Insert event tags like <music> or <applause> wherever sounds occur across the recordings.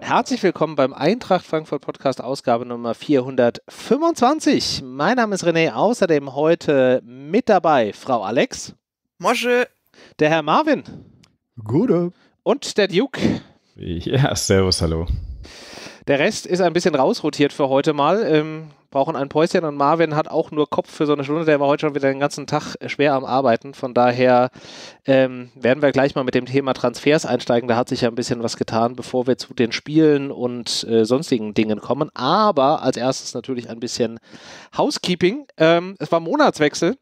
Herzlich willkommen beim Eintracht Frankfurt Podcast Ausgabe Nummer 425. Mein Name ist René, außerdem heute mit dabei Frau Alex. Mosche. Der Herr Marvin. Gute. Und der Duke. Ja, servus, hallo. Der Rest ist ein bisschen rausrotiert für heute mal. Ähm, brauchen ein Päuschen und Marvin hat auch nur Kopf für so eine Stunde. Der war heute schon wieder den ganzen Tag äh, schwer am Arbeiten. Von daher ähm, werden wir gleich mal mit dem Thema Transfers einsteigen. Da hat sich ja ein bisschen was getan, bevor wir zu den Spielen und äh, sonstigen Dingen kommen. Aber als erstes natürlich ein bisschen Housekeeping. Ähm, es war Monatswechsel.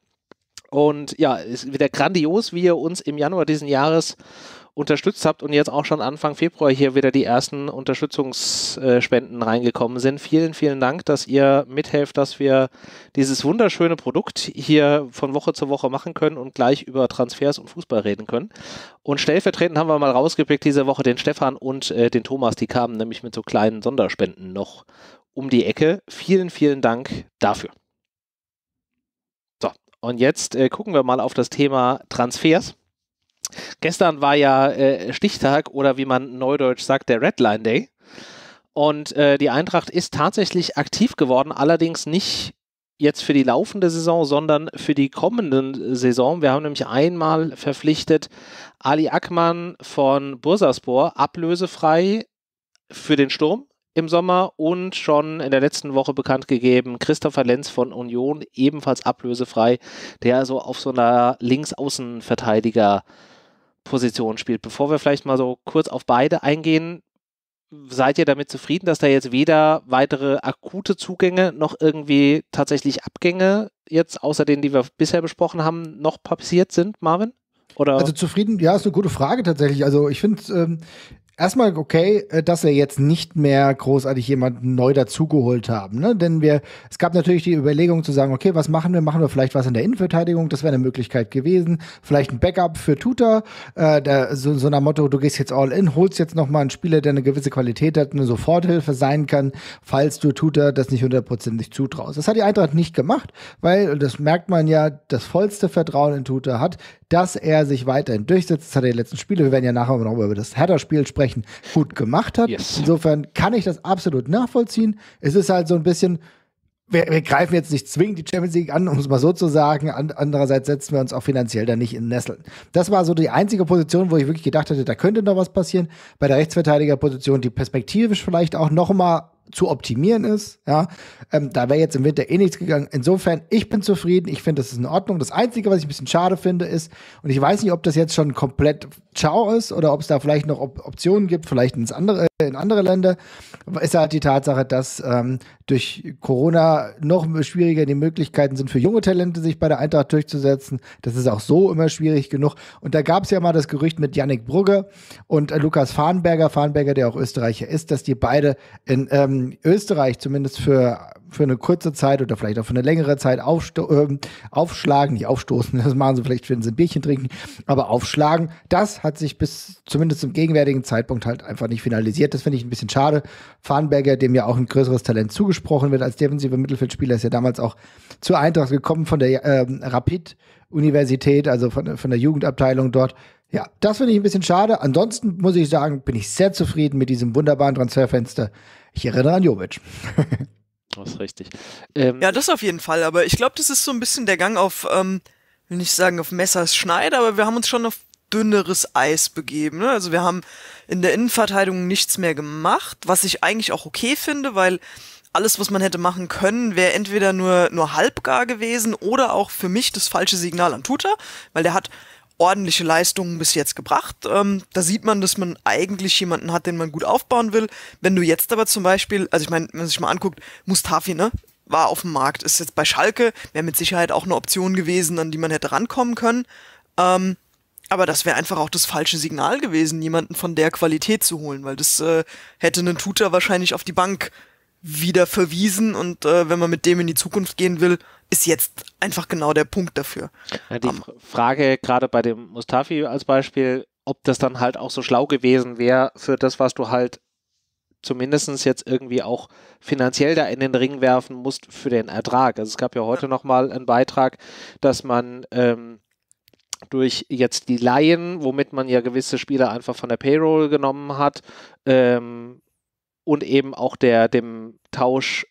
Und ja, ist wieder grandios, wie ihr uns im Januar diesen Jahres unterstützt habt und jetzt auch schon Anfang Februar hier wieder die ersten Unterstützungsspenden reingekommen sind. Vielen, vielen Dank, dass ihr mithelft, dass wir dieses wunderschöne Produkt hier von Woche zu Woche machen können und gleich über Transfers und Fußball reden können. Und stellvertretend haben wir mal rausgepickt diese Woche den Stefan und äh, den Thomas, die kamen nämlich mit so kleinen Sonderspenden noch um die Ecke. Vielen, vielen Dank dafür. So, und jetzt äh, gucken wir mal auf das Thema Transfers. Gestern war ja äh, Stichtag oder wie man neudeutsch sagt, der Redline Day. Und äh, die Eintracht ist tatsächlich aktiv geworden, allerdings nicht jetzt für die laufende Saison, sondern für die kommenden Saison. Wir haben nämlich einmal verpflichtet Ali Akman von Bursaspor, ablösefrei für den Sturm im Sommer und schon in der letzten Woche bekannt gegeben, Christopher Lenz von Union, ebenfalls ablösefrei, der also auf so einer Linksaußenverteidiger äh, Position spielt. Bevor wir vielleicht mal so kurz auf beide eingehen, seid ihr damit zufrieden, dass da jetzt weder weitere akute Zugänge noch irgendwie tatsächlich Abgänge jetzt, außer denen, die wir bisher besprochen haben, noch passiert sind, Marvin? Oder? Also zufrieden, ja, ist eine gute Frage tatsächlich. Also ich finde, ähm, erstmal okay, äh, dass wir jetzt nicht mehr großartig jemanden neu dazugeholt haben. Ne? Denn wir, es gab natürlich die Überlegung zu sagen, okay, was machen wir? Machen wir vielleicht was in der Innenverteidigung? Das wäre eine Möglichkeit gewesen. Vielleicht ein Backup für Tuta. Äh, der, so, so nach Motto, du gehst jetzt all in, holst jetzt nochmal einen Spieler, der eine gewisse Qualität hat, eine Soforthilfe sein kann, falls du Tuta das nicht hundertprozentig zutraust. Das hat die Eintracht nicht gemacht, weil, das merkt man ja, das vollste Vertrauen in Tuta hat, dass er sich weiterhin durchsetzt. Das hat er in den letzten Spiele, wir werden ja nachher noch über das Hertha-Spiel sprechen, gut gemacht hat. Yes. Insofern kann ich das absolut nachvollziehen. Es ist halt so ein bisschen, wir, wir, greifen jetzt nicht zwingend die Champions League an, um es mal so zu sagen. andererseits setzen wir uns auch finanziell da nicht in Nesseln. Das war so die einzige Position, wo ich wirklich gedacht hatte, da könnte noch was passieren. Bei der Rechtsverteidigerposition, die perspektivisch vielleicht auch noch mal zu optimieren ist. Ja, ähm, da wäre jetzt im Winter eh nichts gegangen. Insofern, ich bin zufrieden. Ich finde, das ist in Ordnung. Das Einzige, was ich ein bisschen schade finde, ist, und ich weiß nicht, ob das jetzt schon komplett ciao ist oder ob es da vielleicht noch Op Optionen gibt, vielleicht ins andere, in andere Länder, ist halt die Tatsache, dass ähm, durch Corona noch schwieriger die Möglichkeiten sind für junge Talente, sich bei der Eintracht durchzusetzen. Das ist auch so immer schwierig genug. Und da gab es ja mal das Gerücht mit Yannick Brugge und äh, Lukas Farnberger, Farnberger, der auch Österreicher ist, dass die beide in ähm, Österreich zumindest für für eine kurze Zeit oder vielleicht auch für eine längere Zeit äh, aufschlagen, nicht aufstoßen, <laughs> das machen sie vielleicht, wenn sie ein Bierchen trinken, aber aufschlagen, das hat sich bis zumindest zum gegenwärtigen Zeitpunkt halt einfach nicht finalisiert. Das finde ich ein bisschen schade. Farnberger, dem ja auch ein größeres Talent zugesprochen wird als defensiver Mittelfeldspieler, ist ja damals auch zur Eintracht gekommen von der äh, Rapid-Universität, also von, von der Jugendabteilung dort. Ja, das finde ich ein bisschen schade. Ansonsten muss ich sagen, bin ich sehr zufrieden mit diesem wunderbaren Transferfenster. Ich erinnere an Jovic. <laughs> Das ist richtig. Ähm, ja, das auf jeden Fall, aber ich glaube, das ist so ein bisschen der Gang auf, ähm, will nicht sagen auf Messers Schneid, aber wir haben uns schon auf dünneres Eis begeben. Ne? Also wir haben in der Innenverteidigung nichts mehr gemacht, was ich eigentlich auch okay finde, weil alles, was man hätte machen können, wäre entweder nur, nur halbgar gewesen oder auch für mich das falsche Signal an Tuta, weil der hat ordentliche Leistungen bis jetzt gebracht. Ähm, da sieht man, dass man eigentlich jemanden hat, den man gut aufbauen will. Wenn du jetzt aber zum Beispiel, also ich meine, wenn man sich mal anguckt, Mustafi, ne? War auf dem Markt, ist jetzt bei Schalke, wäre mit Sicherheit auch eine Option gewesen, an die man hätte rankommen können. Ähm, aber das wäre einfach auch das falsche Signal gewesen, jemanden von der Qualität zu holen, weil das äh, hätte einen Tutor wahrscheinlich auf die Bank äh, wieder verwiesen und äh, wenn man mit dem in die Zukunft gehen will, ist jetzt einfach genau der Punkt dafür. Ja, die um, Frage gerade bei dem Mustafi als Beispiel, ob das dann halt auch so schlau gewesen wäre für das, was du halt zumindest jetzt irgendwie auch finanziell da in den Ring werfen musst für den Ertrag. Also es gab ja heute nochmal einen Beitrag, dass man ähm, durch jetzt die Laien, womit man ja gewisse Spieler einfach von der Payroll genommen hat, ähm, und eben auch der, dem Tausch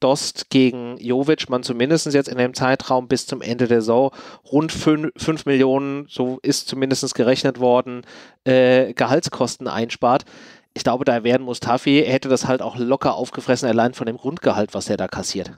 Dost gegen Jovic man zumindest jetzt in dem Zeitraum bis zum Ende der Saison rund 5 Millionen, so ist zumindest gerechnet worden, äh, Gehaltskosten einspart. Ich glaube, da wären Mustafi, er hätte das halt auch locker aufgefressen, allein von dem Grundgehalt, was er da kassiert.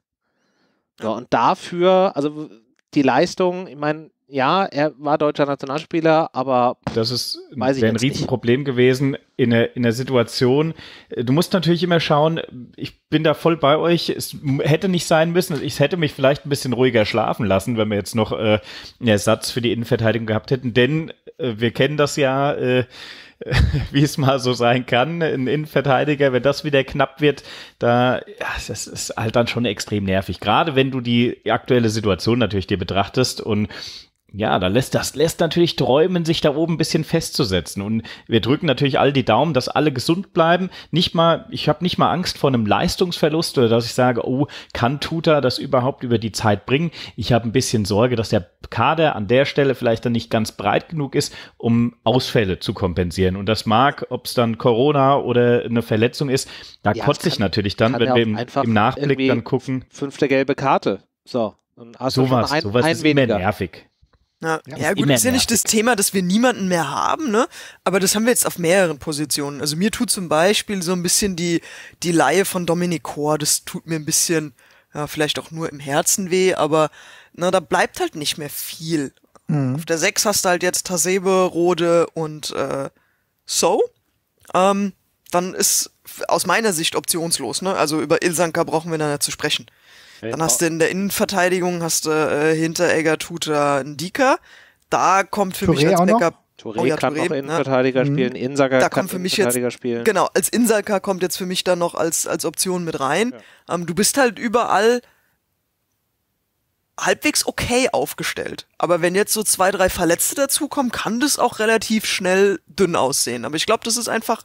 So, und dafür, also die Leistung, ich meine, ja, er war deutscher Nationalspieler, aber das ist weiß ein Riesenproblem nicht. gewesen in der, in der Situation. Äh, du musst natürlich immer schauen, ich bin da voll bei euch. Es hätte nicht sein müssen. Also ich hätte mich vielleicht ein bisschen ruhiger schlafen lassen, wenn wir jetzt noch äh, einen Ersatz für die Innenverteidigung gehabt hätten. Denn äh, wir kennen das ja. Äh, <laughs> wie es mal so sein kann, ein Innenverteidiger, wenn das wieder knapp wird, da ja, das ist halt dann schon extrem nervig. Gerade wenn du die aktuelle Situation natürlich dir betrachtest und ja, da lässt das lässt natürlich träumen, sich da oben ein bisschen festzusetzen. Und wir drücken natürlich all die Daumen, dass alle gesund bleiben. Nicht mal, ich habe nicht mal Angst vor einem Leistungsverlust oder dass ich sage, oh, kann Tuta das überhaupt über die Zeit bringen? Ich habe ein bisschen Sorge, dass der Kader an der Stelle vielleicht dann nicht ganz breit genug ist, um Ausfälle zu kompensieren. Und das mag, ob es dann Corona oder eine Verletzung ist, da ja, kotze ich natürlich dann, wenn wir im, im Nachblick dann gucken. Fünfte gelbe Karte. So. Dann hast so was, ein, sowas ein ist weniger. immer nervig. Ja, ja, ja gut, ist ja nicht das Thema, dass wir niemanden mehr haben, ne? Aber das haben wir jetzt auf mehreren Positionen. Also mir tut zum Beispiel so ein bisschen die, die Laie von Dominic Kor, das tut mir ein bisschen, ja, vielleicht auch nur im Herzen weh, aber na, da bleibt halt nicht mehr viel. Mhm. Auf der 6 hast du halt jetzt Tasebe, Rode und äh, So. Ähm, dann ist aus meiner Sicht optionslos, ne? Also über Ilsanka brauchen wir dann ja zu sprechen. Dann hast du in der Innenverteidigung hast du äh, Hinteregger, Tuta, Dika. Da kommt für Touré mich als Backup Touré oh, ja, kann Touré, noch ne? Innenverteidiger ne? spielen, Insacker da kann für mich jetzt, spielen. Genau, als Insacker kommt jetzt für mich dann noch als, als Option mit rein. Ja. Ähm, du bist halt überall halbwegs okay aufgestellt. Aber wenn jetzt so zwei, drei Verletzte dazukommen, kann das auch relativ schnell dünn aussehen. Aber ich glaube, das ist einfach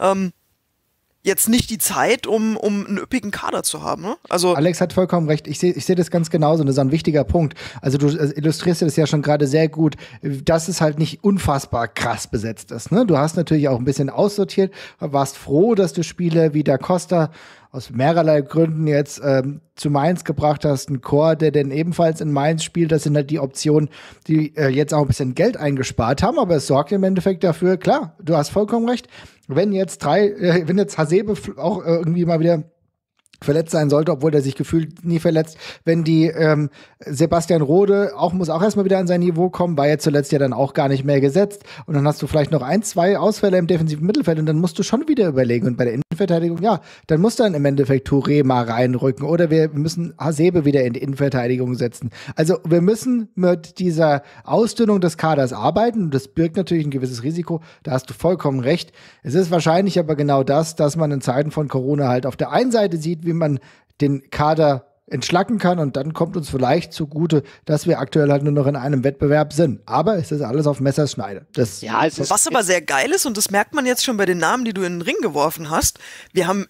ähm, jetzt nicht die Zeit, um, um einen üppigen Kader zu haben. Ne? Also Alex hat vollkommen recht. Ich sehe ich seh das ganz genauso und das ist ein wichtiger Punkt. Also du äh, illustrierst das ja schon gerade sehr gut, dass es halt nicht unfassbar krass besetzt ist. Ne? Du hast natürlich auch ein bisschen aussortiert, warst froh, dass du Spiele wie Da Costa aus mehrerlei Gründen jetzt ähm, zu Mainz gebracht hast, ein Chor, der denn ebenfalls in Mainz spielt. Das sind halt die Optionen, die äh, jetzt auch ein bisschen Geld eingespart haben, aber es sorgt im Endeffekt dafür, klar, du hast vollkommen recht, wenn jetzt drei, äh, wenn jetzt Hasebe auch äh, irgendwie mal wieder verletzt sein sollte, obwohl er sich gefühlt nie verletzt. Wenn die ähm, Sebastian Rode auch muss auch erstmal wieder an sein Niveau kommen, war ja zuletzt ja dann auch gar nicht mehr gesetzt. Und dann hast du vielleicht noch ein, zwei Ausfälle im defensiven Mittelfeld und dann musst du schon wieder überlegen. Und bei der Innenverteidigung, ja, dann muss dann im Endeffekt Touré mal reinrücken oder wir müssen Hasebe wieder in die Innenverteidigung setzen. Also wir müssen mit dieser Ausdünnung des Kaders arbeiten. Das birgt natürlich ein gewisses Risiko. Da hast du vollkommen recht. Es ist wahrscheinlich aber genau das, dass man in Zeiten von Corona halt auf der einen Seite sieht, wie wie man den Kader entschlacken kann und dann kommt uns vielleicht zugute, dass wir aktuell halt nur noch in einem Wettbewerb sind. Aber es ist alles auf Messerschneide. Das, ja, es ist was aber sehr geil ist und das merkt man jetzt schon bei den Namen, die du in den Ring geworfen hast. Wir haben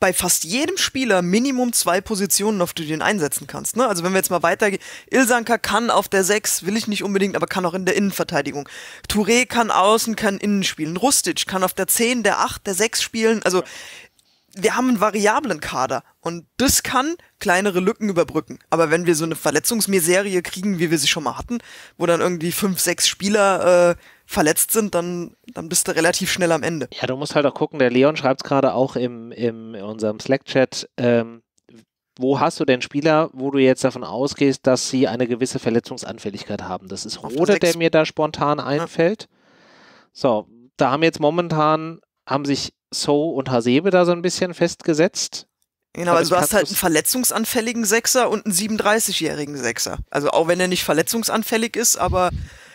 bei fast jedem Spieler Minimum zwei Positionen, auf die du den einsetzen kannst. Ne? Also wenn wir jetzt mal weitergehen, Ilsanka kann auf der 6, will ich nicht unbedingt, aber kann auch in der Innenverteidigung. Touré kann außen, kann innen spielen. Rustic kann auf der 10, der 8, der 6 spielen. Also wir haben einen variablen Kader und das kann kleinere Lücken überbrücken. Aber wenn wir so eine Verletzungsmiserie kriegen, wie wir sie schon mal hatten, wo dann irgendwie fünf, sechs Spieler äh, verletzt sind, dann, dann bist du relativ schnell am Ende. Ja, du musst halt auch gucken, der Leon schreibt es gerade auch im, im, in unserem Slack-Chat, ähm, wo hast du denn Spieler, wo du jetzt davon ausgehst, dass sie eine gewisse Verletzungsanfälligkeit haben? Das ist Rode, der mir da spontan einfällt. Ja. So, da haben jetzt momentan, haben sich so und Hasebe da so ein bisschen festgesetzt. Genau, also du hast halt einen verletzungsanfälligen Sechser und einen 37-jährigen Sechser. Also auch wenn er nicht verletzungsanfällig ist, aber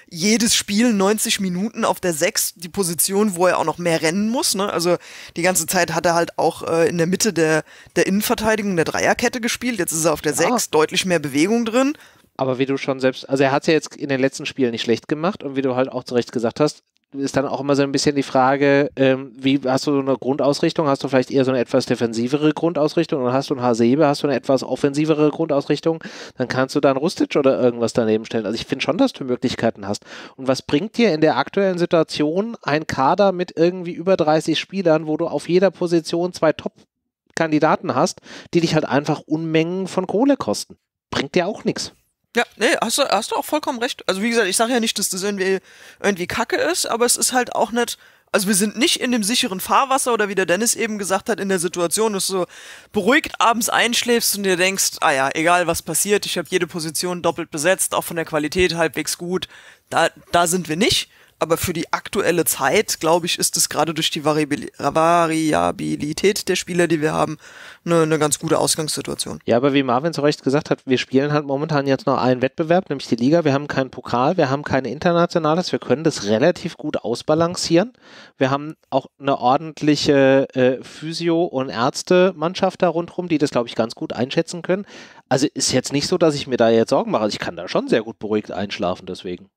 jedes Spiel 90 Minuten auf der Sechs, die Position, wo er auch noch mehr rennen muss. Ne? Also die ganze Zeit hat er halt auch äh, in der Mitte der, der Innenverteidigung der Dreierkette gespielt. Jetzt ist er auf der ja. deutlich mehr Bewegung drin. Aber wie du schon selbst, also er hat es ja jetzt in den letzten Spielen nicht schlecht gemacht und wie du halt auch zu Recht gesagt hast, ist dann auch immer so ein bisschen die Frage, ähm, wie hast du so eine Grundausrichtung? Hast du vielleicht eher so eine etwas defensivere Grundausrichtung und hast du einen Hasebe, hast du eine etwas offensivere Grundausrichtung, dann kannst du da einen Rustic oder irgendwas daneben stellen. Also ich finde schon, dass du Möglichkeiten hast. Und was bringt dir in der aktuellen Situation ein Kader mit irgendwie über 30 Spielern, wo du auf jeder Position zwei Top-Kandidaten hast, die dich halt einfach Unmengen von Kohle kosten? Bringt dir auch nichts. Ja, nee, hast du, hast du auch vollkommen recht. Also wie gesagt, ich sage ja nicht, dass das irgendwie, irgendwie Kacke ist, aber es ist halt auch nicht, also wir sind nicht in dem sicheren Fahrwasser oder wie der Dennis eben gesagt hat, in der Situation, dass du beruhigt abends einschläfst und dir denkst, ah ja, egal was passiert, ich habe jede Position doppelt besetzt, auch von der Qualität halbwegs gut. Da, da sind wir nicht aber für die aktuelle Zeit, glaube ich, ist es gerade durch die Variabilität der Spieler, die wir haben, eine, eine ganz gute Ausgangssituation. Ja, aber wie Marvin zu Recht gesagt hat, wir spielen halt momentan jetzt noch einen Wettbewerb, nämlich die Liga. Wir haben keinen Pokal, wir haben keine Internationales, wir können das relativ gut ausbalancieren. Wir haben auch eine ordentliche äh, Physio- und Ärzte-Mannschaft da rundherum, die das, glaube ich, ganz gut einschätzen können. Also ist jetzt nicht so, dass ich mir da jetzt Sorgen mache. Also ich kann da schon sehr gut beruhigt einschlafen deswegen.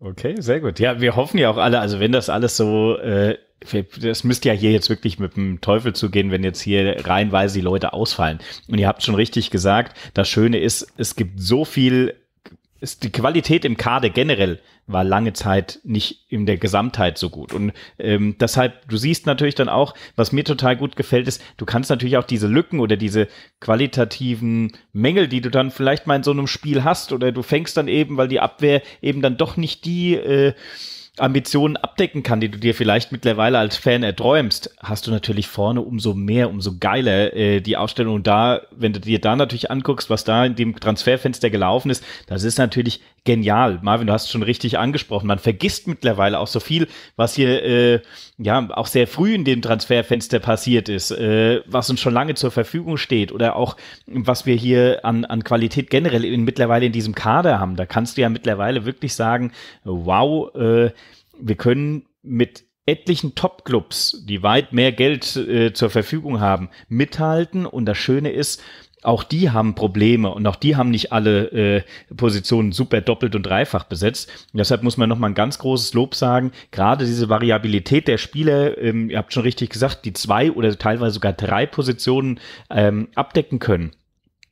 Okay, sehr gut. Ja, wir hoffen ja auch alle, also wenn das alles so, äh, das müsste ja hier jetzt wirklich mit dem Teufel zugehen, wenn jetzt hier reinweise die Leute ausfallen. Und ihr habt schon richtig gesagt, das Schöne ist, es gibt so viel ist die Qualität im Kader generell war lange Zeit nicht in der Gesamtheit so gut. Und ähm, deshalb, du siehst natürlich dann auch, was mir total gut gefällt, ist, du kannst natürlich auch diese Lücken oder diese qualitativen Mängel, die du dann vielleicht mal in so einem Spiel hast, oder du fängst dann eben, weil die Abwehr eben dann doch nicht die äh, Ambitionen abdecken kann, die du dir vielleicht mittlerweile als Fan erträumst, hast du natürlich vorne umso mehr, umso geiler äh, die Ausstellung. Und da, wenn du dir da natürlich anguckst, was da in dem Transferfenster gelaufen ist, das ist natürlich genial. Marvin, du hast es schon richtig angesprochen. Man vergisst mittlerweile auch so viel, was hier äh, ja auch sehr früh in dem Transferfenster passiert ist, äh, was uns schon lange zur Verfügung steht oder auch was wir hier an, an Qualität generell in, mittlerweile in diesem Kader haben, da kannst du ja mittlerweile wirklich sagen, wow, äh, wir können mit etlichen Top-Clubs, die weit mehr Geld äh, zur Verfügung haben, mithalten. Und das Schöne ist, auch die haben Probleme und auch die haben nicht alle äh, Positionen super doppelt und dreifach besetzt. Und deshalb muss man nochmal ein ganz großes Lob sagen. Gerade diese Variabilität der Spieler, ähm, ihr habt schon richtig gesagt, die zwei oder teilweise sogar drei Positionen ähm, abdecken können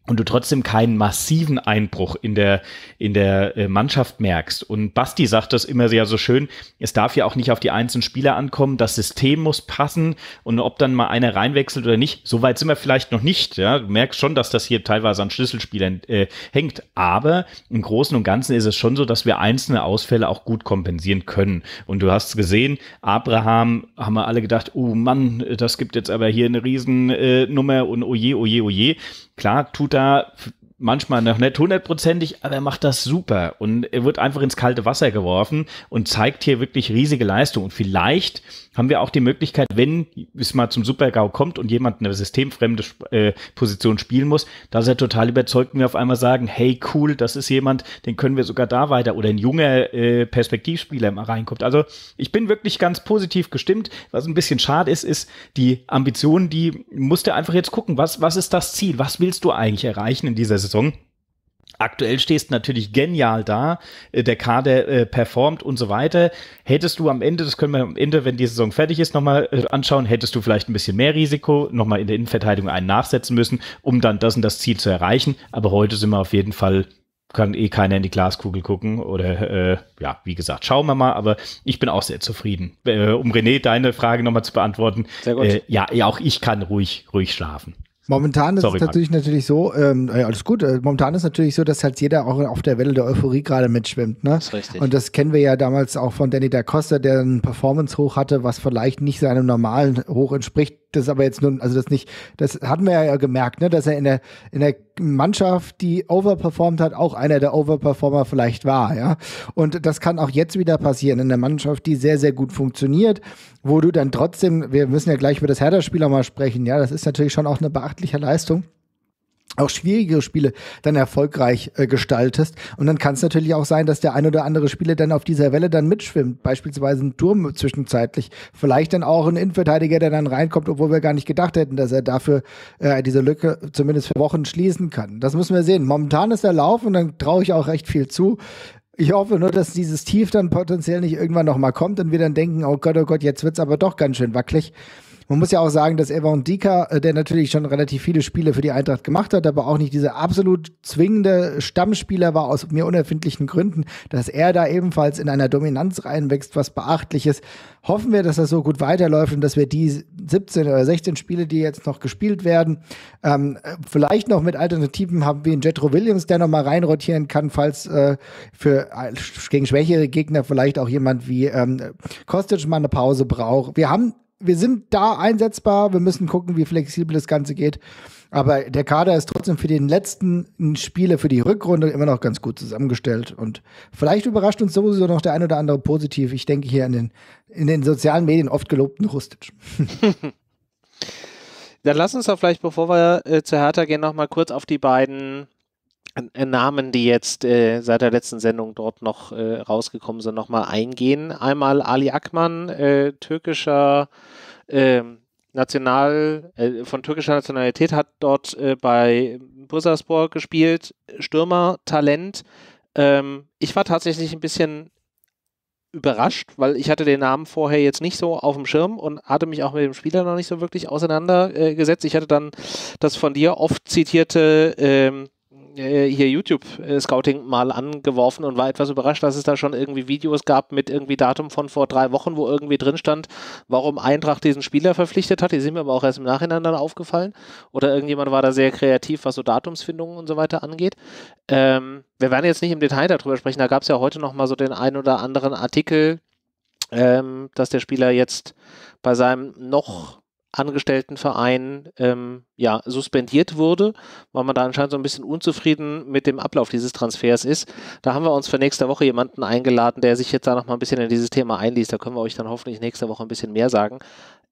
und du trotzdem keinen massiven Einbruch in der, in der äh, Mannschaft merkst. Und Basti sagt das immer sehr so schön, es darf ja auch nicht auf die einzelnen Spieler ankommen, das System muss passen und ob dann mal einer reinwechselt oder nicht, so weit sind wir vielleicht noch nicht. Ja? Du merkst schon, dass das hier teilweise an Schlüsselspielern äh, hängt, aber im Großen und Ganzen ist es schon so, dass wir einzelne Ausfälle auch gut kompensieren können. Und du hast gesehen, Abraham haben wir alle gedacht, oh Mann, das gibt jetzt aber hier eine Riesennummer und oje, oh oje, oh oje. Oh Klar tut da manchmal noch nicht hundertprozentig, aber er macht das super und er wird einfach ins kalte Wasser geworfen und zeigt hier wirklich riesige Leistung. Und vielleicht haben wir auch die Möglichkeit, wenn es mal zum Super-GAU kommt und jemand eine systemfremde äh, Position spielen muss, dass er total überzeugt und wir auf einmal sagen, hey cool, das ist jemand, den können wir sogar da weiter oder ein junger äh, Perspektivspieler mal reinkommt. Also ich bin wirklich ganz positiv gestimmt. Was ein bisschen schade ist, ist die Ambition, die musst du einfach jetzt gucken, was, was ist das Ziel? Was willst du eigentlich erreichen in dieser Saison? Saison. Aktuell stehst du natürlich genial da, äh, der Kader äh, performt und so weiter. Hättest du am Ende, das können wir am Ende, wenn die Saison fertig ist, nochmal äh, anschauen, hättest du vielleicht ein bisschen mehr Risiko, nochmal in der Innenverteidigung einen nachsetzen müssen, um dann das und das Ziel zu erreichen. Aber heute sind wir auf jeden Fall, kann eh keiner in die Glaskugel gucken oder äh, ja, wie gesagt, schauen wir mal, aber ich bin auch sehr zufrieden. Äh, um René deine Frage nochmal zu beantworten, äh, ja, ja, auch ich kann ruhig, ruhig schlafen. Momentan ist Sorry, es natürlich, natürlich so, ähm, ja, alles gut, äh, momentan ist natürlich so, dass halt jeder auch auf der Welle der Euphorie gerade mitschwimmt. Ne? Das ist richtig. Und das kennen wir ja damals auch von Danny da Costa, der einen Performance hoch hatte, was vielleicht nicht seinem normalen Hoch entspricht, das aber jetzt nun, also das nicht, das hatten wir ja gemerkt, ne, dass er in der, in der Mannschaft, die overperformt hat, auch einer der Overperformer vielleicht war, ja. Und das kann auch jetzt wieder passieren in der Mannschaft, die sehr, sehr gut funktioniert, wo du dann trotzdem, wir müssen ja gleich über das Herder-Spiel mal sprechen, ja, das ist natürlich schon auch eine beachtliche Leistung auch schwierige Spiele dann erfolgreich äh, gestaltest. Und dann kann es natürlich auch sein, dass der ein oder andere Spieler dann auf dieser Welle dann mitschwimmt. Beispielsweise ein Turm zwischenzeitlich. Vielleicht dann auch ein Innenverteidiger, der dann reinkommt, obwohl wir gar nicht gedacht hätten, dass er dafür äh, diese Lücke zumindest für Wochen schließen kann. Das müssen wir sehen. Momentan ist der Lauf und dann traue ich auch recht viel zu. Ich hoffe nur, dass dieses Tief dann potenziell nicht irgendwann nochmal kommt und wir dann denken, oh Gott, oh Gott, jetzt wird's aber doch ganz schön wackelig. Man muss ja auch sagen, dass Evan Dika, äh, der natürlich schon relativ viele Spiele für die Eintracht gemacht hat, aber auch nicht dieser absolut zwingende Stammspieler war aus mir unerfindlichen Gründen, dass er da ebenfalls in einer Dominanz reinwächst, was beachtlich ist. Hoffen wir, dass das so gut weiterläuft und dass wir die 17 oder 16 Spiele, die jetzt noch gespielt werden, ähm, vielleicht noch mit Alternativen haben wie ein Jetro Williams, der nochmal reinrotieren kann, falls äh, für äh, gegen schwächere Gegner vielleicht auch jemand wie ähm, Kostic mal eine Pause braucht. Wir haben wir sind da einsetzbar. Wir müssen gucken, wie flexibel das Ganze geht. Aber der Kader ist trotzdem für den letzten Spieler für die Rückrunde immer noch ganz gut zusammengestellt. Und vielleicht überrascht uns sowieso noch der ein oder andere positiv. Ich denke hier an den in den sozialen Medien oft gelobten Rustic. <laughs> Dann lass uns doch vielleicht, bevor wir äh, zu Hertha gehen, nochmal kurz auf die beiden Namen, die jetzt äh, seit der letzten Sendung dort noch äh, rausgekommen sind, nochmal eingehen. Einmal Ali Akman, äh, türkischer ähm, National, äh, von türkischer Nationalität, hat dort äh, bei Bursaspor gespielt, Stürmer, Talent. Ähm, ich war tatsächlich ein bisschen überrascht, weil ich hatte den Namen vorher jetzt nicht so auf dem Schirm und hatte mich auch mit dem Spieler noch nicht so wirklich auseinandergesetzt. ich hatte dann das von dir oft zitierte ähm, äh, hier YouTube-Scouting äh, mal angeworfen und war etwas überrascht, dass es da schon irgendwie Videos gab mit irgendwie Datum von vor drei Wochen, wo irgendwie drin stand, warum Eintracht diesen Spieler verpflichtet hat. Die sind mir aber auch erst im Nachhinein dann aufgefallen. Oder irgendjemand war da sehr kreativ, was so Datumsfindungen und so weiter angeht. Ähm, wir werden jetzt nicht im Detail darüber sprechen. Da gab es ja heute nochmal so den einen oder anderen Artikel, ähm, dass der Spieler jetzt bei seinem noch Angestelltenverein ähm, ja, suspendiert wurde, weil man da anscheinend so ein bisschen unzufrieden mit dem Ablauf dieses Transfers ist. Da haben wir uns für nächste Woche jemanden eingeladen, der sich jetzt da noch mal ein bisschen in dieses Thema einliest. Da können wir euch dann hoffentlich nächste Woche ein bisschen mehr sagen.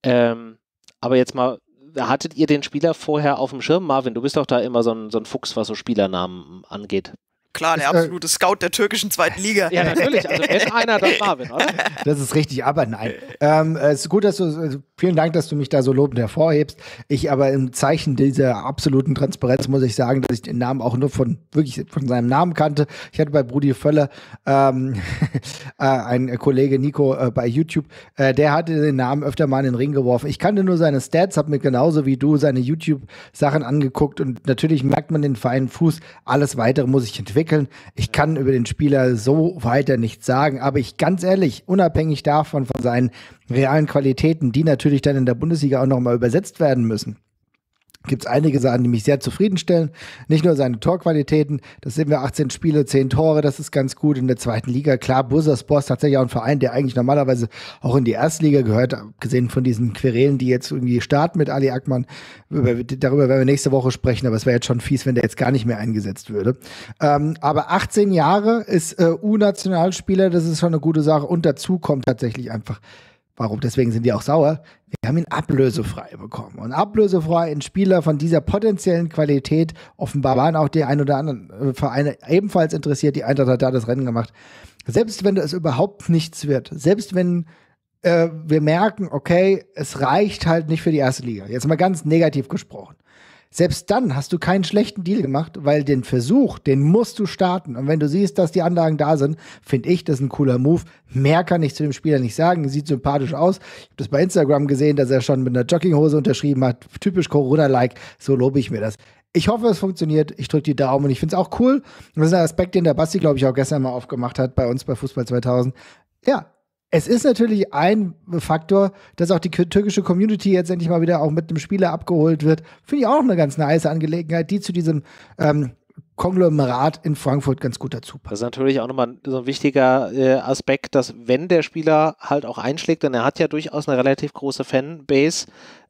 Ähm, aber jetzt mal, hattet ihr den Spieler vorher auf dem Schirm? Marvin, du bist doch da immer so ein, so ein Fuchs, was so Spielernamen angeht. Klar, der äh, absolute äh, Scout der türkischen zweiten Liga. Ja, natürlich. Also wenn <laughs> einer, das Marvin, oder? Das ist richtig, aber nein. Ähm, es ist gut, dass du, also, vielen Dank, dass du mich da so lobend hervorhebst. Ich aber im Zeichen dieser absoluten Transparenz muss ich sagen, dass ich den Namen auch nur von, wirklich von seinem Namen kannte. Ich hatte bei Brudi Völler ähm, <laughs> äh, einen Kollege Nico äh, bei YouTube, äh, der hatte den Namen öfter mal in den Ring geworfen. Ich kannte nur seine Stats, habe mir genauso wie du seine YouTube-Sachen angeguckt und natürlich merkt man den feinen Fuß. Alles weitere muss ich entwickeln entwickeln. Ich kann über den Spieler so weiter nichts sagen, aber ich ganz ehrlich, unabhängig davon, von seinen realen Qualitäten, die natürlich dann in der Bundesliga auch nochmal übersetzt werden müssen, gibt es einige Sachen, die mich sehr zufriedenstellen. Nicht nur seine Torqualitäten, das sind wir 18 Spiele, 10 Tore, das ist ganz gut in der zweiten Liga. Klar, Bursaspor ist tatsächlich auch ein Verein, der eigentlich normalerweise auch in die Erstliga gehört, abgesehen von diesen Querelen, die jetzt irgendwie starten mit Ali Ackmann. darüber werden wir nächste Woche sprechen, aber es wäre jetzt schon fies, wenn der jetzt gar nicht mehr eingesetzt würde. Ähm, aber 18 Jahre ist äh, U-Nationalspieler, das ist schon eine gute Sache und dazu kommt tatsächlich einfach Warum? Deswegen sind die auch sauer. Wir haben ihn ablösefrei bekommen. Und ablösefrei in Spieler von dieser potenziellen Qualität. Offenbar waren auch die ein oder anderen äh, Vereine ebenfalls interessiert. Die Eintracht hat da das Rennen gemacht. Selbst wenn es überhaupt nichts wird, selbst wenn äh, wir merken, okay, es reicht halt nicht für die erste Liga. Jetzt mal ganz negativ gesprochen. Selbst dann hast du keinen schlechten Deal gemacht, weil den Versuch, den musst du starten. Und wenn du siehst, dass die Anlagen da sind, finde ich, das ist ein cooler Move. Mehr kann ich zu dem Spieler nicht sagen. Sieht sympathisch aus. Ich habe das bei Instagram gesehen, dass er schon mit einer Jogginghose unterschrieben hat. Typisch Corona-like. So lobe ich mir das. Ich hoffe, es funktioniert. Ich drücke die Daumen und ich finde es auch cool. Und das ist ein Aspekt, den der Basti, glaube ich, auch gestern mal aufgemacht hat bei uns bei Fußball 2000. Ja, es ist natürlich ein Faktor, dass auch die türkische Community jetzt endlich mal wieder auch mit einem Spieler abgeholt wird. Finde ich auch eine ganz nice Angelegenheit, die zu diesem ähm, Konglomerat in Frankfurt ganz gut dazu passt. Das ist natürlich auch nochmal so ein wichtiger äh, Aspekt, dass wenn der Spieler halt auch einschlägt, denn er hat ja durchaus eine relativ große Fanbase,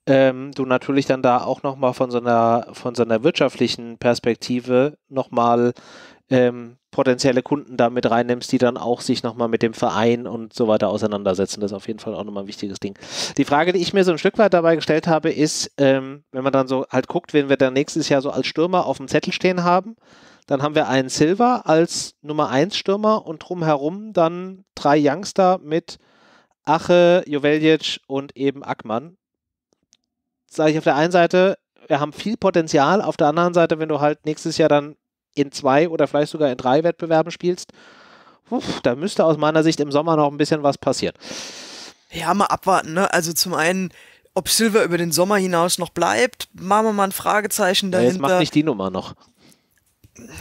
ähm, du natürlich dann da auch nochmal von so einer von so einer wirtschaftlichen Perspektive nochmal ähm, potenzielle Kunden da mit reinnimmst, die dann auch sich nochmal mit dem Verein und so weiter auseinandersetzen. Das ist auf jeden Fall auch nochmal ein wichtiges Ding. Die Frage, die ich mir so ein Stück weit dabei gestellt habe, ist, ähm, wenn man dann so halt guckt, wen wir dann nächstes Jahr so als Stürmer auf dem Zettel stehen haben, dann haben wir einen Silver als Nummer 1 Stürmer und drumherum dann drei Youngster mit Ache, Joveljic und eben Ackmann. Sage ich auf der einen Seite, wir haben viel Potenzial, auf der anderen Seite, wenn du halt nächstes Jahr dann in zwei oder vielleicht sogar in drei Wettbewerben spielst, uff, da müsste aus meiner Sicht im Sommer noch ein bisschen was passieren. Ja, mal abwarten. Ne? Also zum einen, ob Silver über den Sommer hinaus noch bleibt, machen wir mal ein Fragezeichen dahinter. Ja, jetzt macht nicht die Nummer noch.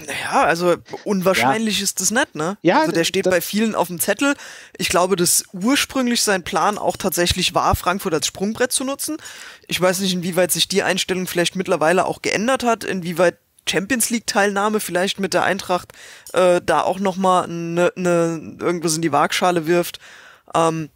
Naja, also unwahrscheinlich ja. ist das nicht, ne? Ja, also der steht bei vielen auf dem Zettel. Ich glaube, dass ursprünglich sein Plan auch tatsächlich war, Frankfurt als Sprungbrett zu nutzen. Ich weiß nicht, inwieweit sich die Einstellung vielleicht mittlerweile auch geändert hat, inwieweit Champions League-Teilnahme vielleicht mit der Eintracht äh, da auch nochmal ne, ne, irgendwas in die Waagschale wirft. Ähm,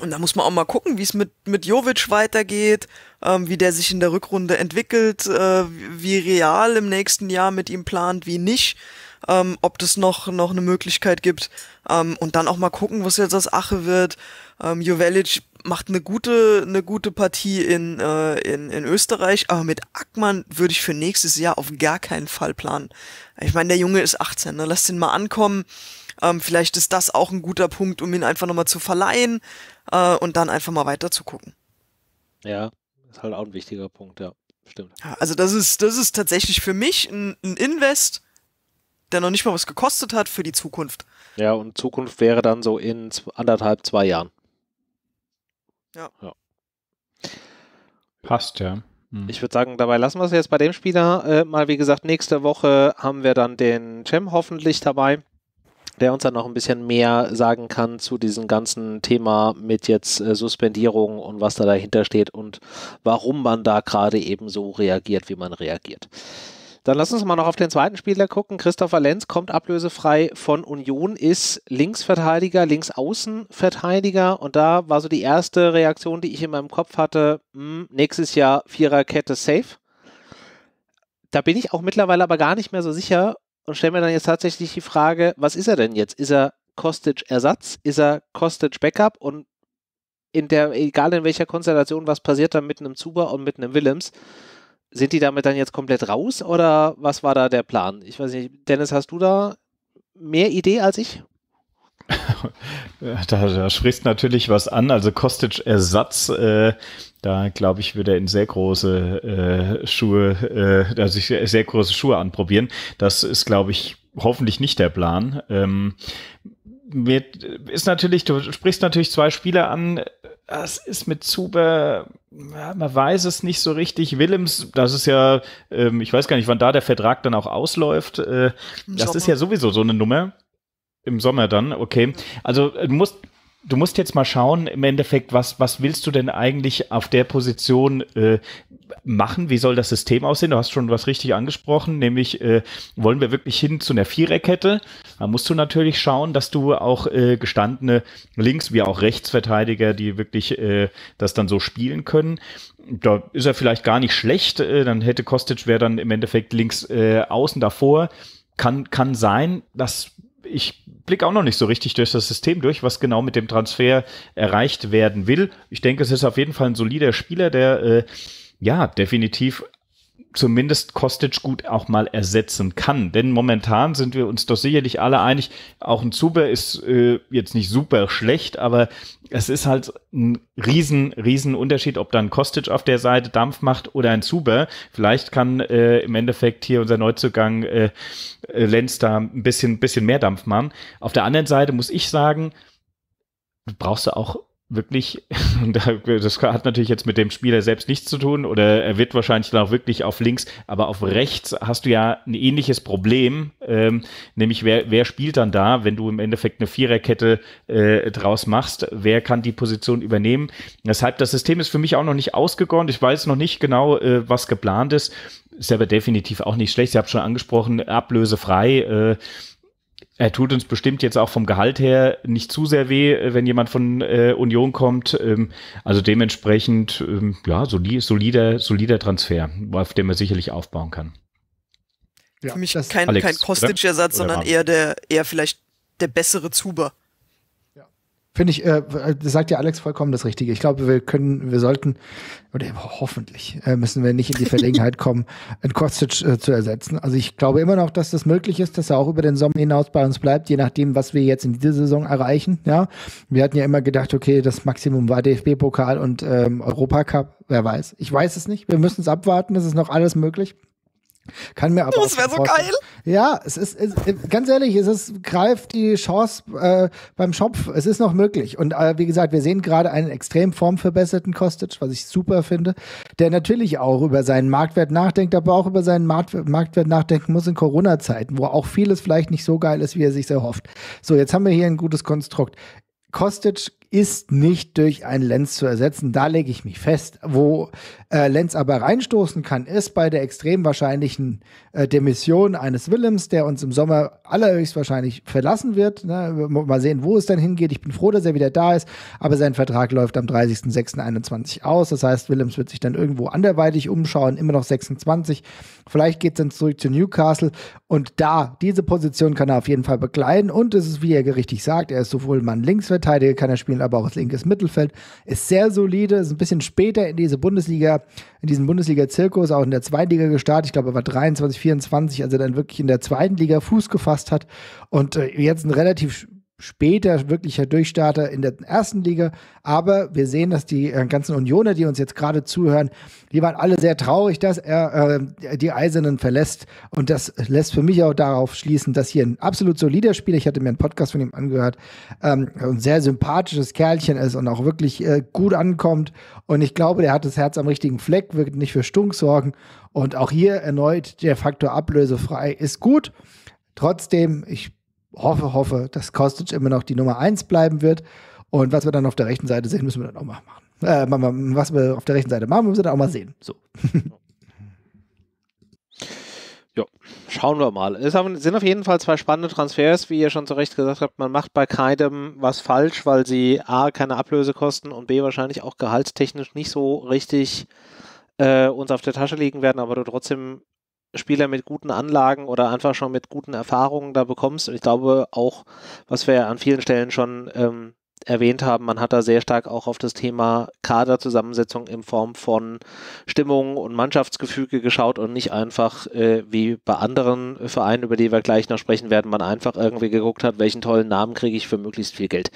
und da muss man auch mal gucken, wie es mit, mit Jovic weitergeht, ähm, wie der sich in der Rückrunde entwickelt, äh, wie Real im nächsten Jahr mit ihm plant, wie nicht, ähm, ob das noch, noch eine Möglichkeit gibt. Ähm, und dann auch mal gucken, was jetzt aus Ache wird. Ähm, Jovelic macht eine gute, eine gute Partie in, äh, in, in Österreich, aber mit Ackmann würde ich für nächstes Jahr auf gar keinen Fall planen. Ich meine, der Junge ist 18, ne? lass den mal ankommen. Ähm, vielleicht ist das auch ein guter Punkt, um ihn einfach nochmal zu verleihen äh, und dann einfach mal weiterzugucken. Ja, ist halt auch ein wichtiger Punkt, ja. Stimmt. also das ist, das ist tatsächlich für mich ein, ein Invest, der noch nicht mal was gekostet hat für die Zukunft. Ja, und Zukunft wäre dann so in anderthalb, zwei Jahren. Ja. ja. Passt, ja. Hm. Ich würde sagen, dabei lassen wir es jetzt bei dem Spieler äh, mal. Wie gesagt, nächste Woche haben wir dann den Cem hoffentlich dabei, der uns dann noch ein bisschen mehr sagen kann zu diesem ganzen Thema mit jetzt äh, Suspendierung und was da dahinter steht und warum man da gerade eben so reagiert, wie man reagiert. Dann lass uns mal noch auf den zweiten Spieler gucken. Christopher Lenz kommt ablösefrei von Union, ist Linksverteidiger, Linksaußenverteidiger. Und da war so die erste Reaktion, die ich in meinem Kopf hatte, mh, hm, nächstes Jahr Viererkette safe. Da bin ich auch mittlerweile aber gar nicht mehr so sicher und stelle mir dann jetzt tatsächlich die Frage, was ist er denn jetzt? Ist er Kostic-Ersatz? Ist er Kostic-Backup? Und in der, egal in welcher Konstellation, was passiert dann mit einem Zuber und mit einem Willems, sind die damit dann jetzt komplett raus oder was war da der Plan? Ich weiß nicht, Dennis, hast du da mehr Idee als ich? <laughs> da, da sprichst natürlich was an. Also Kostic-Ersatz, äh, da glaube ich, würde er in sehr große äh, Schuhe, äh, also sehr, große Schuhe anprobieren. Das ist, glaube ich, hoffentlich nicht der Plan. Ähm, mir ist natürlich, du sprichst natürlich zwei Spieler an, das ist mit Zuber, ja, man weiß es nicht so richtig. Willems, das ist ja, ähm, ich weiß gar nicht, wann da der Vertrag dann auch ausläuft. Äh, das ist ja sowieso so eine Nummer. Im Sommer dann, okay. Also äh, du musst du musst jetzt mal schauen, im Endeffekt, was, was willst du denn eigentlich auf der Position äh, machen? Wie soll das System aussehen? Du hast schon was richtig angesprochen, nämlich äh, wollen wir wirklich hin zu einer Viererkette? Da musst du natürlich schauen, dass du auch äh, gestandene Links- wie auch Rechtsverteidiger, die wirklich äh, das dann so spielen können, da ist er vielleicht gar nicht schlecht. Äh, dann hätte Kostic wäre dann im Endeffekt links äh, außen davor. Kann, kann sein, dass ich blicke auch noch nicht so richtig durch das System durch, was genau mit dem Transfer erreicht werden will. Ich denke, es ist auf jeden Fall ein solider Spieler, der äh, ja definitiv zumindest Kostic gut auch mal ersetzen kann. Denn momentan sind wir uns doch sicherlich alle einig, auch ein Zuber ist äh, jetzt nicht super schlecht, aber es ist halt ein riesen, riesen Unterschied, ob dann Kostic auf der Seite Dampf macht oder ein Zuber. Vielleicht kann äh, im Endeffekt hier unser Neuzugang äh, äh Lenz da ein bisschen, bisschen mehr Dampf machen. Auf der anderen Seite muss ich sagen, brauchst du auch wirklich, <laughs> das hat natürlich jetzt mit dem Spieler selbst nichts zu tun oder er wird wahrscheinlich dann auch wirklich auf links, aber auf rechts hast du ja ein ähnliches Problem, ähm, nämlich wer, wer spielt dann da, wenn du im Endeffekt eine Viererkette äh, draus machst, wer kann die Position übernehmen? Deshalb, das System ist für mich auch noch nicht ausgegoren, ich weiß noch nicht genau, äh, was geplant ist, ist aber definitiv auch nicht schlecht, ich habe schon angesprochen, ablösefrei, äh, er tut uns bestimmt jetzt auch vom Gehalt her nicht zu sehr weh, äh, wenn jemand von äh, Union kommt. Ähm, also dementsprechend, ähm, ja, solid, solider, solider Transfer, auf dem er sicherlich aufbauen kann. Ja, Für mich kein, kein Kostic-Ersatz, sondern eher der, eher vielleicht der bessere Zuber. Finde ich, äh, sagt ja Alex vollkommen das Richtige. Ich glaube, wir können, wir sollten, oder hoffentlich äh, müssen wir nicht in die Verlegenheit kommen, <laughs> einen Kostic äh, zu ersetzen. Also ich glaube immer noch, dass das möglich ist, dass er auch über den Sommer hinaus bei uns bleibt, je nachdem, was wir jetzt in dieser Saison erreichen. Ja, wir hatten ja immer gedacht, okay, das Maximum war DFB-Pokal und ähm, Europacup. Wer weiß? Ich weiß es nicht. Wir müssen es abwarten. Es ist noch alles möglich. Kann mir aber. Das oh, wäre so geil. Ja, es ist, es, ganz ehrlich, es ist, greift die Chance äh, beim Schopf. Es ist noch möglich. Und äh, wie gesagt, wir sehen gerade einen extrem formverbesserten Kostic, was ich super finde, der natürlich auch über seinen Marktwert nachdenkt, aber auch über seinen Marktwert, Marktwert nachdenken muss in Corona-Zeiten, wo auch vieles vielleicht nicht so geil ist, wie er sich erhofft. So, jetzt haben wir hier ein gutes Konstrukt. Kostic ist nicht durch einen Lenz zu ersetzen. Da lege ich mich fest. Wo äh, Lenz aber reinstoßen kann, ist bei der extrem wahrscheinlichen äh, Demission eines Willems, der uns im Sommer allerhöchstwahrscheinlich verlassen wird. Ne? Mal sehen, wo es dann hingeht. Ich bin froh, dass er wieder da ist, aber sein Vertrag läuft am 30.06.21 aus. Das heißt, Willems wird sich dann irgendwo anderweitig umschauen, immer noch 26. Vielleicht geht es dann zurück zu Newcastle und da, diese Position kann er auf jeden Fall begleiten. und es ist, wie er richtig sagt, er ist sowohl Mann Linksverteidiger, kann er spielen aber auch als linkes Mittelfeld. Ist sehr solide, ist ein bisschen später in diese Bundesliga, in diesen Bundesliga-Zirkus, auch in der zweiten Liga gestartet. Ich glaube, er war 23, 24, als er dann wirklich in der zweiten Liga Fuß gefasst hat und äh, jetzt ein relativ später wirklicher Durchstarter in der ersten Liga. Aber wir sehen, dass die äh, ganzen Unioner, die uns jetzt gerade zuhören, die waren alle sehr traurig, dass er äh, die Eisernen verlässt. Und das lässt für mich auch darauf schließen, dass hier ein absolut solider Spieler, ich hatte mir einen Podcast von ihm angehört, ähm, ein sehr sympathisches Kerlchen ist und auch wirklich äh, gut ankommt. Und ich glaube, der hat das Herz am richtigen Fleck, wird nicht für Stunk sorgen. Und auch hier erneut der Faktor ablösefrei ist gut. Trotzdem, ich hoffe, hoffe, dass Kostic immer noch die Nummer 1 bleiben wird. Und was wir dann auf der rechten Seite sehen, müssen wir dann auch mal machen. Äh, was wir auf der rechten Seite machen, müssen wir dann auch mal sehen. So. <laughs> Ja, schauen wir mal. Es sind auf jeden Fall zwei spannende Transfers, wie ihr schon zu Recht gesagt habt. Man macht bei keinem was falsch, weil sie A, keine Ablöse kosten und B, wahrscheinlich auch gehaltstechnisch nicht so richtig äh, uns auf der Tasche liegen werden, aber du trotzdem Spieler mit guten Anlagen oder einfach schon mit guten Erfahrungen da bekommst. Und ich glaube auch, was wir an vielen Stellen schon ähm, erwähnt haben, man hat da sehr stark auch auf das Thema Kaderzusammensetzung in Form von Stimmung und Mannschaftsgefüge geschaut und nicht einfach äh, wie bei anderen Vereinen, über die wir gleich noch sprechen werden, man einfach irgendwie geguckt hat, welchen tollen Namen kriege ich für möglichst viel Geld.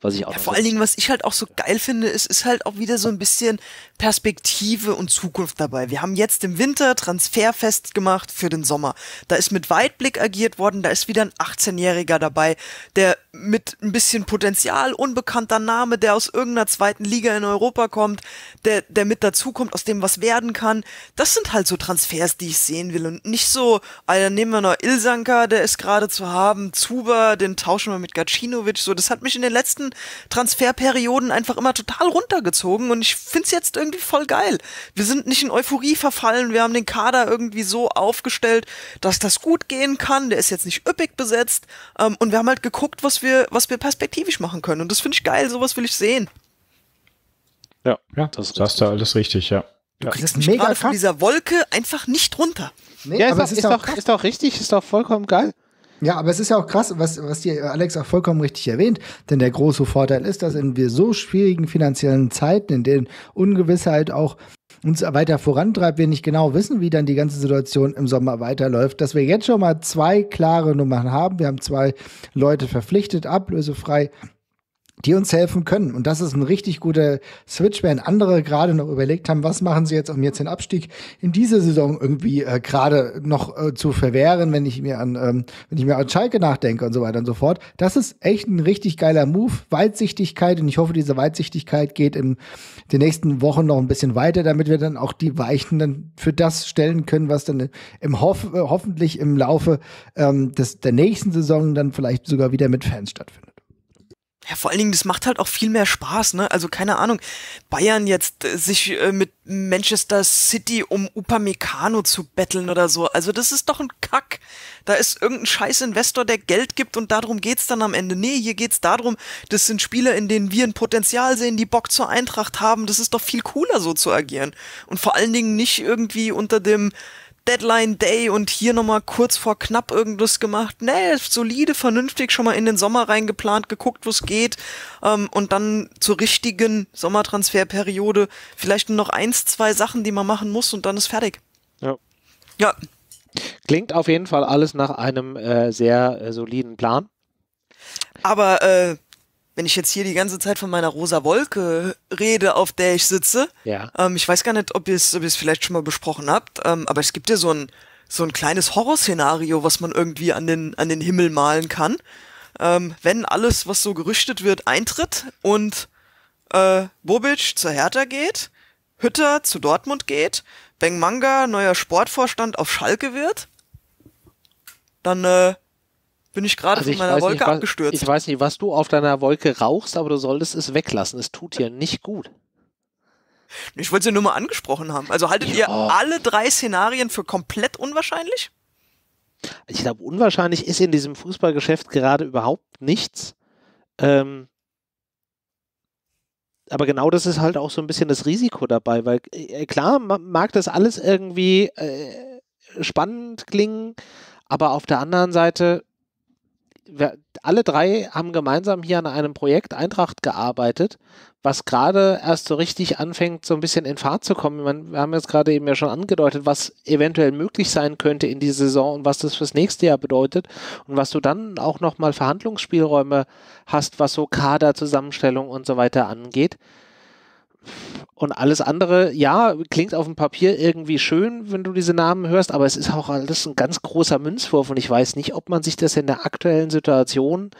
Was ich auch ja, vor allen Dingen, was ich halt auch so geil finde, ist, ist halt auch wieder so ein bisschen Perspektive und Zukunft dabei. Wir haben jetzt im Winter Transferfest gemacht für den Sommer. Da ist mit Weitblick agiert worden, da ist wieder ein 18-Jähriger dabei, der mit ein bisschen Potenzial und unbekannter Name, der aus irgendeiner zweiten Liga in Europa kommt, der, der mit dazukommt, aus dem was werden kann. Das sind halt so Transfers, die ich sehen will und nicht so, Alter, ah, nehmen wir noch Ilsanka, der ist gerade zu haben, Zuba, den tauschen wir mit Gacinovic, so. Das hat mich in den letzten Transferperioden einfach immer total runtergezogen und ich finde es jetzt irgendwie voll geil. Wir sind nicht in Euphorie verfallen, wir haben den Kader irgendwie so aufgestellt, dass das gut gehen kann, der ist jetzt nicht üppig besetzt ähm, und wir haben halt geguckt, was wir, was wir perspektivisch machen können und das finde ich geil, sowas will ich sehen. Ja, ja das, das ist da alles richtig, ja. Du ja. kriegst mich gerade von dieser Wolke einfach nicht runter. Nee, ja, aber ist, ist, doch, ist doch richtig, ist doch vollkommen geil. Ja, aber es ist ja auch krass, was, was dir Alex auch vollkommen richtig erwähnt. Denn der große Vorteil ist, dass in wir so schwierigen finanziellen Zeiten, in denen Ungewissheit auch uns weiter vorantreibt, wir nicht genau wissen, wie dann die ganze Situation im Sommer weiterläuft, dass wir jetzt schon mal zwei klare Nummern haben. Wir haben zwei Leute verpflichtet, ablösefrei die uns helfen können. Und das ist ein richtig guter Switch, während andere gerade noch überlegt haben, was machen sie jetzt, um jetzt den Abstieg in dieser Saison irgendwie äh, gerade noch äh, zu verwehren, wenn ich mir an, ähm, wenn ich mir an Schalke nachdenke und so weiter und so fort. Das ist echt ein richtig geiler Move. Weitsichtigkeit und ich hoffe, diese Weitsichtigkeit geht in den nächsten Wochen noch ein bisschen weiter, damit wir dann auch die Weichen dann für das stellen können, was dann im Hoff äh, hoffentlich im Laufe ähm, des, der nächsten Saison dann vielleicht sogar wieder mit Fans stattfindet. Ja, vor allen Dingen, das macht halt auch viel mehr Spaß, ne? Also keine Ahnung, Bayern jetzt äh, sich äh, mit Manchester City um Upamecano zu betteln oder so. Also das ist doch ein Kack. Da ist irgendein scheiß Investor, der Geld gibt und darum geht's dann am Ende. Nee, hier geht's darum, das sind Spieler, in denen wir ein Potenzial sehen, die Bock zur Eintracht haben. Das ist doch viel cooler so zu agieren. Und vor allen Dingen nicht irgendwie unter dem Deadline Day und hier nochmal kurz vor knapp irgendwas gemacht. Nee, solide, vernünftig schon mal in den Sommer reingeplant, geguckt, wo es geht. Ähm, und dann zur richtigen Sommertransferperiode vielleicht nur noch eins, zwei Sachen, die man machen muss und dann ist fertig. Ja. Ja. Klingt auf jeden Fall alles nach einem äh, sehr äh, soliden Plan. Aber äh, wenn ich jetzt hier die ganze Zeit von meiner rosa Wolke rede, auf der ich sitze, ja. ähm, ich weiß gar nicht, ob ihr es vielleicht schon mal besprochen habt, ähm, aber es gibt ja so ein, so ein kleines Horrorszenario, was man irgendwie an den, an den Himmel malen kann. Ähm, wenn alles, was so gerüchtet wird, eintritt und äh, Bobic zur Hertha geht, Hütter zu Dortmund geht, Bengmanga neuer Sportvorstand auf Schalke wird, dann äh, bin ich gerade also von meiner Wolke nicht, abgestürzt. Ich weiß nicht, was du auf deiner Wolke rauchst, aber du solltest es weglassen. Es tut dir nicht gut. Ich wollte sie nur mal angesprochen haben. Also haltet ja. ihr alle drei Szenarien für komplett unwahrscheinlich? Ich glaube, unwahrscheinlich ist in diesem Fußballgeschäft gerade überhaupt nichts. Ähm, aber genau das ist halt auch so ein bisschen das Risiko dabei, weil äh, klar mag das alles irgendwie äh, spannend klingen, aber auf der anderen Seite wir, alle drei haben gemeinsam hier an einem Projekt Eintracht gearbeitet, was gerade erst so richtig anfängt, so ein bisschen in Fahrt zu kommen. Meine, wir haben jetzt gerade eben ja schon angedeutet, was eventuell möglich sein könnte in die Saison und was das fürs nächste Jahr bedeutet und was du dann auch nochmal Verhandlungsspielräume hast, was so Kaderzusammenstellung und so weiter angeht. Und alles andere, ja, klingt auf dem Papier irgendwie schön, wenn du diese Namen hörst, aber es ist auch alles ein ganz großer Münzwurf und ich weiß nicht, ob man sich das in der aktuellen Situation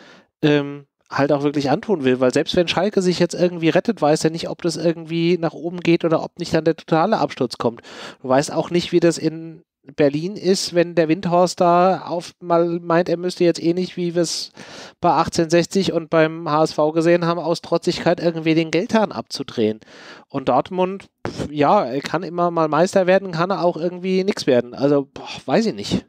ähm, halt auch wirklich antun will, weil selbst wenn Schalke sich jetzt irgendwie rettet, weiß er nicht, ob das irgendwie nach oben geht oder ob nicht dann der totale Absturz kommt. Du weißt auch nicht, wie das in Berlin ist, wenn der Windhorst da auf, mal meint, er müsste jetzt ähnlich eh wie wir es bei 1860 und beim HSV gesehen haben, aus Trotzigkeit irgendwie den Geldhahn abzudrehen. Und Dortmund, pf, ja, er kann immer mal Meister werden, kann er auch irgendwie nichts werden. Also, boah, weiß ich nicht.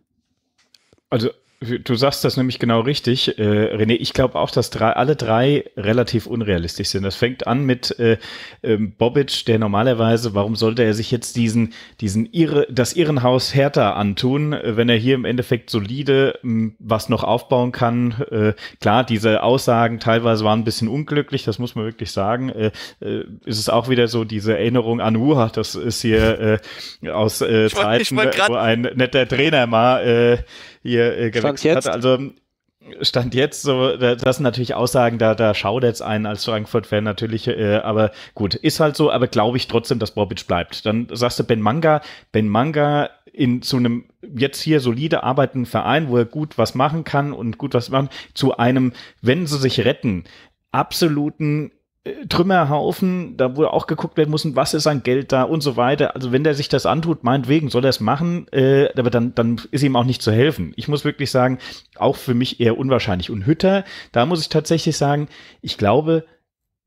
Also du sagst das nämlich genau richtig, äh, René. Ich glaube auch, dass drei, alle drei relativ unrealistisch sind. Das fängt an mit äh, ähm, Bobic, der normalerweise, warum sollte er sich jetzt diesen, diesen Irre, das Irrenhaus härter antun, äh, wenn er hier im Endeffekt solide mh, was noch aufbauen kann? Äh, klar, diese Aussagen teilweise waren ein bisschen unglücklich, das muss man wirklich sagen. Äh, äh, ist es auch wieder so diese Erinnerung an Uha, das ist hier äh, aus äh, Zeiten, wo ein netter Trainer mal äh, hier äh, gewechselt hat. Also Stand jetzt so, das sind natürlich Aussagen, da, da schaudert jetzt einen als Frankfurt-Fan natürlich, äh, aber gut, ist halt so, aber glaube ich trotzdem, dass Bobic bleibt. Dann sagst du Ben Manga, Ben Manga in zu einem jetzt hier solide arbeitenden Verein, wo er gut was machen kann und gut was machen, zu einem, wenn sie sich retten, absoluten Trümmerhaufen, da wo auch geguckt werden muss, was ist an Geld da und so weiter. Also wenn der sich das antut, meinetwegen soll er es machen, äh, aber dann, dann ist ihm auch nicht zu helfen. Ich muss wirklich sagen, auch für mich eher unwahrscheinlich. Und Hütter, da muss ich tatsächlich sagen, ich glaube,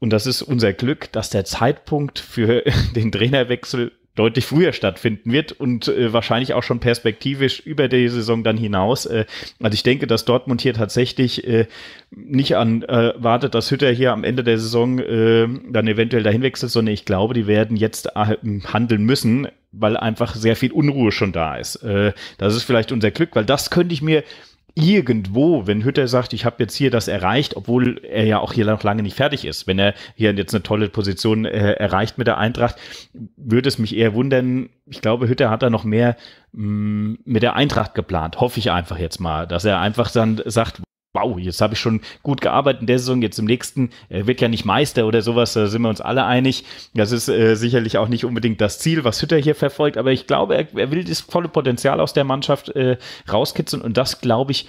und das ist unser Glück, dass der Zeitpunkt für <laughs> den Trainerwechsel deutlich früher stattfinden wird und äh, wahrscheinlich auch schon perspektivisch über die Saison dann hinaus. Äh, also ich denke, dass Dortmund hier tatsächlich äh, nicht an äh, wartet, dass Hütter hier am Ende der Saison äh, dann eventuell dahin wechselt, sondern ich glaube, die werden jetzt äh, handeln müssen, weil einfach sehr viel Unruhe schon da ist. das ist vielleicht unser Glück, weil das könnte ich mir irgendwo, wenn Hütter sagt, ich habe jetzt hier das erreicht, obwohl er ja auch hier noch lange nicht fertig ist, wenn er hier jetzt eine tolle Position äh, erreicht mit der Eintracht, würde es mich eher wundern. Ich glaube, Hütter hat da noch mehr mh, mm, mit der Eintracht geplant. Hoffe ich einfach jetzt mal, dass er einfach dann sagt, wow, jetzt habe ich schon gut gearbeitet in der Saison, jetzt im nächsten äh, wird ja nicht Meister oder sowas, da sind wir uns alle einig. Das ist äh, sicherlich auch nicht unbedingt das Ziel, was Hütter hier verfolgt, aber ich glaube, er, er will das volle Potenzial aus der Mannschaft äh, rauskitzeln und das, glaube ich,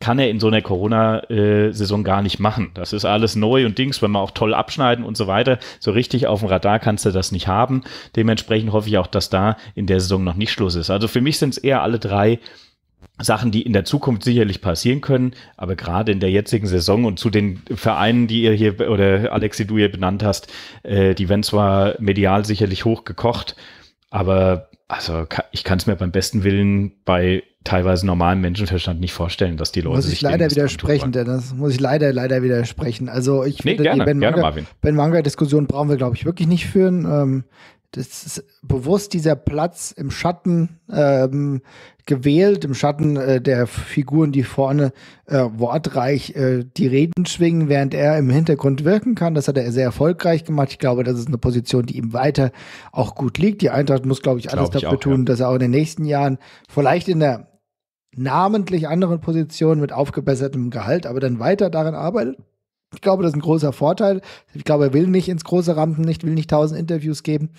kann er in so einer Corona-Saison äh, gar nicht machen. Das ist alles neu und Dings, wenn man auch toll abschneiden und so weiter. So richtig auf dem Radar kannst du das nicht haben. Dementsprechend hoffe ich auch, dass da in der Saison noch nicht Schluss ist. Also für mich sind es eher alle drei Sachen, die in der Zukunft sicherlich passieren können, aber gerade in der jetzigen Saison und zu den Vereinen, die ihr hier oder Alexi, du hier benannt hast, äh, die werden zwar medial sicherlich hochgekocht, aber also ich kann es mir beim besten Willen bei teilweise normalem Menschenverstand nicht vorstellen, dass die Leute muss ich leider widersprechen, denn das muss ich leider leider widersprechen. Also ich nee, finde gerne, die Ben Manga, Manga Diskussion brauchen wir glaube ich wirklich nicht führen. Ähm, das ist bewusst dieser Platz im Schatten ähm, gewählt, im Schatten äh, der Figuren, die vorne äh, wortreich äh, die Reden schwingen, während er im Hintergrund wirken kann. Das hat er sehr erfolgreich gemacht. Ich glaube, das ist eine Position, die ihm weiter auch gut liegt. Die Eintracht muss, glaube ich, alles glaub ich dafür auch, tun, ja. dass er auch in den nächsten Jahren vielleicht in der namentlich anderen Position mit aufgebessertem Gehalt, aber dann weiter daran arbeitet ich glaube, das ist ein großer Vorteil. Ich glaube, er will nicht ins große Rampenlicht, will nicht tausend Interviews geben.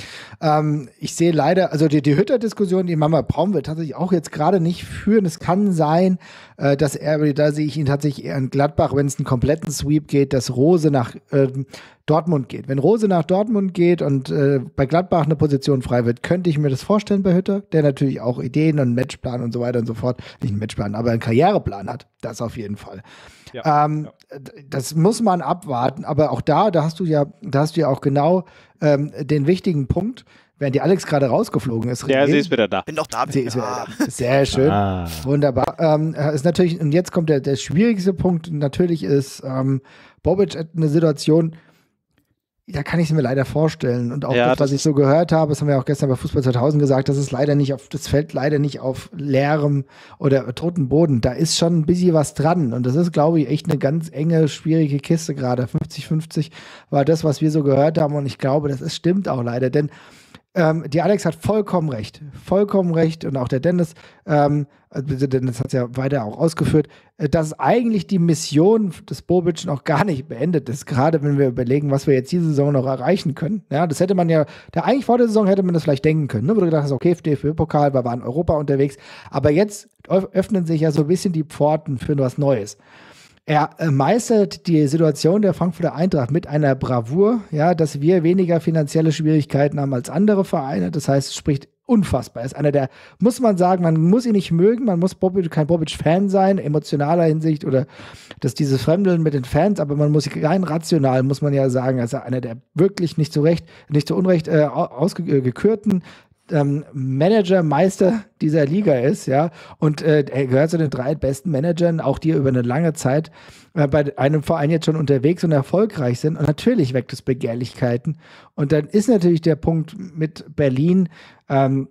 Ähm, ich sehe leider, also die, die Hütter-Diskussion, die Mama brauchen wir tatsächlich auch jetzt gerade nicht führen. Es kann sein, äh, dass er, da sehe ich ihn tatsächlich eher in Gladbach, wenn es einen kompletten Sweep geht, dass Rose nach äh, Dortmund geht. Wenn Rose nach Dortmund geht und äh, bei Gladbach eine Position frei wird, könnte ich mir das vorstellen bei Hütter, der natürlich auch Ideen und Matchplan und so weiter und so fort, nicht einen Matchplan, aber einen Karriereplan hat. Das auf jeden Fall. Ja, ähm, ja. Das muss man abwarten, aber auch da, da hast du ja, da hast du ja auch genau ähm, den wichtigen Punkt. Während die Alex gerade rausgeflogen ist. Ja, sie ist wieder da. Bin doch da. Sie ist wieder da. Sehr schön. Ah. Wunderbar. Ähm, äh, ist natürlich, und jetzt kommt der, der schwierigste Punkt. Natürlich ist ähm, Bobic eine Situation, ja, kann ich es mir leider vorstellen. Und auch ja, das, was ich so gehört habe, das haben wir auch gestern bei Fußball 2000 gesagt, das ist leider nicht auf, das fällt leider nicht auf leerem oder toten Boden. Da ist schon ein bisschen was dran. Und das ist, glaube ich, echt eine ganz enge, schwierige Kiste gerade. 50-50 war das, was wir so gehört haben. Und ich glaube, das ist, stimmt auch leider. Denn ähm, die Alex hat vollkommen recht. Vollkommen recht. Und auch der Dennis, ähm, also Dennis hat es ja weiter auch ausgeführt, äh, dass eigentlich die Mission des Bobic noch gar nicht beendet ist. Gerade wenn wir überlegen, was wir jetzt diese Saison noch erreichen können. Ja, das hätte man ja, da eigentlich vor der Saison hätte man das vielleicht denken können. Ne? Wo du gedacht hast, okay, DFB-Pokal, wir waren Europa unterwegs. Aber jetzt öffnen sich ja so ein bisschen die Pforten für was Neues. Er meistert die Situation der Frankfurter Eintracht mit einer Bravour, ja, dass wir weniger finanzielle Schwierigkeiten haben als andere Vereine. Das heißt, es spricht unfassbar. Er ist einer der, muss man sagen, man muss ihn nicht mögen, man muss Bobic, kein Bobic-Fan sein, emotionaler Hinsicht oder dass dieses Fremdeln mit den Fans, aber man muss rein rational, muss man ja sagen, er ist einer der wirklich nicht zu Recht, nicht zu Unrecht äh, ausgekürten äh, ähm, Manager, Meister dieser Liga ist, ja, und äh, er gehört zu den drei besten Managern, auch die über eine lange Zeit äh, bei einem Verein jetzt schon unterwegs und erfolgreich sind. Und natürlich weckt es Begehrlichkeiten. Und dann ist natürlich der Punkt mit Berlin, ähm,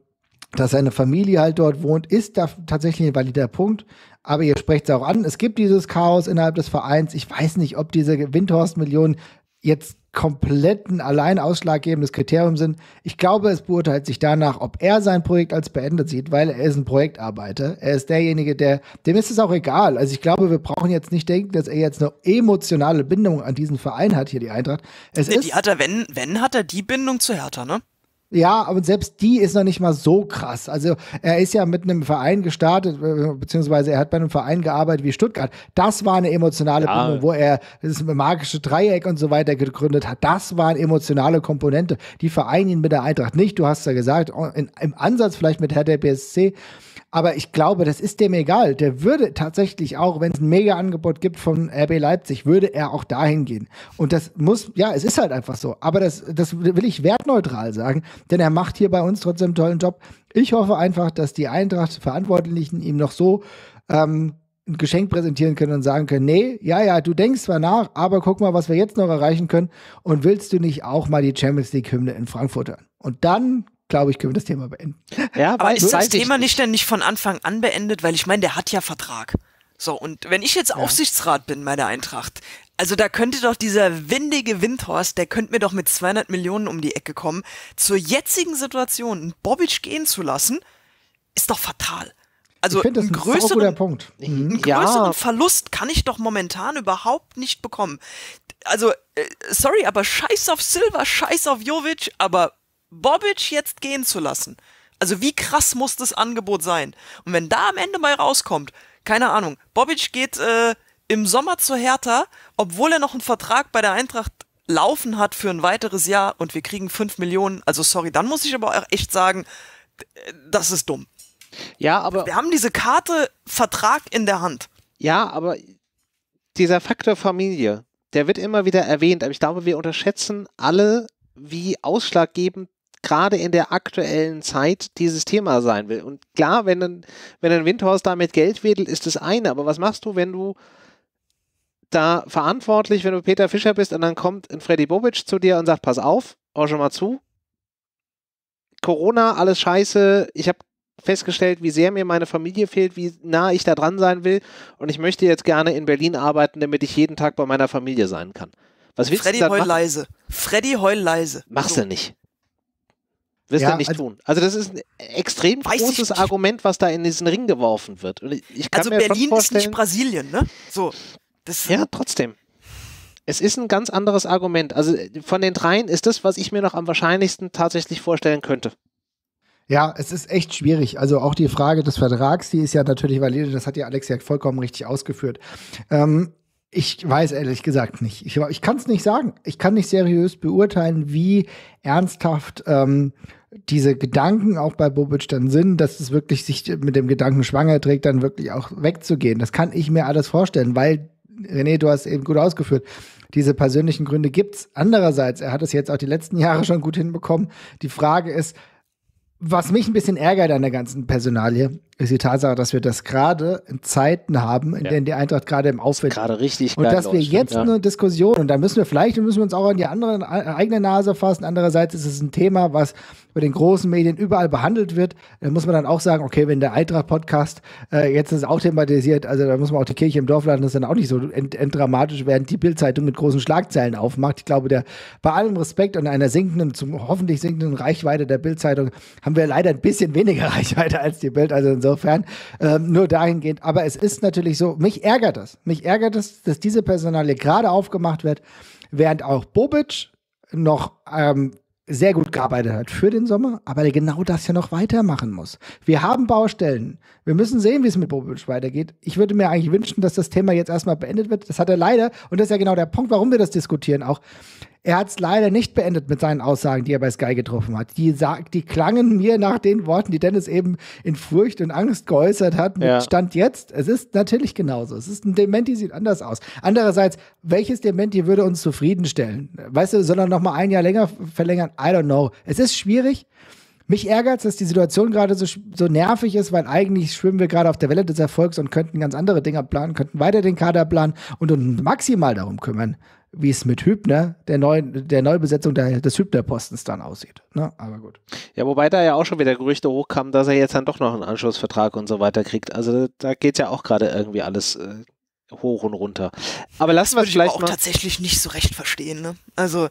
dass seine Familie halt dort wohnt, ist da tatsächlich ein valider Punkt. Aber ihr sprecht es auch an, es gibt dieses Chaos innerhalb des Vereins. Ich weiß nicht, ob diese Windhorst-Millionen jetzt kompletten allein ausschlaggebendes Kriterium sind. Ich glaube, es beurteilt sich danach, ob er sein Projekt als beendet sieht, weil er ist ein Projektarbeiter. Er ist derjenige, der, dem ist es auch egal. Also ich glaube, wir brauchen jetzt nicht denken, dass er jetzt eine emotionale Bindung an diesen Verein hat, hier die Eintracht. Es die ist, hat er, wenn, wenn hat er die Bindung zu Hertha, ne? Ja, aber selbst die ist noch nicht mal so krass. Also er ist ja mit einem Verein gestartet, äh, beziehungsweise er hat bei einem Verein gearbeitet wie Stuttgart. Das war eine emotionale ja. Bindung, wo er das magische Dreieck und so weiter gegründet hat. Das war eine emotionale Komponente. Die vereinen ihn mit der Eintracht nicht. Du hast ja gesagt, oh, in, im Ansatz vielleicht mit Hertha BSC. Aber ich glaube, das ist dem egal. Der würde tatsächlich auch, wenn es ein Mega-Angebot gibt von RB Leipzig, würde er auch dahin gehen. Und das muss, ja, es ist halt einfach so. Aber das, das will ich wertneutral sagen, denn er macht hier bei uns trotzdem einen tollen Job. Ich hoffe einfach, dass die Eintracht-Verantwortlichen ihm noch so ähm, ein Geschenk präsentieren können und sagen können, nee, ja, ja, du denkst zwar nach, aber guck mal, was wir jetzt noch erreichen können und willst du nicht auch mal die Champions League-Hymne in Frankfurt hören? Und dann glaube ich, können wir das Thema beenden. Ja, aber ist das halt Thema nicht denn nicht von Anfang an beendet? Weil ich meine, der hat ja Vertrag. So, und wenn ich jetzt ja. Aufsichtsrat bin meine Eintracht, also da könnte doch dieser windige Windhorst, der könnte mir doch mit 200 Millionen um die Ecke kommen, zur jetzigen Situation einen Bobic gehen zu lassen, ist doch fatal. Also ich find, das einen größeren, ein Punkt. Mhm. einen größeren ja. Verlust kann ich doch momentan überhaupt nicht bekommen. Also, äh, sorry, aber scheiß auf Silva, scheiß auf Jovic, aber Bobic jetzt gehen zu lassen. Also wie krass muss das Angebot sein? Und wenn da am Ende mal rauskommt, keine Ahnung, Bobic geht äh, im Sommer zu Hertha, obwohl er noch einen Vertrag bei der Eintracht laufen hat für ein weiteres Jahr und wir kriegen 5 Millionen. Also sorry, dann muss ich aber auch echt sagen, das ist dumm. Ja, aber. Wir haben diese Karte Vertrag in der Hand. Ja, aber dieser Faktor Familie, der wird immer wieder erwähnt, aber ich glaube, wir unterschätzen alle, wie ausschlaggebend gerade in der aktuellen Zeit dieses Thema sein will. Und klar, wenn ein, wenn ein Windhorst damit Geld wedelt, ist das eine. Aber was machst du, wenn du da verantwortlich, wenn du Peter Fischer bist und dann kommt ein Freddy Bobic zu dir und sagt, pass auf, hör schon mal zu. Corona, alles scheiße. Ich habe festgestellt, wie sehr mir meine Familie fehlt, wie nah ich da dran sein will. Und ich möchte jetzt gerne in Berlin arbeiten, damit ich jeden Tag bei meiner Familie sein kann. Was willst Freddy du dann heul leise. Freddy heul leise. Machst so. du nicht. Wirst ja, du nicht also, tun. Also das ist ein extrem großes Argument, was da in diesen Ring geworfen wird. also Berlin ist nicht Brasilien, ne? So. ja, trotzdem. Es ist ein ganz anderes Argument. Also äh, von den dreien ist das, was ich mir noch am wahrscheinlichsten tatsächlich vorstellen könnte. Ja, es ist echt schwierig. Also auch die Frage des Vertrags, die ist ja natürlich valide, das hat ja Alex ja vollkommen richtig ausgeführt. Ähm, ich weiß ehrlich gesagt nicht. Ich, ich kann es nicht sagen. Ich kann nicht seriös beurteilen, wie ernsthaft ähm, diese Gedanken auch bei Bobic dann sind, dass es wirklich sich mit dem Gedanken schwanger trägt, dann wirklich auch wegzugehen. Das kann ich mir alles vorstellen, weil, René, du hast eben gut ausgeführt, diese persönlichen Gründe gibt's. Andererseits, er hat es jetzt auch die letzten Jahre schon gut hinbekommen. Die Frage ist, was mich ein bisschen ärgert an der ganzen Personalie, ist die Tatsache, dass wir das gerade in Zeiten haben, in ja. denen die Eintracht gerade im Aufwind gerade richtig und dass wir jetzt ja. eine Diskussion und da müssen wir vielleicht müssen wir uns auch an die anderen äh, eigene Nase fassen. Andererseits ist es ein Thema, was bei den großen Medien überall behandelt wird. Da muss man dann auch sagen, okay, wenn der Eintracht Podcast äh, jetzt ist auch thematisiert, also da muss man auch die Kirche im Dorf lassen, das ist dann auch nicht so enddramatisch, während die Bildzeitung mit großen Schlagzeilen aufmacht. Ich glaube, der bei allem Respekt und einer sinkenden, zum hoffentlich sinkenden Reichweite der Bildzeitung haben wir leider ein bisschen weniger <laughs> Reichweite als die Bild. Also insofern ähm, nur dahingehend. Aber es ist natürlich so, mich ärgert das. Mich ärgert es, dass diese Personalie gerade aufgemacht wird, während auch Bobic noch ähm, sehr gut gearbeitet hat für den Sommer, aber der genau das ja noch weitermachen muss. Wir haben Baustellen. Wir müssen sehen, wie es mit Bobic weitergeht. Ich würde mir eigentlich wünschen, dass das Thema jetzt erstmal beendet wird. Das hat er leider, und das ist ja genau der Punkt, warum wir das diskutieren auch. Er hat es leider nicht beendet mit seinen Aussagen, die er bei Sky getroffen hat. Die, die klangen mir nach den Worten, die Dennis eben in Furcht und Angst geäußert hat, ja. Stand jetzt. Es ist natürlich genauso. Es ist ein Dementi, sieht anders aus. Andererseits, welches Dementi würde uns zufriedenstellen? Weißt du, sondern noch mal ein Jahr länger verlängern? I don't know. Es ist schwierig. Mich ärgert es, dass die Situation gerade so, so nervig ist, weil eigentlich schwimmen wir gerade auf der Welle des Erfolgs und könnten ganz andere Dinge planen, könnten weiter den Kader planen und uns maximal darum kümmern wie es mit Hübner, der, neuen, der Neubesetzung der, des Hübner-Postens dann aussieht. Ne? Aber gut. Ja, wobei da ja auch schon wieder Gerüchte hochkamen, dass er jetzt dann doch noch einen Anschlussvertrag und so weiter kriegt. Also da geht ja auch gerade irgendwie alles äh, hoch und runter. Aber lassen wir es vielleicht ich auch mal tatsächlich nicht so recht verstehen. Ne? Also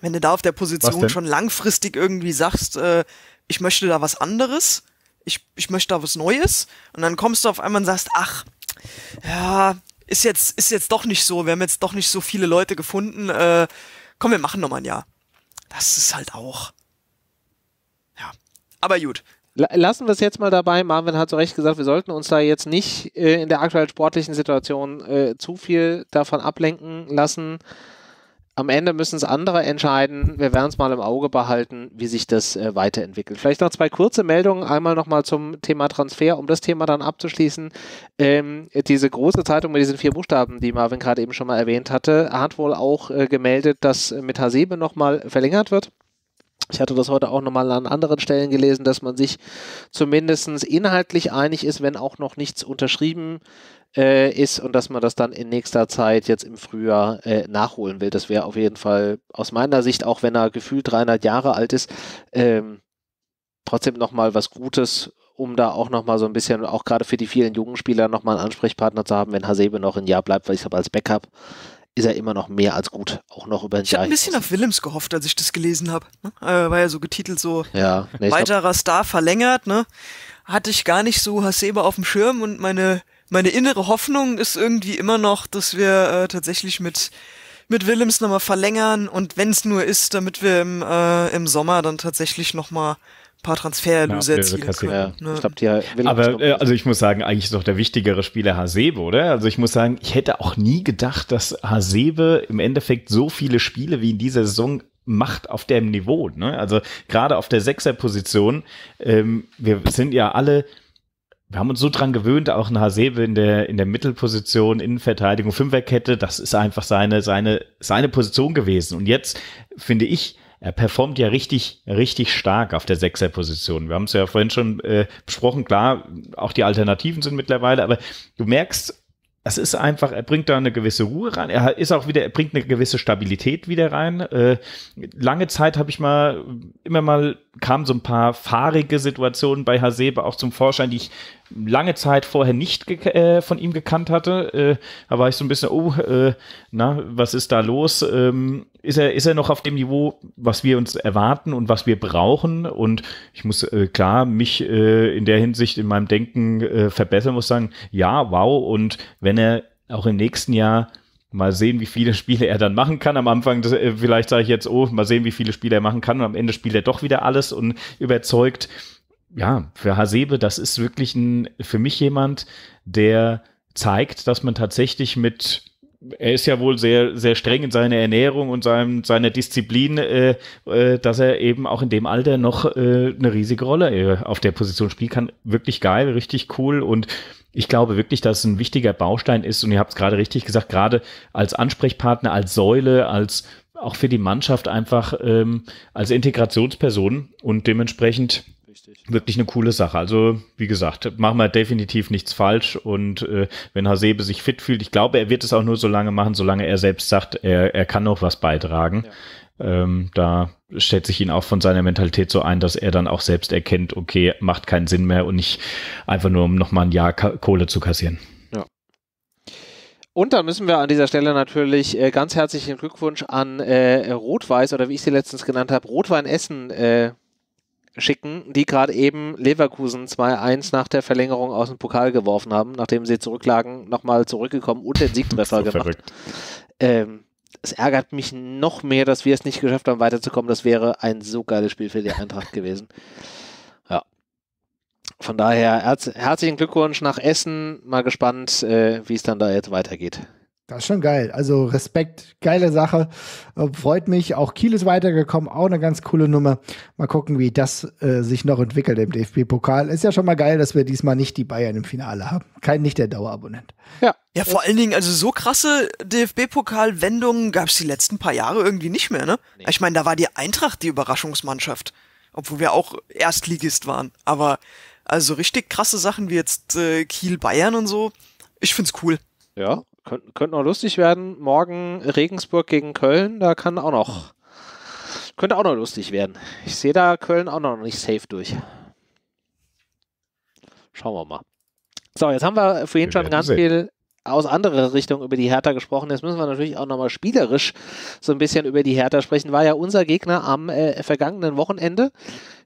wenn du da auf der Position schon langfristig irgendwie sagst, äh, ich möchte da was anderes, ich, ich möchte da was Neues, und dann kommst du auf einmal und sagst, ach, ja, ist jetzt, ist jetzt doch nicht so, wir haben jetzt doch nicht so viele Leute gefunden, äh, komm, wir machen nochmal ein Jahr. Das ist halt auch. Ja. Aber gut. Lassen wir es jetzt mal dabei. Marvin hat zu Recht gesagt, wir sollten uns da jetzt nicht äh, in der aktuellen sportlichen Situation äh, zu viel davon ablenken lassen am Ende müssen es andere entscheiden. Wir werden es mal im Auge behalten, wie sich das äh, weiterentwickelt. Vielleicht noch zwei kurze Meldungen. Einmal nochmal zum Thema Transfer, um das Thema dann abzuschließen. Ähm, diese große Zeitung mit diesen vier Buchstaben, die Marvin gerade eben schon mal erwähnt hatte, hat wohl auch äh, gemeldet, dass mit Hasebe nochmal verlängert wird. Ich hatte das heute auch nochmal an anderen Stellen gelesen, dass man sich zumindest inhaltlich einig ist, wenn auch noch nichts unterschrieben wird äh, ist und dass man das dann in nächster Zeit jetzt im Frühjahr äh, nachholen will. Das wäre auf jeden Fall aus meiner Sicht, auch wenn er gefühlt 300 Jahre alt ist, ähm, trotzdem nochmal was Gutes, um da auch nochmal so ein bisschen, auch gerade für die vielen jungen Spieler nochmal einen Ansprechpartner zu haben, wenn Hasebe noch ein Jahr bleibt, weil ich habe als Backup ist er immer noch mehr als gut, auch noch über den Ich habe ein bisschen auf Willems gehofft, als ich das gelesen habe. Ne? Äh, war ja so getitelt so ja, nee, weiterer Star verlängert, ne? Hatte ich gar nicht so Hasebe auf dem Schirm und meine meine innere Hoffnung ist irgendwie immer noch, dass wir äh, tatsächlich mit mit Willems nochmal verlängern und wenn es nur ist, damit wir im, äh, im Sommer dann tatsächlich nochmal ein paar Transfererlöse ja, erzielen können. Ja. Ne? Ich glaub, die, Aber äh, also, also ich muss sagen, eigentlich ist doch der wichtigere Spieler Hasebe, oder? Also ich muss sagen, ich hätte auch nie gedacht, dass Hasebe im Endeffekt so viele Spiele wie in dieser Saison macht auf dem Niveau. Ne? Also gerade auf der Sechser-Position, ähm, wir sind ja alle wir haben uns so dran gewöhnt, auch ein Hasebe in der, in der Mittelposition, Innenverteidigung, Fünferkette, das ist einfach seine, seine, seine Position gewesen. Und jetzt finde ich, er performt ja richtig, richtig stark auf der Sechserposition. Wir haben es ja vorhin schon äh, besprochen, klar, auch die Alternativen sind mittlerweile, aber du merkst, es ist einfach, er bringt da eine gewisse Ruhe rein. Er ist auch wieder, er bringt eine gewisse Stabilität wieder rein. Äh, lange Zeit habe ich mal, immer mal kamen so ein paar fahrige Situationen bei Hasebe auch zum Vorschein, die ich lange Zeit vorher nicht äh, von ihm gekannt hatte. Äh, da war ich so ein bisschen, oh, äh, na, was ist da los? Ähm, ist er, ist er noch auf dem Niveau, was wir uns erwarten und was wir brauchen? Und ich muss äh, klar mich äh, in der Hinsicht in meinem Denken äh, verbessern, muss sagen, ja, wow. Und wenn er auch im nächsten Jahr mal sehen, wie viele Spiele er dann machen kann. Am Anfang, das, äh, vielleicht sage ich jetzt, oh, mal sehen, wie viele Spiele er machen kann. Und am Ende spielt er doch wieder alles und überzeugt. Ja, für Hasebe, das ist wirklich ein, für mich jemand, der zeigt, dass man tatsächlich mit er ist ja wohl sehr, sehr streng in seiner Ernährung und seinem, seiner Disziplin, äh, äh, dass er eben auch in dem Alter noch äh, eine riesige Rolle äh, auf der Position spielen kann. Wirklich geil, richtig cool und ich glaube wirklich, dass es ein wichtiger Baustein ist und ihr habt es gerade richtig gesagt, gerade als Ansprechpartner, als Säule, als auch für die Mannschaft einfach ähm, als Integrationsperson und dementsprechend wirklich eine coole Sache. Also, wie gesagt, machen wir definitiv nichts falsch. Und äh, wenn Hasebe sich fit fühlt, ich glaube, er wird es auch nur so lange machen, solange er selbst sagt, er, er kann noch was beitragen. Ja. Ähm, da stellt sich ihn auch von seiner Mentalität so ein, dass er dann auch selbst erkennt, okay, macht keinen Sinn mehr und nicht einfach nur, um nochmal ein Jahr Kohle zu kassieren. Und dann müssen wir an dieser Stelle natürlich äh, ganz herzlichen Glückwunsch an äh, Rot-Weiß oder wie ich sie letztens genannt habe, Rotwein Essen äh, schicken, die gerade eben Leverkusen 2-1 nach der Verlängerung aus dem Pokal geworfen haben, nachdem sie zurücklagen, nochmal zurückgekommen und den Siegtreffer <laughs> so gemacht. Ähm, es ärgert mich noch mehr, dass wir es nicht geschafft haben, weiterzukommen. Das wäre ein so geiles Spiel für die Eintracht gewesen. Ja. Von daher herz herzlichen Glückwunsch nach Essen. Mal gespannt, äh, wie es dann da jetzt weitergeht. Das ist schon geil. Also Respekt, geile Sache. Äh, freut mich. Auch Kiel ist weitergekommen. Auch eine ganz coole Nummer. Mal gucken, wie das äh, sich noch entwickelt im DFB-Pokal. Ist ja schon mal geil, dass wir diesmal nicht die Bayern im Finale haben. Kein nicht der Dauerabonnent. Ja. Ja, vor allen Dingen, also so krasse DFB-Pokal-Wendungen gab es die letzten paar Jahre irgendwie nicht mehr, ne? Nee. Ich meine, da war die Eintracht die Überraschungsmannschaft. Obwohl wir auch Erstligist waren. Aber also richtig krasse Sachen wie jetzt äh, Kiel-Bayern und so. Ich find's cool. Ja, könnte noch lustig werden. Morgen Regensburg gegen Köln, da kann auch noch, könnte auch noch lustig werden. Ich sehe da Köln auch noch nicht safe durch. Schauen wir mal. So, jetzt haben wir vorhin wir schon ganz sehen. viel aus anderer Richtung über die Hertha gesprochen. Jetzt müssen wir natürlich auch nochmal spielerisch so ein bisschen über die Hertha sprechen. War ja unser Gegner am äh, vergangenen Wochenende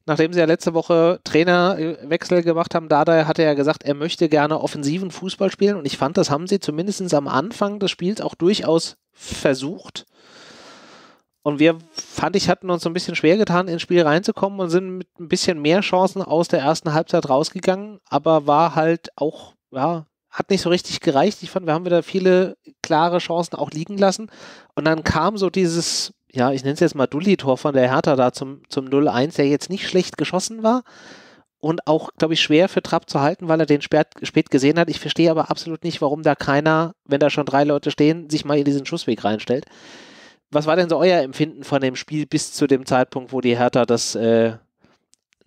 nachdem sie ja letzte Woche Trainerwechsel gemacht haben, Dada hatte ja gesagt, er möchte gerne offensiven Fußball spielen und ich fand, das haben sie zumindest am Anfang des Spiels auch durchaus versucht. Und wir, fand ich, hatten uns so ein bisschen schwer getan, ins Spiel reinzukommen und sind mit ein bisschen mehr Chancen aus der ersten Halbzeit rausgegangen, aber war halt auch, ja, hat nicht so richtig gereicht. Ich fand, wir haben wieder viele klare Chancen auch liegen lassen. Und dann kam so dieses ja, ich nenne es jetzt mal Dulli-Tor von der Hertha da zum, zum 0-1, der jetzt nicht schlecht geschossen war und auch, glaube ich, schwer für Trapp zu halten, weil er den spät, spät gesehen hat. Ich verstehe aber absolut nicht, warum da keiner, wenn da schon drei Leute stehen, sich mal in diesen Schussweg reinstellt. Was war denn so euer Empfinden von dem Spiel bis zu dem Zeitpunkt, wo die Hertha das äh,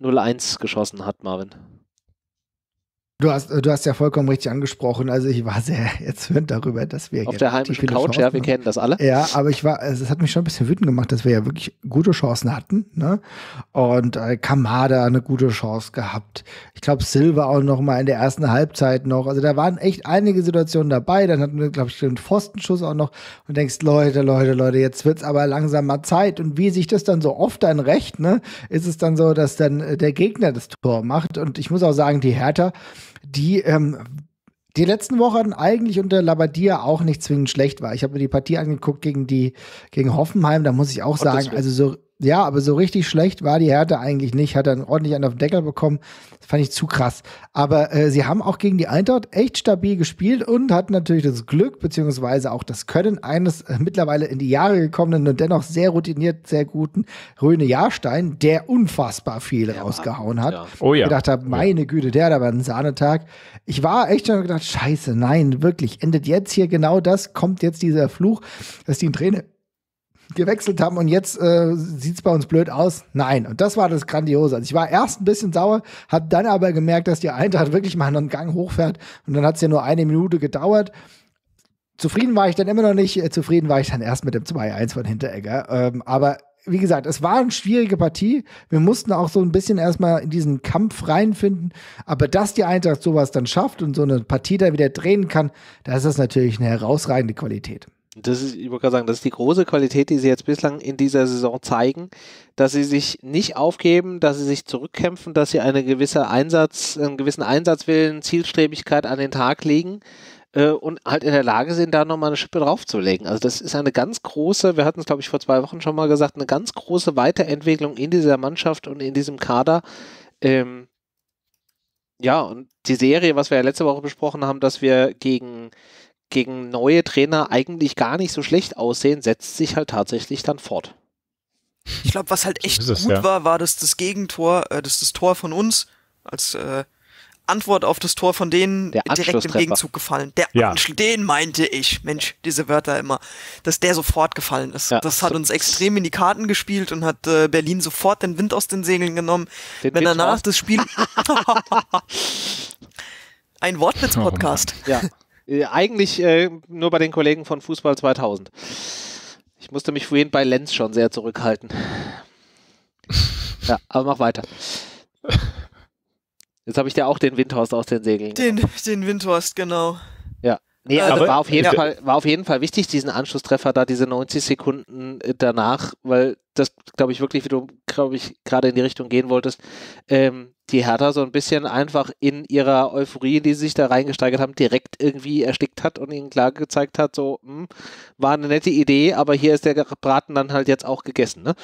0-1 geschossen hat, Marvin? Du hast, äh, du hast ja vollkommen richtig angesprochen. Also ich war sehr <laughs> erzürnt darüber, dass wir auf der heimischen Couch, Chancen ja, wir kennen das alle. Ja, aber ich war, also es hat mich schon ein bisschen wütend gemacht, dass wir ja wirklich gute Chancen hatten. Ne? Und äh, Kamada eine gute Chance gehabt. Ich glaube Silva auch noch mal in der ersten Halbzeit noch. Also da waren echt einige Situationen dabei. Dann hatten wir glaube ich den Pfostenschuss auch noch. Und denkst Leute, Leute, Leute, jetzt wird's aber langsam mal Zeit. Und wie sich das dann so oft dann recht, ne, ist es dann so, dass dann äh, der Gegner das Tor macht. Und ich muss auch sagen, die Hertha die ähm, die letzten Wochen eigentlich unter Labadia auch nicht zwingend schlecht war. Ich habe mir die Partie angeguckt gegen die gegen Hoffenheim, da muss ich auch sagen, also so ja, aber so richtig schlecht war die Härte eigentlich nicht. Hat dann ordentlich einen auf den Deckel bekommen. Das fand ich zu krass. Aber äh, sie haben auch gegen die Eintracht echt stabil gespielt und hatten natürlich das Glück beziehungsweise auch das Können eines äh, mittlerweile in die Jahre gekommenen und dennoch sehr routiniert, sehr guten Röne Jahrstein, der unfassbar viel ja, rausgehauen hat. Ja. Oh ja. Ich dachte, habe, meine Güte, der hat aber einen Sahnetag. Ich war echt schon gedacht, scheiße, nein, wirklich, endet jetzt hier genau das, kommt jetzt dieser Fluch, dass die Träne gewechselt haben und jetzt äh, sieht es bei uns blöd aus. Nein, und das war das Grandiose. Also ich war erst ein bisschen sauer, habe dann aber gemerkt, dass die Eintracht wirklich mal einen Gang hochfährt und dann hat es ja nur eine Minute gedauert. Zufrieden war ich dann immer noch nicht, äh, zufrieden war ich dann erst mit dem 2-1 von Hinteregger. Ähm, aber wie gesagt, es war eine schwierige Partie. Wir mussten auch so ein bisschen erstmal in diesen Kampf reinfinden. Aber dass die Eintracht sowas dann schafft und so eine Partie da wieder drehen kann, das ist natürlich eine herausragende Qualität. Das ist, ich würde sagen, das ist die große Qualität, die sie jetzt bislang in dieser Saison zeigen, dass sie sich nicht aufgeben, dass sie sich zurückkämpfen, dass sie eine gewisse Einsatz, einen gewissen Einsatzwillen, Zielstrebigkeit an den Tag legen äh, und halt in der Lage sind, da nochmal eine Schippe draufzulegen. Also das ist eine ganz große, wir hatten es glaube ich vor zwei Wochen schon mal gesagt, eine ganz große Weiterentwicklung in dieser Mannschaft und in diesem Kader. Ähm, ja, und die Serie, was wir ja letzte Woche besprochen haben, dass wir gegen gegen neue Trainer eigentlich gar nicht so schlecht aussehen, setzt sich halt tatsächlich dann fort. Ich glaube, was halt echt so es, gut ja. war, war, dass das Gegentor, äh, dass das Tor von uns als äh, Antwort auf das Tor von denen direkt im Gegenzug gefallen. Der ja. den meinte ich, Mensch, diese Wörter immer, dass der sofort gefallen ist. Ja. Das hat uns extrem in die Karten gespielt und hat äh, Berlin sofort den Wind aus den Segeln genommen. Den Wenn danach das Spiel <laughs> <laughs> ein Wortwitz-Podcast. Oh ja. Äh, eigentlich äh, nur bei den Kollegen von Fußball 2000. Ich musste mich vorhin bei Lenz schon sehr zurückhalten. ja, aber mach weiter. Jetzt habe ich dir auch den Windhorst aus den Segeln. Den, den Windhorst, genau. Ja. Nee, also war auf, jeden Fall, war auf jeden Fall wichtig, diesen Anschlusstreffer da, diese 90 Sekunden äh, danach, weil das, glaube ich, wirklich, wie du, glaube ich, gerade in die Richtung gehen wolltest, ähm, die Hertha so ein bisschen einfach in ihrer Euphorie, die sie sich da reingesteigert haben, direkt irgendwie erstickt hat und ihnen klar gezeigt hat, so, mh, hm, war eine nette Idee, aber hier ist der Braten dann halt jetzt auch gegessen. Ne?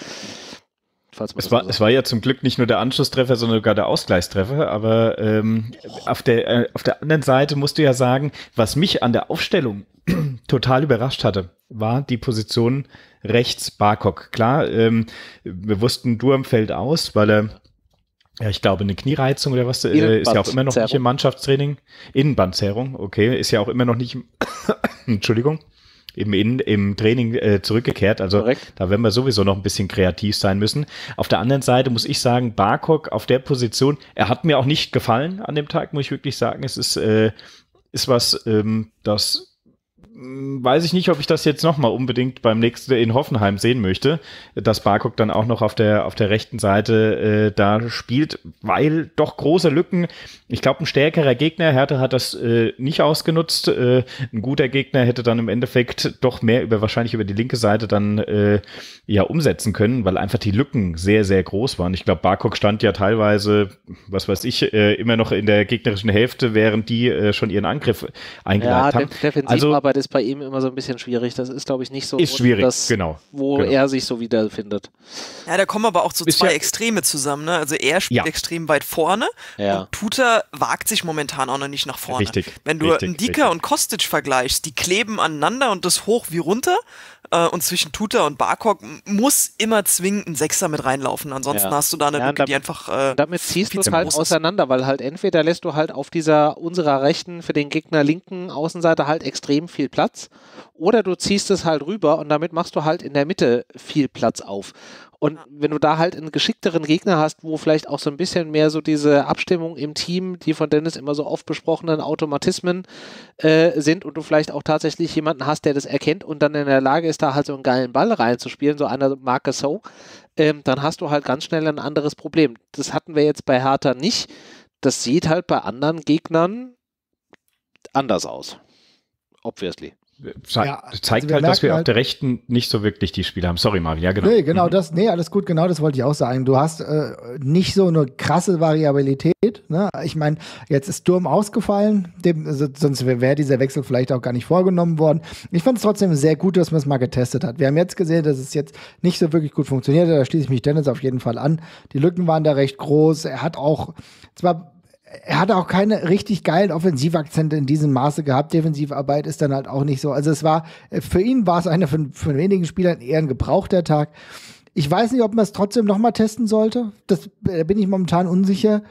Es war, es war, ja zum Glück nicht nur der Anschlusstreffer, sondern sogar der Ausgleichstreffer. Aber ähm, auf, der, äh, auf der anderen Seite musst du ja sagen, was mich an der Aufstellung <clears throat> total überrascht hatte, war die Position rechts Barkok. Klar, ähm, wir wussten, Durm fällt aus, weil er ja, ich glaube, eine Kniereizung oder was äh, ist ja auch immer noch nicht im Mannschaftstraining. Innenbandzerrung, okay, ist ja auch immer noch nicht, <coughs> Entschuldigung, im, in, im Training äh, zurückgekehrt. Also Korrekt. da werden wir sowieso noch ein bisschen kreativ sein müssen. Auf der anderen Seite muss ich sagen, Barkok auf der Position, er hat mir auch nicht gefallen an dem Tag, muss ich wirklich sagen. Es ist, äh, ist was, ähm, das hm, weiß ich nicht, ob ich das jetzt nochmal unbedingt beim nächsten in Hoffenheim sehen möchte, dass Barcock dann auch noch auf der, auf der rechten Seite äh, da spielt, weil doch große Lücken. Ich glaube, ein stärkerer Gegner, Hertha hat das äh, nicht ausgenutzt. Äh, ein guter Gegner hätte dann im Endeffekt doch mehr über wahrscheinlich über die linke Seite dann äh, ja umsetzen können, weil einfach die Lücken sehr, sehr groß waren. Ich glaube, Barcock stand ja teilweise, was weiß ich, äh, immer noch in der gegnerischen Hälfte, während die äh, schon ihren Angriff eingeladen ja, haben. Defensivarbeit also, ist bei ihm immer so ein bisschen schwierig. Das ist, glaube ich, nicht so, ist schwierig, das, genau, wo genau. er sich so wiederfindet. Ja, da kommen aber auch so ist zwei ja Extreme zusammen. Ne? Also er spielt ja. extrem weit vorne ja. und Tuta wagt sich momentan auch noch nicht nach vorne. Richtig, Wenn du richtig, Ndika und Kostic vergleichst, die kleben aneinander und das hoch wie runter. Äh, und zwischen Tuta und Barkok muss immer zwingend ein Sechser mit reinlaufen. Ansonsten ja. hast du da eine ja, Lücke, damit, die einfach. Äh, damit ziehst du es halt auseinander, weil halt entweder lässt du halt auf dieser unserer rechten, für den Gegner linken Außenseite halt extrem viel Platz oder du ziehst es halt rüber und damit machst du halt in der Mitte viel Platz auf. Und ja. wenn du da halt einen geschickteren Gegner hast, wo vielleicht auch so ein bisschen mehr so diese Abstimmung im Team, die von Dennis immer so oft besprochenen Automatismen äh, sind und du vielleicht auch tatsächlich jemanden hast, der das erkennt und dann in der Lage ist, da halt so einen geilen Ball reinzuspielen, so einer Marke So, ähm, dann hast du halt ganz schnell ein anderes Problem. Das hatten wir jetzt bei Hertha nicht. Das sieht halt bei anderen Gegnern anders aus. Obviously ze ja, also zeigt halt, dass wir halt auf der rechten nicht so wirklich die Spiele haben. Sorry, Marvin, ja, genau. Nee, genau mhm. das, nee, alles gut, genau das wollte ich auch sagen. Du hast äh, nicht so eine krasse Variabilität. Ne? Ich meine, jetzt ist Durm ausgefallen, dem, also, sonst wäre dieser Wechsel vielleicht auch gar nicht vorgenommen worden. Ich fand es trotzdem sehr gut, dass man es mal getestet hat. Wir haben jetzt gesehen, dass es jetzt nicht so wirklich gut funktioniert. Da schließe ich mich Dennis auf jeden Fall an. Die Lücken waren da recht groß. Er hat auch zwar er hatte auch keine richtig geilen Offensivakzente in diesem Maße gehabt. Defensivarbeit ist dann halt auch nicht so. Also es war, äh, für ihn war es einer von, von wenigen Spielern eher ein gebrauchter Tag. Ich weiß nicht, ob man es trotzdem nochmal testen sollte. Das, äh, da bin ich momentan unsicher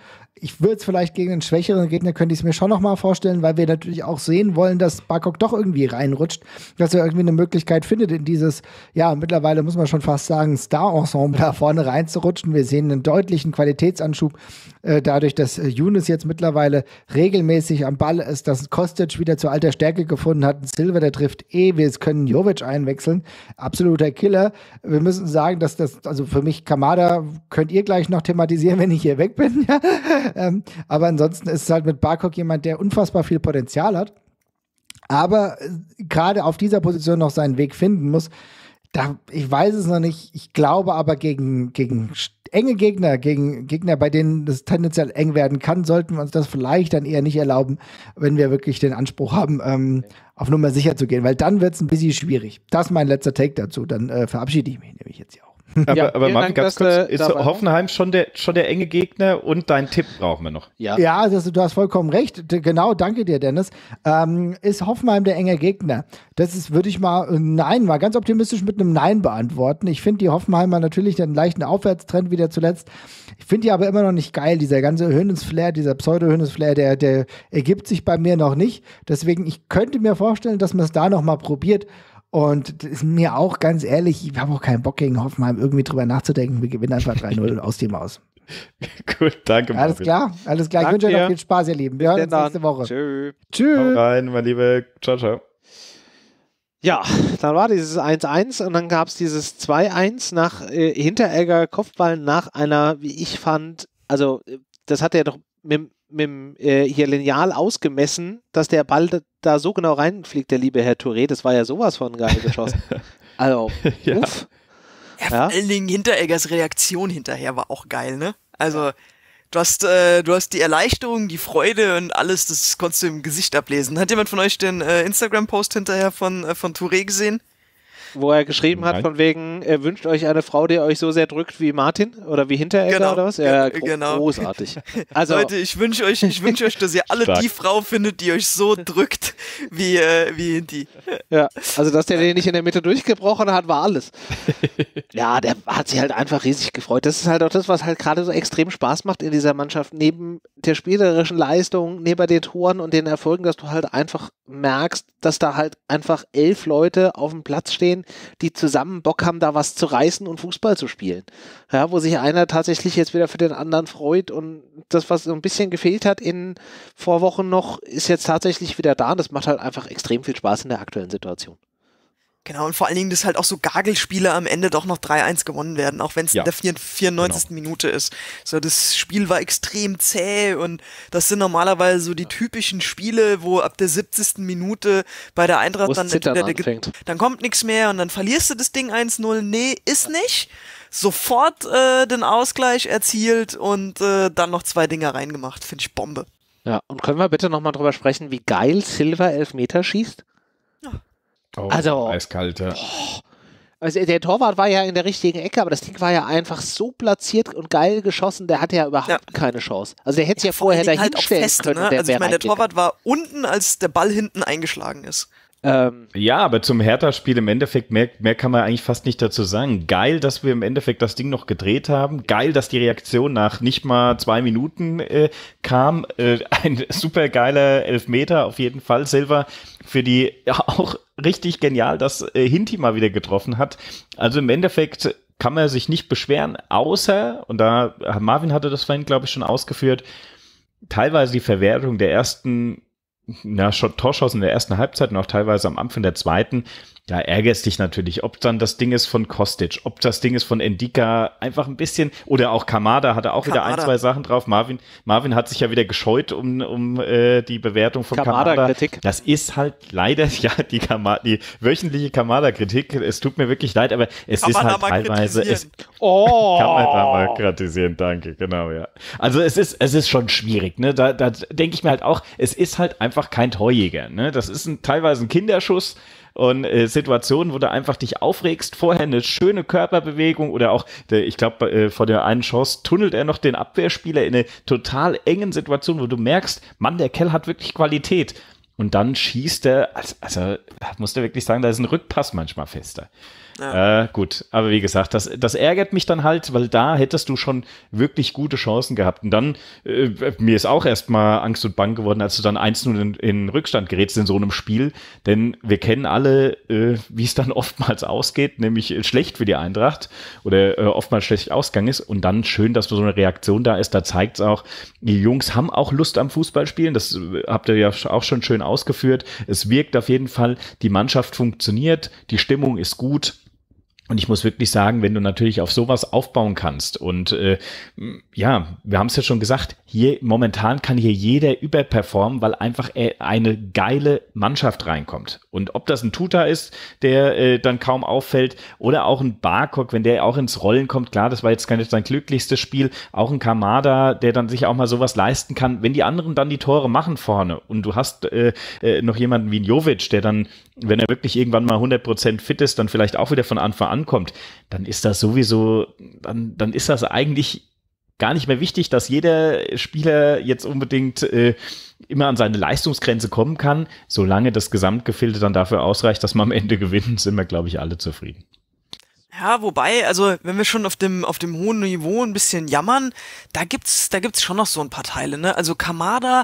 ich würde es vielleicht gegen einen schwächeren Gegner, könnte ich es mir schon nochmal vorstellen, weil wir natürlich auch sehen wollen, dass Barkok doch irgendwie reinrutscht, dass er irgendwie eine Möglichkeit findet, in dieses, ja, mittlerweile muss man schon fast sagen, Star-Ensemble da vorne reinzurutschen. Wir sehen einen deutlichen Qualitätsanschub äh, dadurch, dass äh, Younes jetzt mittlerweile regelmäßig am Ball ist, dass Kostic wieder zu alter Stärke gefunden hat, Silver, der trifft eh, wir können Jovic einwechseln, absoluter Killer. Wir müssen sagen, dass das, also für mich Kamada könnt ihr gleich noch thematisieren, wenn ich hier weg bin, <laughs> ja. Ähm, aber ansonsten ist es halt mit Barcock jemand, der unfassbar viel Potenzial hat, aber äh, gerade auf dieser Position noch seinen Weg finden muss. Da, ich weiß es noch nicht. Ich glaube aber gegen, gegen enge Gegner, gegen Gegner, bei denen es tendenziell eng werden kann, sollten wir uns das vielleicht dann eher nicht erlauben, wenn wir wirklich den Anspruch haben, ähm, auf Nummer sicher zu gehen, weil dann wird es ein bisschen schwierig. Das ist mein letzter Take dazu. Dann äh, verabschiede ich mich nämlich jetzt hier auch. Aber, ja, aber Martin, Dank, ganz kurz, ist Hoffenheim schon der, schon der enge Gegner und dein Tipp brauchen wir noch. Ja, ja das, du hast vollkommen recht. Genau, danke dir, Dennis. Ähm, ist Hoffenheim der enge Gegner? Das ist, würde ich mal, äh, nein, mal ganz optimistisch mit einem Nein beantworten. Ich finde die Hoffenheimer natürlich einen leichten Aufwärtstrend wieder zuletzt. Ich finde die aber immer noch nicht geil. Dieser ganze Höhnensflair, dieser pseudo höhnensflair der, der ergibt sich bei mir noch nicht. Deswegen, ich könnte mir vorstellen, dass man es da nochmal probiert. Und das ist mir auch ganz ehrlich, ich habe auch keinen Bock gegen Hoffenheim irgendwie drüber nachzudenken. Wir gewinnen einfach 3-0 aus dem aus. <laughs> Gut, danke. Marvin. Alles klar, alles klar. Dank ich wünsche dir noch viel Spaß, ihr Lieben. Wir Bis hören uns nächste Woche. Tschö. Tschüss. Komm rein, mein Liebe. Ciao, ciao. Ja, dann war dieses 1-1 und dann gab es dieses 2-1 nach äh, Hinteregger Kopfball nach einer, wie ich fand, also äh, das hat er doch mit mit dem äh, hier Lineal ausgemessen, dass der Ball da, da, so genau reinfliegt, der liebe Herr Touré. Das war ja sowas von geil geschossen. <laughs> also, <laughs> ja. uff. Ja, vor allen Dingen Hintereggers Reaktion hinterher war auch geil, ne? Also, du hast, äh, du hast die Erleichterung, die Freude und alles, das konntest du im Gesicht ablesen. Hat jemand von euch den äh, Instagram-Post hinterher von, äh, von Touré gesehen? wo er geschrieben Nein. hat, von wegen, er wünscht euch eine Frau, die euch so sehr drückt wie Martin oder wie Hinteregger genau. oder was? Ja, gro genau. großartig. <laughs> Also, Leute, ich wünsche euch, ich euch, dass ihr alle Stark. die Frau findet, die euch so drückt wie, äh, wie die. Ja, also dass der den nicht in der Mitte durchgebrochen hat, war alles. <laughs> ja, der hat sich halt einfach riesig gefreut. Das ist halt auch das, was halt gerade so extrem Spaß macht in dieser Mannschaft, neben der spielerischen Leistung, neben den Toren und den Erfolgen, dass du halt einfach merkst, dass da halt einfach elf Leute auf dem Platz stehen, sein, die zusammen Bock haben, da was zu reißen und Fußball zu spielen. Ja, wo sich einer tatsächlich jetzt wieder für den anderen freut und das, was so ein bisschen gefehlt hat in Vorwochen noch, ist jetzt tatsächlich wieder da und das macht halt einfach extrem viel Spaß in der aktuellen Situation. Genau, und vor allen Dingen, dass halt auch so Gagelspiele am Ende doch noch 3-1 gewonnen werden, auch wenn es ja. in der 94. Genau. Minute ist. So, das Spiel war extrem zäh und das sind normalerweise so die typischen Spiele, wo ab der 70. Minute bei der Eintracht dann der, der, der dann kommt nichts mehr und dann verlierst du das Ding 1-0. Nee, ist nicht. Sofort äh, den Ausgleich erzielt und äh, dann noch zwei Dinger reingemacht. Finde ich Bombe. Ja, und können wir bitte nochmal drüber sprechen, wie geil Silver Elfmeter schießt? Oh, also. Eiskalte. Oh. Also der Torwart war ja in der richtigen Ecke, aber das Ding war ja einfach so platziert und geil geschossen, der hatte ja überhaupt ja. keine Chance. Also der hätte ja, ja vorher da halt stellen fest, können. Ne? Also ich meine, der Torwart war unten, als der Ball hinten eingeschlagen ist. Ähm, ja, aber zum Hertha-Spiel im Endeffekt, mehr, mehr kann man eigentlich fast nicht dazu sagen. Geil, dass wir im Endeffekt das Ding noch gedreht haben. Geil, dass die Reaktion nach nicht mal zwei Minuten äh, kam. Äh, ein super geiler Elfmeter auf jeden Fall, Silver Für die ja, auch richtig genial, dass äh, Hinti mal wieder getroffen hat. Also im Endeffekt kann man sich nicht beschweren, außer, und da Marvin hatte das vorhin, glaube ich, schon ausgeführt, teilweise die Verwertung der ersten na, Torschuss in der ersten Halbzeit und auch teilweise am Anfang der zweiten, da ärgerst dich natürlich, ob dann das Ding ist von Kostic, ob das Ding ist von Endika, einfach ein bisschen, oder auch Kamada hatte auch Kamada. wieder ein, zwei Sachen drauf. Marvin, Marvin hat sich ja wieder gescheut um, um äh, die Bewertung von Kamada. Kamada. Kritik. Das ist halt leider, <laughs> ja, die, Kamada, die wöchentliche Kamada-Kritik. Es tut mir wirklich leid, aber es kann ist halt teilweise. Es, oh. kann man da mal kritisieren, danke, genau, ja. Also es ist, es ist schon schwierig, ne? Da, da denke ich mir halt auch, es ist halt einfach einfach kein Torjäger. Ne? Das ist ein, teilweise ein Kinderschuss und äh, Situationen, wo du einfach dich aufregst, vorher eine schöne Körperbewegung oder auch, der, ich glaube, äh, vor der einen Chance tunnelt er noch den Abwehrspieler in eine total engen Situation, wo du merkst, Mann, der Kell hat wirklich Qualität. Und dann schießt er, also, also muss der wirklich sagen, da ist ein Rückpass manchmal fester. Ja. Äh, gut, aber wie gesagt, das, das ärgert mich dann halt, weil da hättest du schon wirklich gute Chancen gehabt. Und dann, äh, mir ist auch erstmal Angst und Bang geworden, als du dann 1-0 in, in, Rückstand gerätst in so einem Spiel. Denn wir kennen alle, äh, wie es dann <laughs> oftmals ausgeht, nämlich äh, schlecht für die Eintracht oder äh, oftmals schlecht Ausgang ist. Und dann schön, dass so eine Reaktion da ist. Da zeigt es auch, die Jungs haben auch Lust am Fußballspielen. Das äh, habt ihr ja auch schon schön ausgeführt. Es wirkt auf jeden Fall, die Mannschaft funktioniert, die Stimmung ist gut. Und ich muss wirklich sagen, wenn du natürlich auf sowas aufbauen kannst und äh, ja, wir haben es ja schon gesagt, hier momentan kann hier jeder überperformen, weil einfach äh, eine geile Mannschaft reinkommt. Und ob das ein Tuta ist, der äh, dann kaum auffällt, oder auch ein Barkok, wenn der auch ins Rollen kommt, klar, das war jetzt nicht sein glücklichstes Spiel, auch ein Kamada, der dann sich auch mal sowas leisten kann, wenn die anderen dann die Tore machen vorne und du hast äh, äh noch jemanden wie ein Jovic, der dann, wenn er wirklich irgendwann mal 100% fit ist, dann vielleicht auch wieder von Anfang an ankommt, dann ist das sowieso, dann, dann ist das eigentlich gar nicht mehr wichtig, dass jeder Spieler jetzt unbedingt äh, immer an seine Leistungsgrenze kommen kann, solange das Gesamtgefilde dann dafür ausreicht, dass man am Ende <laughs> gewinnt, sind wir, glaube ich, alle zufrieden. Ja, wobei, also wenn wir schon auf dem, auf dem hohen Niveau ein bisschen jammern, da gibt's, da gibt's schon noch so ein paar Teile, ne? Also Kamada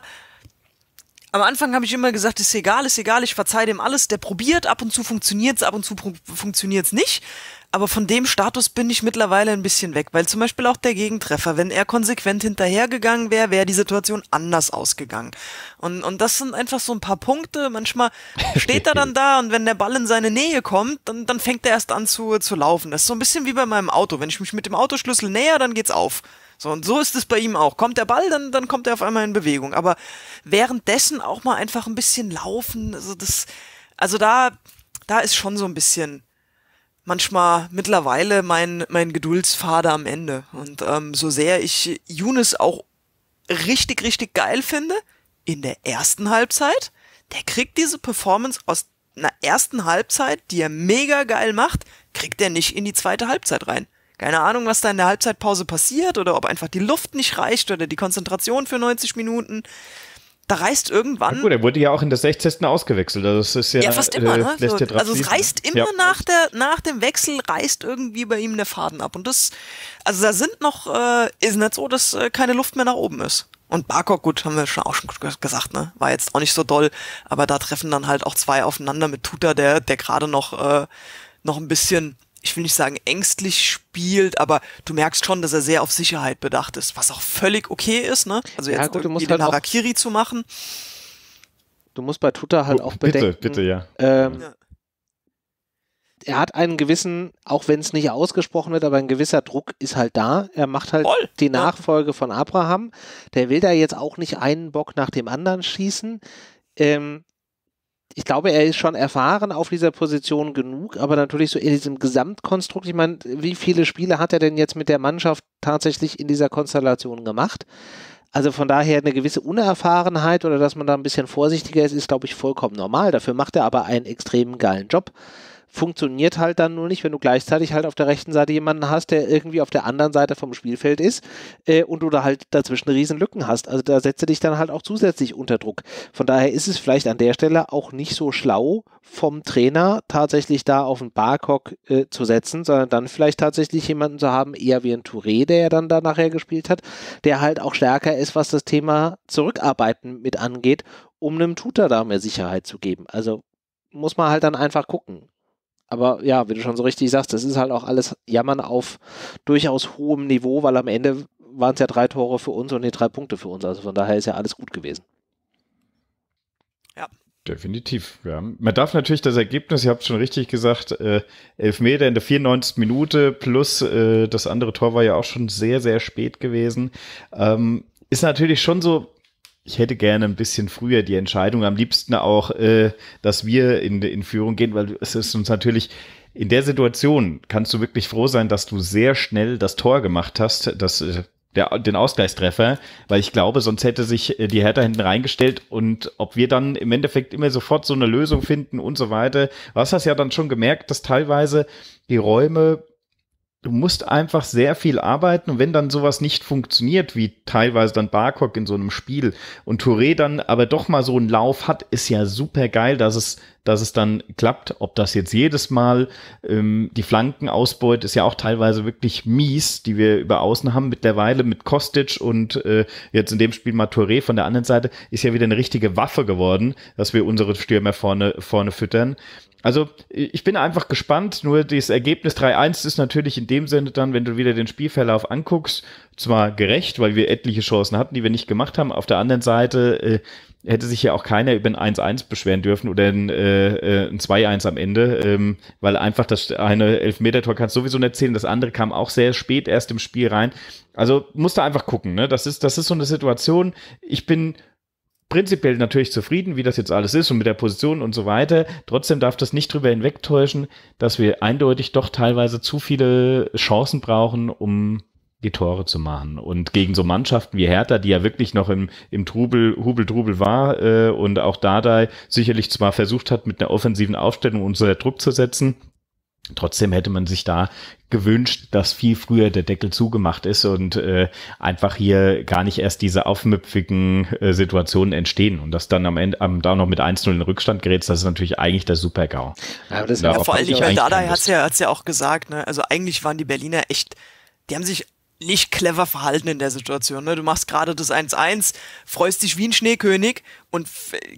am Anfang habe ich immer gesagt, ist egal, ist egal, ich verzeihe dem alles, der probiert, ab und zu funktioniert es, ab und zu funktioniert es nicht. Aber von dem Status bin ich mittlerweile ein bisschen weg, weil zum Beispiel auch der Gegentreffer, wenn er konsequent hinterhergegangen wäre, wäre die Situation anders ausgegangen. Und, und das sind einfach so ein paar Punkte. Manchmal <laughs> steht er dann da und wenn der Ball in seine Nähe kommt, dann, dann fängt er erst an zu, zu laufen. Das ist so ein bisschen wie bei meinem Auto. Wenn ich mich mit dem Autoschlüssel näher, dann geht's auf. So, und so ist es bei ihm auch. Kommt der Ball, dann, dann kommt er auf einmal in Bewegung. Aber währenddessen auch mal einfach ein bisschen laufen. Also das, also da, da ist schon so ein bisschen manchmal mittlerweile mein, mein Geduldsfader am Ende. Und ähm, so sehr ich Younes auch richtig, richtig geil finde, in der ersten Halbzeit, der kriegt diese Performance aus einer ersten Halbzeit, die er mega geil macht, kriegt er nicht in die zweite Halbzeit rein keine Ahnung, was da in der Halbzeitpause passiert oder ob einfach die Luft nicht reicht oder die Konzentration für 90 Minuten. Da reißt irgendwann. Na gut, er wurde ja auch in der 60. ausgewechselt. Also das ist ja, ja fast immer. Äh, ne? So, also es reißt immer ja. nach, der, nach dem Wechsel, reißt irgendwie bei ihm der Faden ab. Und das, also da sind noch, äh, ist nicht so, dass äh, keine Luft mehr nach oben ist. Und Barkok, gut, haben wir schon auch schon gesagt, ne? War jetzt auch nicht so doll, aber da treffen dann halt auch zwei aufeinander mit Tuta, der, der gerade noch, äh, noch ein bisschen ich will nicht sagen ängstlich spielt, aber du merkst schon, dass er sehr auf Sicherheit bedacht ist, was auch völlig okay ist, ne? Also jetzt ja, gut, irgendwie den halt Harakiri zu machen. Du musst bei Tuta halt oh, auch bedenken. Bitte, bitte, ja. Ähm, ja. Er hat einen gewissen, auch wenn es nicht ausgesprochen wird, aber ein gewisser Druck ist halt da. Er macht halt Voll, die Nachfolge ja. von Abraham. Der will da jetzt auch nicht einen Bock nach dem anderen schießen. Ähm, ich glaube, er ist schon erfahren auf dieser Position genug, aber natürlich so in diesem Gesamtkonstrukt, ich meine, wie viele Spiele hat er denn jetzt mit der Mannschaft tatsächlich in dieser Konstellation gemacht? Also von daher eine gewisse Unerfahrenheit oder dass man da ein bisschen vorsichtiger ist, ist, glaube ich, vollkommen normal. Dafür macht er aber einen extrem geilen Job funktioniert halt dann nur nicht, wenn du gleichzeitig halt auf der rechten Seite jemanden hast, der irgendwie auf der anderen Seite vom Spielfeld ist äh, und da halt dazwischen riesen Lücken hast. Also da setzt du dich dann halt auch zusätzlich unter Druck. Von daher ist es vielleicht an der Stelle auch nicht so schlau vom Trainer tatsächlich da auf einen Barcock äh, zu setzen, sondern dann vielleicht tatsächlich jemanden zu haben, eher wie ein Touré, der ja dann da nachher gespielt hat, der halt auch stärker ist, was das Thema Zurückarbeiten mit angeht, um einem Tutor da mehr Sicherheit zu geben. Also muss man halt dann einfach gucken. Aber ja, wie du schon so richtig sagst, das ist halt auch alles Jammern auf durchaus hohem Niveau, weil am Ende waren es ja drei Tore für uns und die drei Punkte für uns. Also von daher ist ja alles gut gewesen. Ja. Definitiv. Ja. Man darf natürlich das Ergebnis, ihr habt schon richtig gesagt, äh, Elfmeter in der 94. Minute plus äh, das andere Tor war ja auch schon sehr, sehr spät gewesen. Ähm, ist natürlich schon so ich hätte gerne ein bisschen früher die Entscheidung, am liebsten auch, äh, dass wir in, in Führung gehen, weil es ist uns natürlich in der Situation kannst du wirklich froh sein, dass du sehr schnell das Tor gemacht hast, das, äh, der, den Ausgleichstreffer, weil ich glaube, sonst hätte sich äh, die Hertha hinten reingestellt und ob wir dann im Endeffekt immer sofort so eine Lösung finden und so weiter. Was hast ja dann schon gemerkt, dass teilweise die Räume du musst einfach sehr viel arbeiten und wenn dann sowas nicht funktioniert, wie teilweise dann Barcock in so einem Spiel und Touré dann aber doch mal so einen Lauf hat, ist ja super geil, dass es dass es dann klappt. Ob das jetzt jedes Mal ähm, die Flankenausbeut ist ja auch teilweise wirklich mies, die wir über außen haben. Mittlerweile mit Kostic und äh, jetzt in dem Spiel mal von der anderen Seite ist ja wieder eine richtige Waffe geworden, dass wir unsere Stürmer vorne, vorne füttern. Also ich bin einfach gespannt, nur das Ergebnis 3-1 ist natürlich in dem Sinne dann, wenn du wieder den Spielverlauf anguckst, zwar gerecht, weil wir etliche Chancen hatten, die wir nicht gemacht haben. Auf der anderen Seite äh, hätte sich ja auch keiner über ein 1-1 beschweren dürfen oder ein, äh, äh ein 2-1 am Ende, ähm, weil einfach das eine Elfmeter-Tor kannst sowieso nicht zählen. Das andere kam auch sehr spät erst im Spiel rein. Also musst du einfach gucken. Ne? Das, ist, das ist so eine Situation. Ich bin prinzipiell natürlich zufrieden, wie das jetzt alles ist und mit der Position und so weiter. Trotzdem darf das nicht drüber hinwegtäuschen, dass wir eindeutig doch teilweise zu viele Chancen brauchen, um die Tore zu machen. Und gegen so Mannschaften wie Hertha, die ja wirklich noch im, im Trubel, Hubel-Trubel war äh, und auch Dardai sicherlich zwar versucht hat, mit einer offensiven Aufstellung unter Druck zu setzen, Trotzdem hätte man sich da gewünscht, dass viel früher der Deckel zugemacht ist und äh, einfach hier gar nicht erst diese aufmüpfigen äh, Situationen entstehen und dass dann am Ende am, da noch mit 1-0 in Rückstand gerät, das ist natürlich eigentlich der Super-GAU. Ja, das ja vor allem, ich meine, Dada hat es ja, hat's ja auch gesagt, ne? also eigentlich waren die Berliner echt, die haben sich nicht clever verhalten in der Situation. Ne? Du machst gerade das 1-1, freust dich wie ein Schneekönig und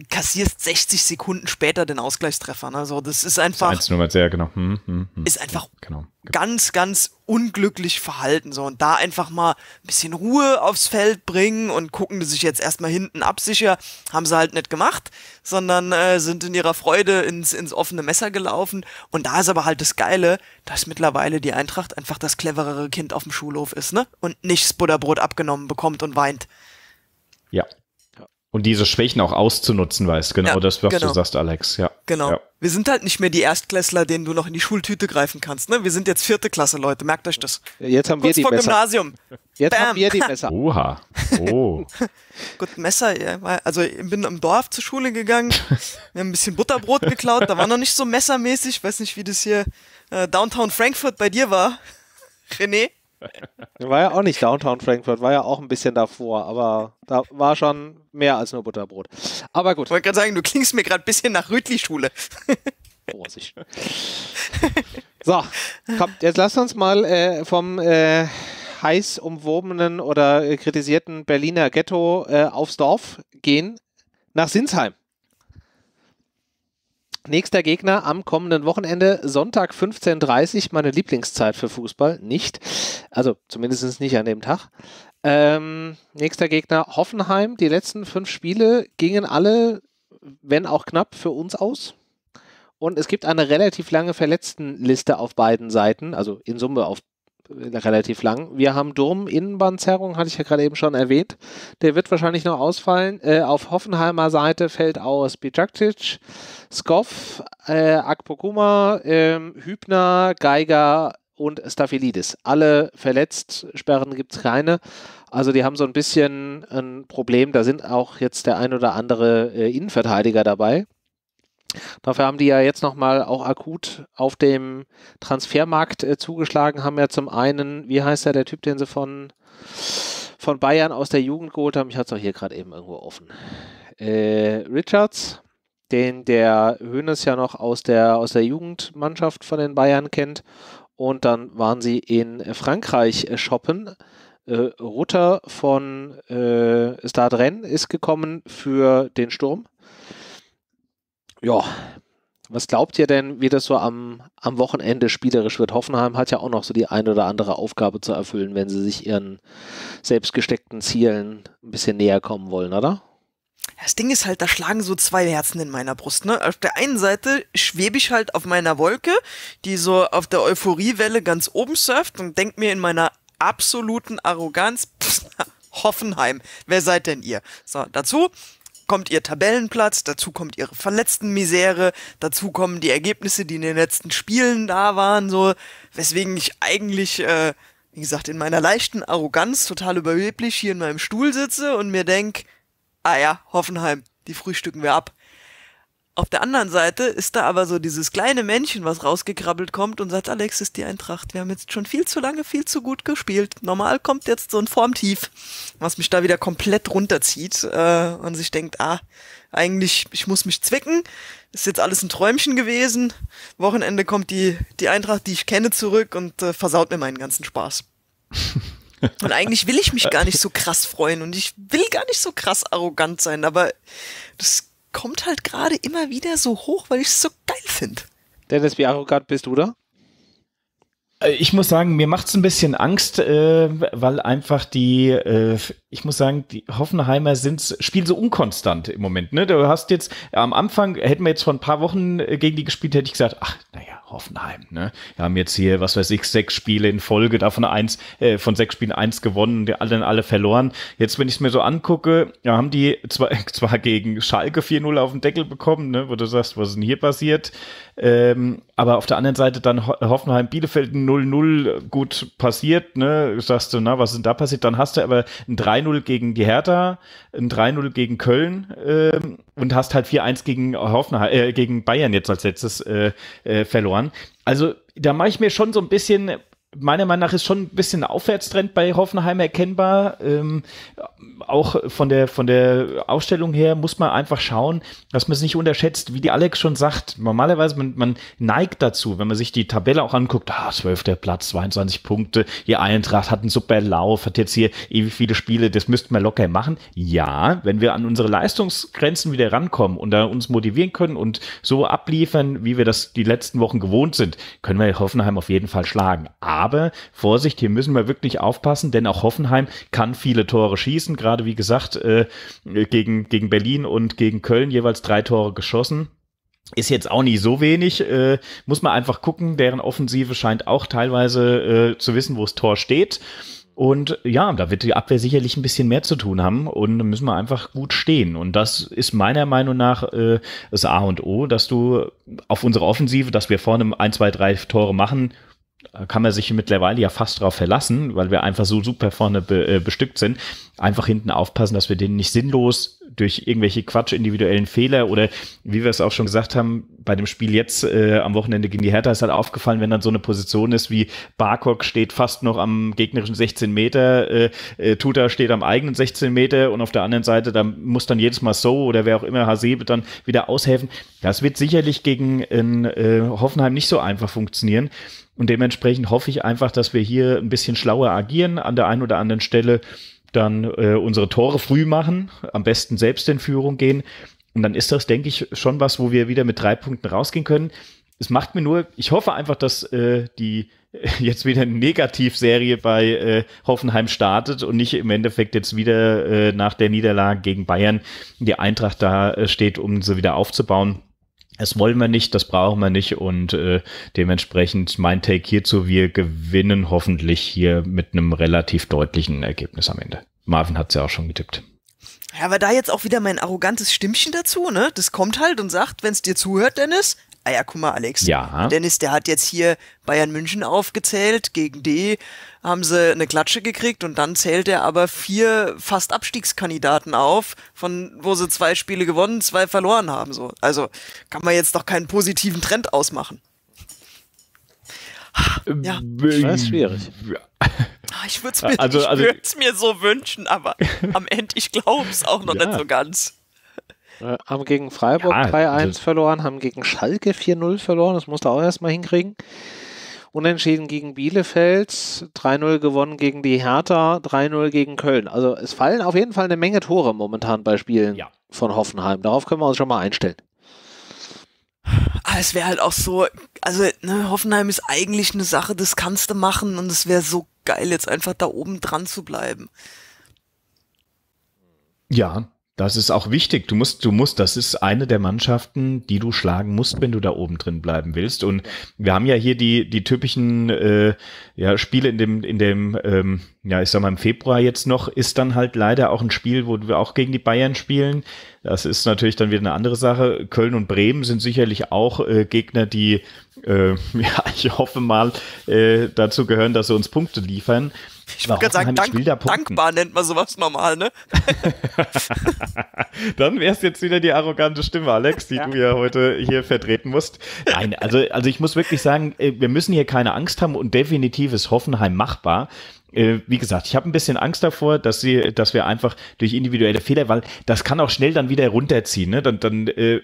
kassierst 60 Sekunden später den Ausgleichstreffer. Ne? Also das ist einfach. Das ist, sehr, genau. Hm, hm, hm. ist einfach genau. ganz, ganz unglücklich verhalten. So. Und da einfach mal ein bisschen Ruhe aufs Feld bringen und gucken, dass ich jetzt erstmal hinten absicher, haben sie halt nicht gemacht, sondern äh, sind in ihrer Freude ins, ins offene Messer gelaufen. Und da ist aber halt das Geile, dass mittlerweile die Eintracht einfach das cleverere Kind auf dem Schulhof ist, ne? Und nicht das Butterbrot abgenommen bekommt und weint. Ja, und diese Schwächen auch auszunutzen weißt, genau ja, das, was genau. du sagst, Alex, ja. Genau. Ja. Wir sind halt nicht mehr die Erstklässler, denen du noch in die Schultüte greifen kannst, ne? Wir sind jetzt vierte Klasse, Leute, merkt euch das. Jetzt haben Kurz wir die vor Messer. Gymnasium. Jetzt Bam. haben wir die <laughs> Messer. Oha. Oh. <laughs> Gut, Messer, ja. Also, ich bin im Dorf zur Schule gegangen, <laughs> wir haben ein bisschen Butterbrot geklaut, da war noch nicht so messermäßig, ich weiß nicht, wie das hier äh, Downtown Frankfurt bei dir war, René. War ja auch nicht Downtown Frankfurt, war ja auch ein bisschen davor, aber da war schon mehr als nur Butterbrot. Aber gut. Ich wollte gerade sagen, du klingst mir gerade ein bisschen nach Rütli-Schule. <laughs> Vorsicht. So, komm, jetzt lass uns mal äh, vom äh, heiß umwobenen oder äh, kritisierten Berliner Ghetto äh, aufs Dorf gehen, nach Sinsheim. Nächster Gegner am kommenden Wochenende, Sonntag 15.30 Uhr, meine Lieblingszeit für Fußball, nicht. Also zumindest nicht an dem Tag. Ähm, nächster Gegner Hoffenheim. Die letzten fünf Spiele gingen alle, wenn auch knapp, für uns aus. Und es gibt eine relativ lange Verletztenliste auf beiden Seiten, also in Summe auf relativ lang. Wir haben Durm, Innenbandzerrung, hatte ich ja gerade eben schon erwähnt. Der wird wahrscheinlich noch ausfallen. Äh, auf Hoffenheimer Seite fällt aus Bijaktic, Skoff, äh, Akpokuma, äh, Hübner, Geiger und Staphylidis. Alle verletzt, Sperren gibt es keine. Also die haben so ein bisschen ein Problem. Da sind auch jetzt der ein oder andere äh, Innenverteidiger dabei. Dafür haben die ja jetzt nochmal auch akut auf dem Transfermarkt äh, zugeschlagen, haben ja zum einen, wie heißt der, der Typ, den sie von, von Bayern aus der Jugend geholt haben, ich hatte es auch hier gerade eben irgendwo offen, äh, Richards, den der Hönes ja noch aus der, aus der Jugendmannschaft von den Bayern kennt. Und dann waren sie in Frankreich äh, shoppen. Äh, Rutter von äh, Stade Rennes ist gekommen für den Sturm ja, was glaubt ihr denn, wie das so am, am Wochenende spielerisch wird? Hoffenheim hat ja auch noch so die ein oder andere Aufgabe zu erfüllen, wenn sie sich ihren selbstgesteckten Zielen ein bisschen näher kommen wollen, oder? Das Ding ist halt, da schlagen so zwei Herzen in meiner Brust. Ne? Auf der einen Seite schwebe ich halt auf meiner Wolke, die so auf der Euphoriewelle ganz oben surft und denk mir in meiner absoluten Arroganz, pff, <laughs> Hoffenheim, wer seid denn ihr? So, dazu kommt ihr Tabellenplatz, dazu kommt ihre verletzten Misere, dazu kommen die Ergebnisse, die in den letzten Spielen da waren, so, weswegen ich eigentlich, äh, wie gesagt, in meiner leichten Arroganz total überheblich hier in meinem Stuhl sitze und mir denk, ah ja, Hoffenheim, die frühstücken wir ab. Auf der anderen Seite ist da aber so dieses kleine Männchen, was rausgekrabbelt kommt und sagt, Alex ist die Eintracht. Wir haben jetzt schon viel zu lange, viel zu gut gespielt. Normal kommt jetzt so ein Formtief, was mich da wieder komplett runterzieht äh, und sich denkt, ah, eigentlich, ich muss mich zwicken. Ist jetzt alles ein Träumchen gewesen. Wochenende kommt die, die Eintracht, die ich kenne, zurück und äh, versaut mir meinen ganzen Spaß. <laughs> Und eigentlich will ich mich gar nicht so krass freuen und ich will gar nicht so krass arrogant sein, aber das kommt halt gerade immer wieder so hoch, weil ich es so geil finde. Dennis, wie arrogant bist du da? Äh, ich muss sagen, mir macht es ein bisschen Angst, äh, weil einfach die äh, ich muss sagen, die Hoffenheimer sind, spielen so unkonstant im Moment. Ne? Du hast jetzt, am Anfang hätten wir jetzt vor ein paar Wochen äh, gegen die gespielt, hätte ich gesagt, ach, naja, Hoffenheim. Ne? Wir haben jetzt hier, was weiß ich, sechs Spiele in Folge, davon eins, äh, von sechs Spielen eins gewonnen und die anderen alle verloren. Jetzt, wenn ich es mir so angucke, ja, haben die <laughs> zwar, zwar gegen Schalke 4-0 auf den Deckel bekommen, ne? wo du sagst, was ist denn hier passiert? Ähm, aber auf der anderen Seite dann Ho Hoffenheim Bielefeld 0-0 äh, gut passiert, ne? Sagst du, na, was ist denn da passiert? Dann hast du aber ein 3 3-0 gegen die Hertha, ein 3-0 gegen Köln äh, und hast halt 4-1 gegen, äh, gegen Bayern jetzt als letztes äh, äh, verloren. Also da mache ich mir schon so ein bisschen meiner Meinung nach ist schon ein bisschen ein Aufwärtstrend bei Hoffenheim erkennbar. Ähm, auch von der, von der Ausstellung her muss man einfach schauen, dass man es nicht unterschätzt, wie die Alex schon sagt. Normalerweise, man, man neigt dazu, wenn man sich die Tabelle auch anguckt, ah, 12. Platz, 22 Punkte, ihr Eintracht hat einen super Lauf, hat jetzt hier ewig viele Spiele, das müssten wir locker machen. Ja, wenn wir an unsere Leistungsgrenzen wieder rankommen und da uns motivieren können und so abliefern, wie wir das die letzten Wochen gewohnt sind, können wir Hoffenheim auf jeden Fall schlagen. Aber Vorsicht, hier müssen wir wirklich aufpassen, denn auch Hoffenheim kann viele Tore schießen. Gerade wie gesagt, äh, gegen, gegen Berlin und gegen Köln jeweils drei Tore geschossen. Ist jetzt auch nicht so wenig, äh, muss man einfach gucken. Deren Offensive scheint auch teilweise äh, zu wissen, wo das Tor steht. Und ja, da wird die Abwehr sicherlich ein bisschen mehr zu tun haben und da müssen wir einfach gut stehen. Und das ist meiner Meinung nach äh, das A und O, dass du auf unsere Offensive, dass wir vorne ein, zwei, drei Tore machen, äh, kann man sich mittlerweile ja fast darauf verlassen, weil wir einfach so super vorne be, äh, bestückt sind, einfach hinten aufpassen, dass wir denen nicht sinnlos durch irgendwelche Quatsch individuellen Fehler oder wie wir es auch schon gesagt haben, bei dem Spiel jetzt äh, am Wochenende gegen die Hertha ist halt aufgefallen, wenn dann so eine Position ist wie Barkok steht fast noch am gegnerischen 16 Meter, äh, äh, Tuta steht am eigenen 16 Meter und auf der anderen Seite, da muss dann jedes Mal so oder wer auch immer Hasebe dann wieder aushelfen. Das wird sicherlich gegen äh, Hoffenheim nicht so einfach funktionieren. Und dementsprechend hoffe ich einfach, dass wir hier ein bisschen schlauer agieren an der einen oder anderen Stelle dann äh, unsere Tore früh machen, am besten selbst in Führung gehen. Und dann ist das, denke ich, schon was, wo wir wieder mit drei Punkten rausgehen können. Es macht mir nur, ich hoffe einfach, dass äh, die äh, jetzt wieder eine Negativserie bei äh, Hoffenheim startet und nicht im Endeffekt jetzt wieder äh, nach der Niederlage gegen Bayern die Eintracht da äh, steht, um sie wieder aufzubauen das wollen wir nicht, das brauchen wir nicht und äh, dementsprechend mein Take hierzu, wir gewinnen hoffentlich hier mit einem relativ deutlichen Ergebnis am Ende. Marvin hat es ja auch schon getippt. Ja, aber da jetzt auch wieder mein arrogantes Stimmchen dazu, ne? Das kommt halt und sagt, wenn es dir zuhört, Dennis, ah ja, guck mal, Alex. Ja. Dennis, der hat jetzt hier Bayern München aufgezählt, gegen D haben sie eine Klatsche gekriegt und dann zählt er aber vier fast Abstiegskandidaten auf, von wo sie zwei Spiele gewonnen, zwei verloren haben. So. Also kann man jetzt doch keinen positiven Trend ausmachen. Ähm, ja. Äh, das ist schwierig. Ah, ich würde es mir, also, also, mir, so wünschen, aber am Ende, ich glaube es auch noch ja. nicht so ganz. Äh, haben gegen Freiburg ja, 3-1 verloren, haben gegen Schalke 4-0 verloren, das musst du auch erstmal hinkriegen. Unentschieden gegen Bielefeld, 3-0 gewonnen gegen die Hertha, 3-0 gegen Köln. Also es fallen auf jeden Fall eine Menge Tore momentan bei Spielen ja. von Hoffenheim. Darauf können wir uns schon mal einstellen. Ah, es wäre halt auch so, also ne, Hoffenheim ist eigentlich eine Sache, das kannst du machen und es wäre so geil, jetzt einfach da oben dran zu bleiben. Ja, das ist auch wichtig. Du musst, du musst, das ist eine der Mannschaften, die du schlagen musst, wenn du da oben drin bleiben willst. Und wir haben ja hier die, die typischen äh, ja, Spiele in dem, in dem, ähm, ja, ich sag mal, im Februar jetzt noch, ist dann halt leider auch ein Spiel, wo wir auch gegen die Bayern spielen. Das ist natürlich dann wieder eine andere Sache. Köln und Bremen sind sicherlich auch äh, Gegner, die, äh, <laughs> ja, ich hoffe mal, äh, dazu gehören, dass sie uns Punkte liefern. Ich wollte gerade sagen, dank, dankbar nennt man sowas normal, ne? <laughs> Dann wär's jetzt wieder die arrogante Stimme, Alex, die ja. du ja heute hier vertreten musst. Nein, also, also ich muss wirklich sagen, äh, wir müssen hier keine Angst haben und definitiv ist Hoffenheim machbar. Äh, wie gesagt, ich habe ein bisschen Angst davor, dass sie, dass wir einfach durch individuelle Fehler, weil das kann auch schnell dann wieder runterziehen. Ne? Dann, dann äh,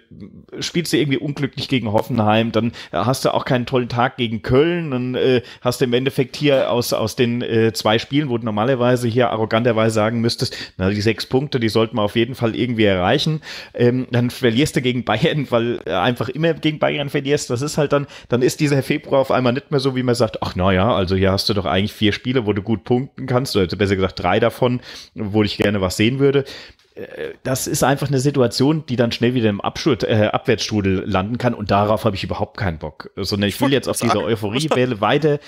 spielst du irgendwie unglücklich gegen Hoffenheim, dann hast du auch keinen tollen Tag gegen Köln, dann äh, hast du im Endeffekt hier aus, aus den äh, zwei Spielen, wo du normalerweise hier arroganterweise sagen müsstest, na, die sechs Punkte, die sollten wir auf jeden Fall irgendwie erreichen. Ähm, dann verlierst du gegen Bayern, weil einfach immer gegen Bayern verlierst. Das ist halt dann, dann ist dieser Februar auf einmal nicht mehr so, wie man sagt, ach naja, also hier hast du doch eigentlich vier Spiele, wo du gut gut punkten kannst, oder besser gesagt drei davon, wo ich gerne was sehen würde. Äh, das ist einfach eine Situation, die dann schnell wieder im Abschul äh, Abwärtsstrudel landen kann und darauf habe ich überhaupt keinen Bock. Sondern ich will jetzt auf dieser Euphoriewelle weiter,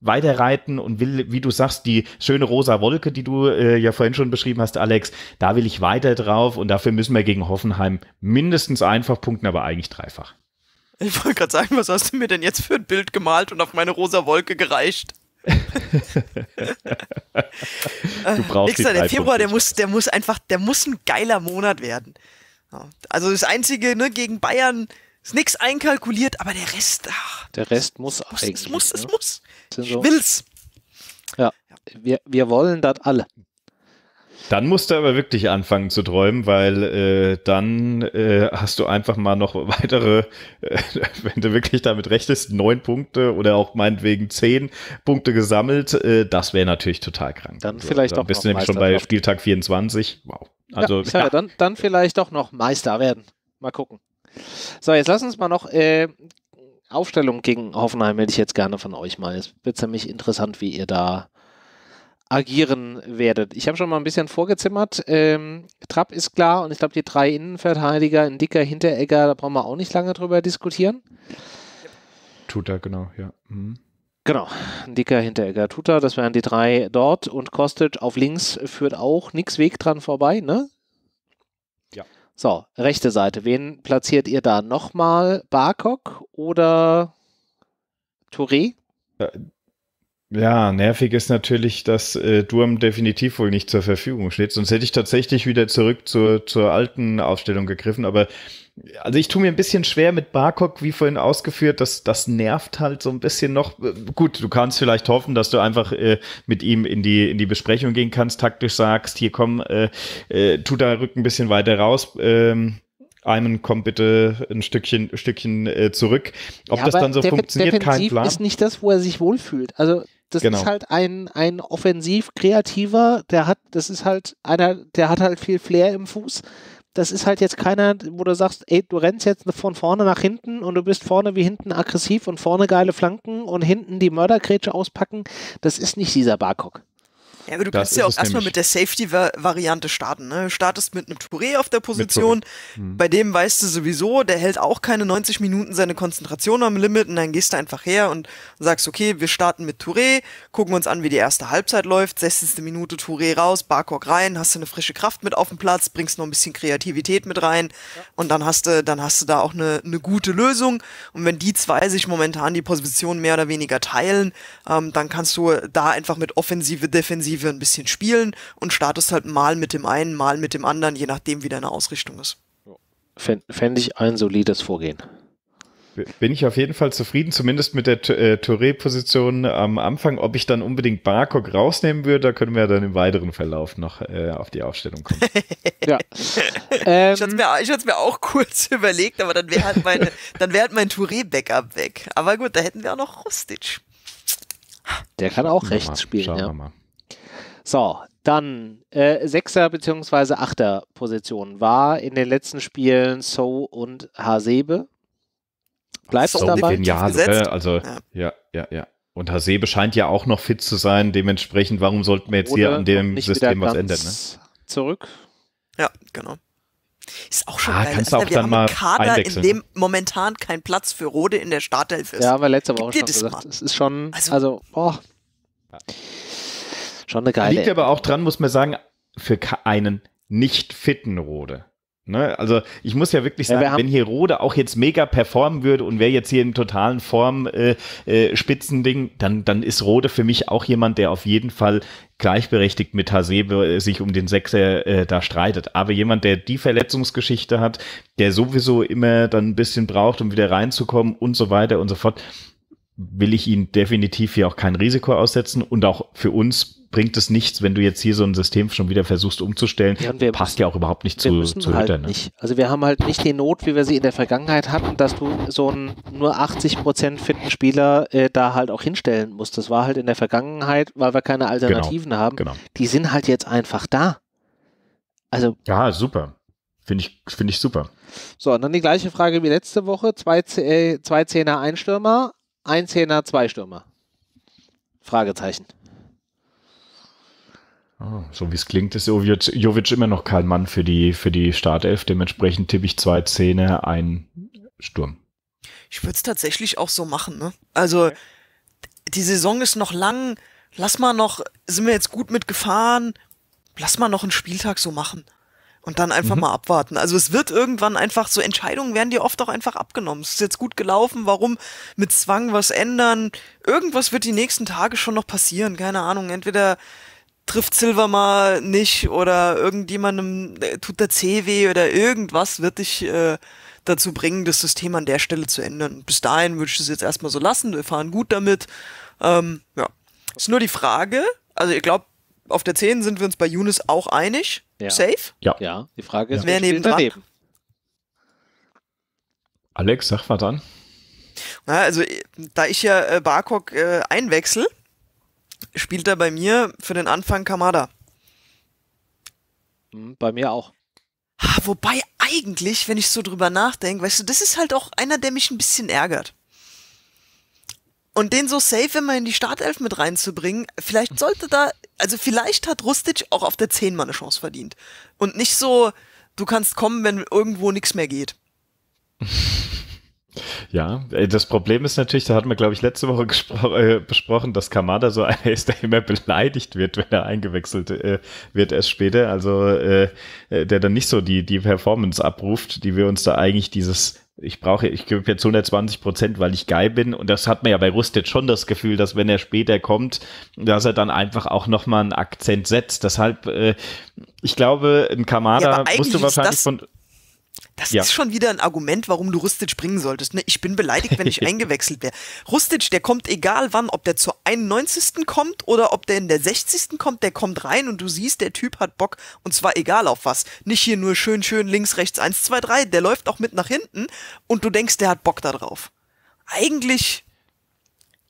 weiter reiten und will, wie du sagst, die schöne rosa Wolke, die du äh, ja vorhin schon beschrieben hast, Alex, da will ich weiter drauf und dafür müssen wir gegen Hoffenheim mindestens einfach punkten, aber eigentlich dreifach. Ich wollte gerade sagen, was hast du mir denn jetzt für ein Bild gemalt und auf meine rosa Wolke gereicht? <laughs> du brauchst Nächster, der Februar, der muss, der muss einfach, der muss ein geiler Monat werden. Also das Einzige, ne, gegen Bayern ist nichts einkalkuliert, aber der Rest, ach, Der Rest muss, muss eigentlich. Es ne? muss, ne? es muss. Ich will's. Ja, ja. Wir, wir wollen das alle. Dann musst du aber wirklich anfangen zu träumen, weil äh, dann äh, hast du einfach mal noch <laughs> weitere, äh, wenn du wirklich damit rechtest, neun Punkte oder auch meinetwegen zehn Punkte gesammelt. Äh, das wäre natürlich total krank. Dann so, vielleicht dann auch bist du nämlich Meister schon bei Spieltag 24. Wow. Also ja, ja. Dann, dann vielleicht doch noch Meister werden. Mal gucken. So, jetzt lass uns mal noch äh, Aufstellung gegen Hoffenheim hätte ich jetzt gerne von euch mal. Es wird ziemlich interessant, wie ihr da agieren werdet. Ich habe schon mal ein bisschen vorgezimmert. Ähm, Trapp ist klar und ich glaube, die drei Innenverteidiger, ein dicker Hinteregger, da brauchen wir auch nicht lange drüber diskutieren. Tut er, genau, ja. Mhm. Genau, ein dicker Hinteregger Tuta, das wären die drei dort und Kostic auf links führt auch nichts Weg dran vorbei, ne? Ja. So, rechte Seite, wen platziert ihr da nochmal? Barkok oder Touré? Äh, ja, nervig ist natürlich, dass äh, Durm definitiv wohl nicht zur Verfügung steht. Sonst hätte ich tatsächlich wieder zurück zur, zur alten Aufstellung gegriffen. Aber also ich tue mir ein bisschen schwer mit Barkok, wie vorhin ausgeführt, dass das nervt halt so ein bisschen noch. Äh, gut, du kannst vielleicht hoffen, dass du einfach äh, mit ihm in die in die Besprechung gehen kannst, taktisch sagst, hier komm, äh, äh, tu da rück ein bisschen weiter raus. Ähm, Ayman, komm bitte ein Stückchen, Stückchen äh, zurück. Ob ja, das dann so funktioniert, kein Plan. ist nicht das, wo er sich wohlfühlt. Also das genau. ist halt ein, ein offensiv-kreativer, der hat, das ist halt einer, der hat halt viel Flair im Fuß. Das ist halt jetzt keiner, wo du sagst, ey, du rennst jetzt von vorne nach hinten und du bist vorne wie hinten aggressiv und vorne geile Flanken und hinten die Mördergrätsche auspacken. Das ist nicht dieser Barcock. Ja, aber du das kannst ja auch erstmal mit der Safety-Variante starten. Ne? Startest mit einem Touré auf der Position, hm. bei dem weißt du sowieso, der hält auch keine 90 Minuten seine Konzentration am Limit und dann gehst du einfach her und sagst, okay, wir starten mit Touré, gucken uns an, wie die erste Halbzeit läuft, 16. Minute Touré raus, Barcock rein, hast du eine frische Kraft mit auf dem Platz, bringst noch ein bisschen Kreativität mit rein ja. und dann hast du, dann hast du da auch eine, eine gute Lösung. Und wenn die zwei sich momentan die Position mehr oder weniger teilen, ähm, dann kannst du da einfach mit offensive, defensive die wir ein bisschen spielen und startest halt mal mit dem einen, mal mit dem anderen, je nachdem, wie deine Ausrichtung ist. Fände ich ein solides Vorgehen. Bin ich auf jeden Fall zufrieden, zumindest mit der äh, Touré-Position am Anfang. Ob ich dann unbedingt Barcock rausnehmen würde, da können wir dann im weiteren Verlauf noch äh, auf die Aufstellung kommen. <laughs> ja. ähm, ich hatte es mir, mir, auch kurz <laughs> überlegt, aber dann wäre halt, wär halt mein Touré-Backup weg. Aber gut, da hätten wir auch noch Rustic. Der kann auch ja, rechts spielen. Schauen ja. wir mal. So, dann äh, Sechser- bzw. Achter-Position war in den letzten Spielen So und Hasebe. Bleibt so dabei? Also, ja, also, ja, ja, ja. Und Hasebe scheint ja auch noch fit zu sein. Dementsprechend, warum sollten wir jetzt Oder hier an dem System was ändern? Ne? Zurück. Ja, genau. Ist auch schon ah, geil. Kannst also, auch wir dann haben mal Kader, in dem ne? momentan kein Platz für Rode in der Startelf ist. Ja, aber letzte Woche schon gesagt. Mal. ist schon, also, also boah. Ja schon eine geile. Liegt aber auch dran, muss man sagen, für einen nicht fitten Rode. Ne? Also ich muss ja wirklich sagen, ja, wenn hier Rode auch jetzt mega performen würde und wäre jetzt hier in totalen Form äh, äh, Spitzending, dann, dann ist Rode für mich auch jemand, der auf jeden Fall gleichberechtigt mit Hasebe sich um den Sechser äh, da streitet. Aber jemand, der die Verletzungsgeschichte hat, der sowieso immer dann ein bisschen braucht, um wieder reinzukommen und so weiter und so fort, will ich ihnen definitiv hier auch kein Risiko aussetzen und auch für uns bringt es nichts, wenn du jetzt hier so ein System schon wieder versuchst umzustellen. Ja, passt müssen, ja auch überhaupt nicht zu, zu halt Hütter, ne? nicht. Also wir haben halt nicht die Not, wie wir sie in der Vergangenheit hatten, dass du so einen nur 80% fitten Spieler äh, da halt auch hinstellen musst. Das war halt in der Vergangenheit, weil wir keine genau, Alternativen genau, haben. Genau. Die sind halt jetzt einfach da. Also ja, super. Finde ich, find ich super. So, und dann die gleiche Frage wie letzte Woche. Zwei, äh, zwei Zehner Einstürmer, ein Zehner, zwei Stürmer? Fragezeichen. Oh, so wie es klingt, ist Jovic, Jovic, immer noch kein Mann für die, für die Startelf. Dementsprechend tippe ich zwei Zähne, ein Sturm. Ich würde es tatsächlich auch so machen. Ne? Also die Saison ist noch lang. Lass mal noch, sind wir jetzt gut mitgefahren? Lass mal noch einen Spieltag so machen. Und dann einfach mhm. mal abwarten. Also es wird irgendwann einfach, so Entscheidungen werden dir oft auch einfach abgenommen. Es ist jetzt gut gelaufen, warum mit Zwang was ändern? Irgendwas wird die nächsten Tage schon noch passieren, keine Ahnung. Entweder trifft Silver mal nicht oder irgendjemandem äh, tut der C weh oder irgendwas wird dich äh, dazu bringen, das System an der Stelle zu ändern. Bis dahin würde ich es jetzt erstmal so lassen, wir fahren gut damit. Ähm, ja. Ist nur die Frage, also ihr glaubt, auf der 10 sind wir uns bei Younes auch einig. Ja. Safe? Ja. ja. Die Frage ist, ja. wer neben daneben? Alex, sag mal dann. Na, also, äh, da ich ja äh, Barkok äh, einwechsel, spielt er bei mir für den Anfang Kamada. Hm, bei mir auch. Ah, wobei eigentlich, wenn ich so drüber nachdenke, weißt du, das ist halt auch einer, der mich ein bisschen ärgert. Und den so safe immer in die Startelf mit reinzubringen, vielleicht sollte da also vielleicht hat Rustic auch auf der 10 mal eine Chance verdient. Und nicht so, du kannst kommen, wenn irgendwo nichts mehr geht. <laughs> Ja, das Problem ist natürlich, da hatten wir, glaube ich, letzte Woche äh, besprochen, dass Kamada so <laughs> einer ist, der immer beleidigt wird, wenn er eingewechselt äh, wird erst später. Also äh, äh, der dann nicht so die, die Performance abruft, die wir uns da eigentlich dieses ich brauche, ich gebe jetzt 120 Prozent, weil ich geil bin. Und das hat man ja bei Rustic schon das Gefühl, dass wenn er später kommt, dass er dann einfach auch nochmal einen Akzent setzt. Deshalb, äh, ich glaube, ein Kamada ja, musst du wahrscheinlich von. Das ja. ist schon wieder ein Argument, warum du Rustic bringen solltest. Ne? Ich bin beleidigt, wenn ich <laughs> eingewechselt wäre. Rustic, der kommt egal wann, ob der zur 91. kommt oder ob der in der 60. kommt, der kommt rein und du siehst, der Typ hat Bock und zwar egal auf was. Nicht hier nur schön, schön links, rechts, 1, 2, 3. Der läuft auch mit nach hinten und du denkst, der hat Bock da drauf. Eigentlich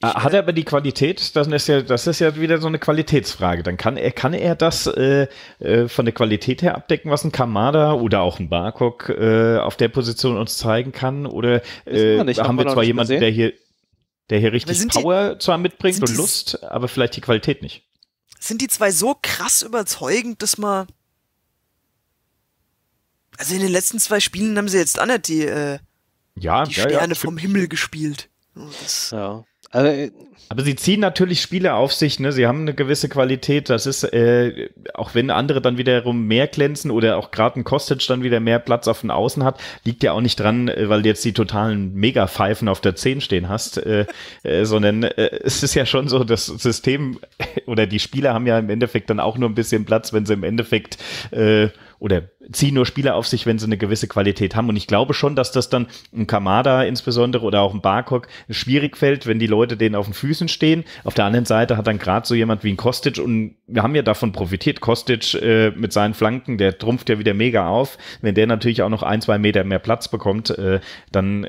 Ah, hat äh, er aber die Qualität, dann ist ja, das ist ja wieder so eine Qualitätsfrage. Dann kann er, kann er das äh, äh, von der Qualität her abdecken, was ein Kamada oder auch ein Barcock äh, auf der Position uns zeigen kann? Oder wir äh, nicht, haben, haben wir zwar jemanden, gesehen? der hier, der hier richtig Power die, zwar mitbringt und die, Lust, aber vielleicht die Qualität nicht? Sind die zwei so krass überzeugend, dass man. Also in den letzten zwei Spielen haben sie jetzt anders äh, die, ja, die Sterne ja. vom Himmel gespielt. Oh, das, ja. Also, aber sie ziehen natürlich Spiele auf sich, ne? Sie haben eine gewisse Qualität. Das ist, äh, auch wenn andere dann wiederum mehr glänzen oder auch gerade ein Kostic dann wieder mehr Platz auf den Außen hat, liegt ja auch nicht dran, äh, weil du jetzt die totalen Mega-Pfeifen auf der 10 stehen hast, äh, äh, sondern äh, es ist ja schon so, das System äh, oder die Spieler haben ja im Endeffekt dann auch nur ein bisschen Platz, wenn sie im Endeffekt äh, oder ziehen nur Spieler auf sich, wenn sie eine gewisse Qualität haben. Und ich glaube schon, dass das dann ein Kamada insbesondere oder auch ein Barcock schwierig fällt, wenn die Leute denen auf den Füßen stehen. Auf der anderen Seite hat dann gerade so jemand wie ein Kostic und wir haben ja davon profitiert. Kostic äh, mit seinen Flanken, der trumpft ja wieder mega auf. Wenn der natürlich auch noch ein, zwei Meter mehr Platz bekommt, äh, dann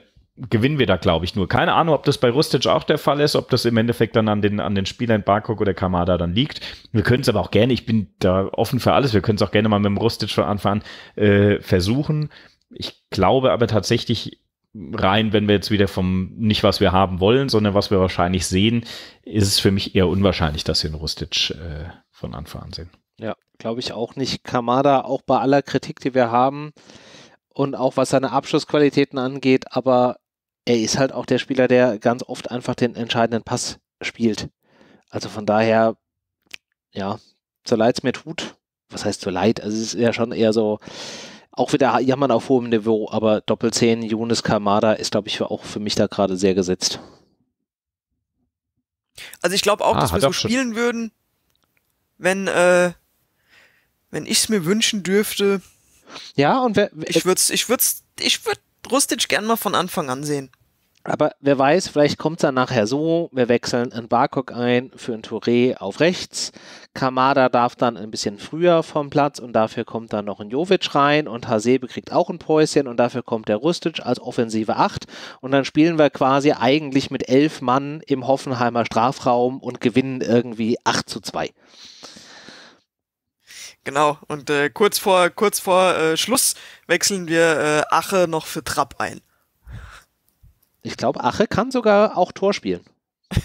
gewinnen wir da, glaube ich, nur. Keine Ahnung, ob das bei Rustic auch der Fall ist, ob das im Endeffekt dann an den, an den Spielern Barkok oder Kamada dann liegt. Wir können es aber auch gerne, ich bin da offen für alles, wir können es auch gerne mal mit dem Rustic von Anfang an äh, versuchen. Ich glaube aber tatsächlich rein, wenn wir jetzt wieder vom nicht, was wir haben wollen, sondern was wir wahrscheinlich sehen, ist es für mich eher unwahrscheinlich, dass wir einen Rustic äh, von Anfang an sehen. Ja, glaube ich auch nicht. Kamada, auch bei aller Kritik, die wir haben und auch was seine Abschlussqualitäten angeht, aber er ist halt auch der Spieler, der ganz oft einfach den entscheidenden Pass spielt. Also von daher, ja, so leid es mir tut, was heißt so leid? Also es ist ja schon eher so, auch wieder jammern auf hohem Niveau, aber Doppelzehn, Jonas Kamada ist, glaube ich, auch für mich da gerade sehr gesetzt. Also ich glaube auch, ah, dass wir so spielen würden, wenn, äh, wenn ich es mir wünschen dürfte. Ja, und wer, wer ich würde ich würd's, ich würde Rustic gern mal von Anfang an sehen. Aber wer weiß, vielleicht kommt es dann nachher so, wir wechseln in Barkok ein für ein Touré auf rechts. Kamada darf dann ein bisschen früher vom Platz und dafür kommt dann noch ein Jovic rein und Hasebe kriegt auch ein Päuschen und dafür kommt der Rustic als offensive Acht und dann spielen wir quasi eigentlich mit elf Mann im Hoffenheimer Strafraum und gewinnen irgendwie 8 zu 2. Genau. Und äh, kurz vor, kurz vor äh, Schluss wechseln wir äh, Ache noch für Trapp ein. Ich glaube, Ache kann sogar auch Tor spielen.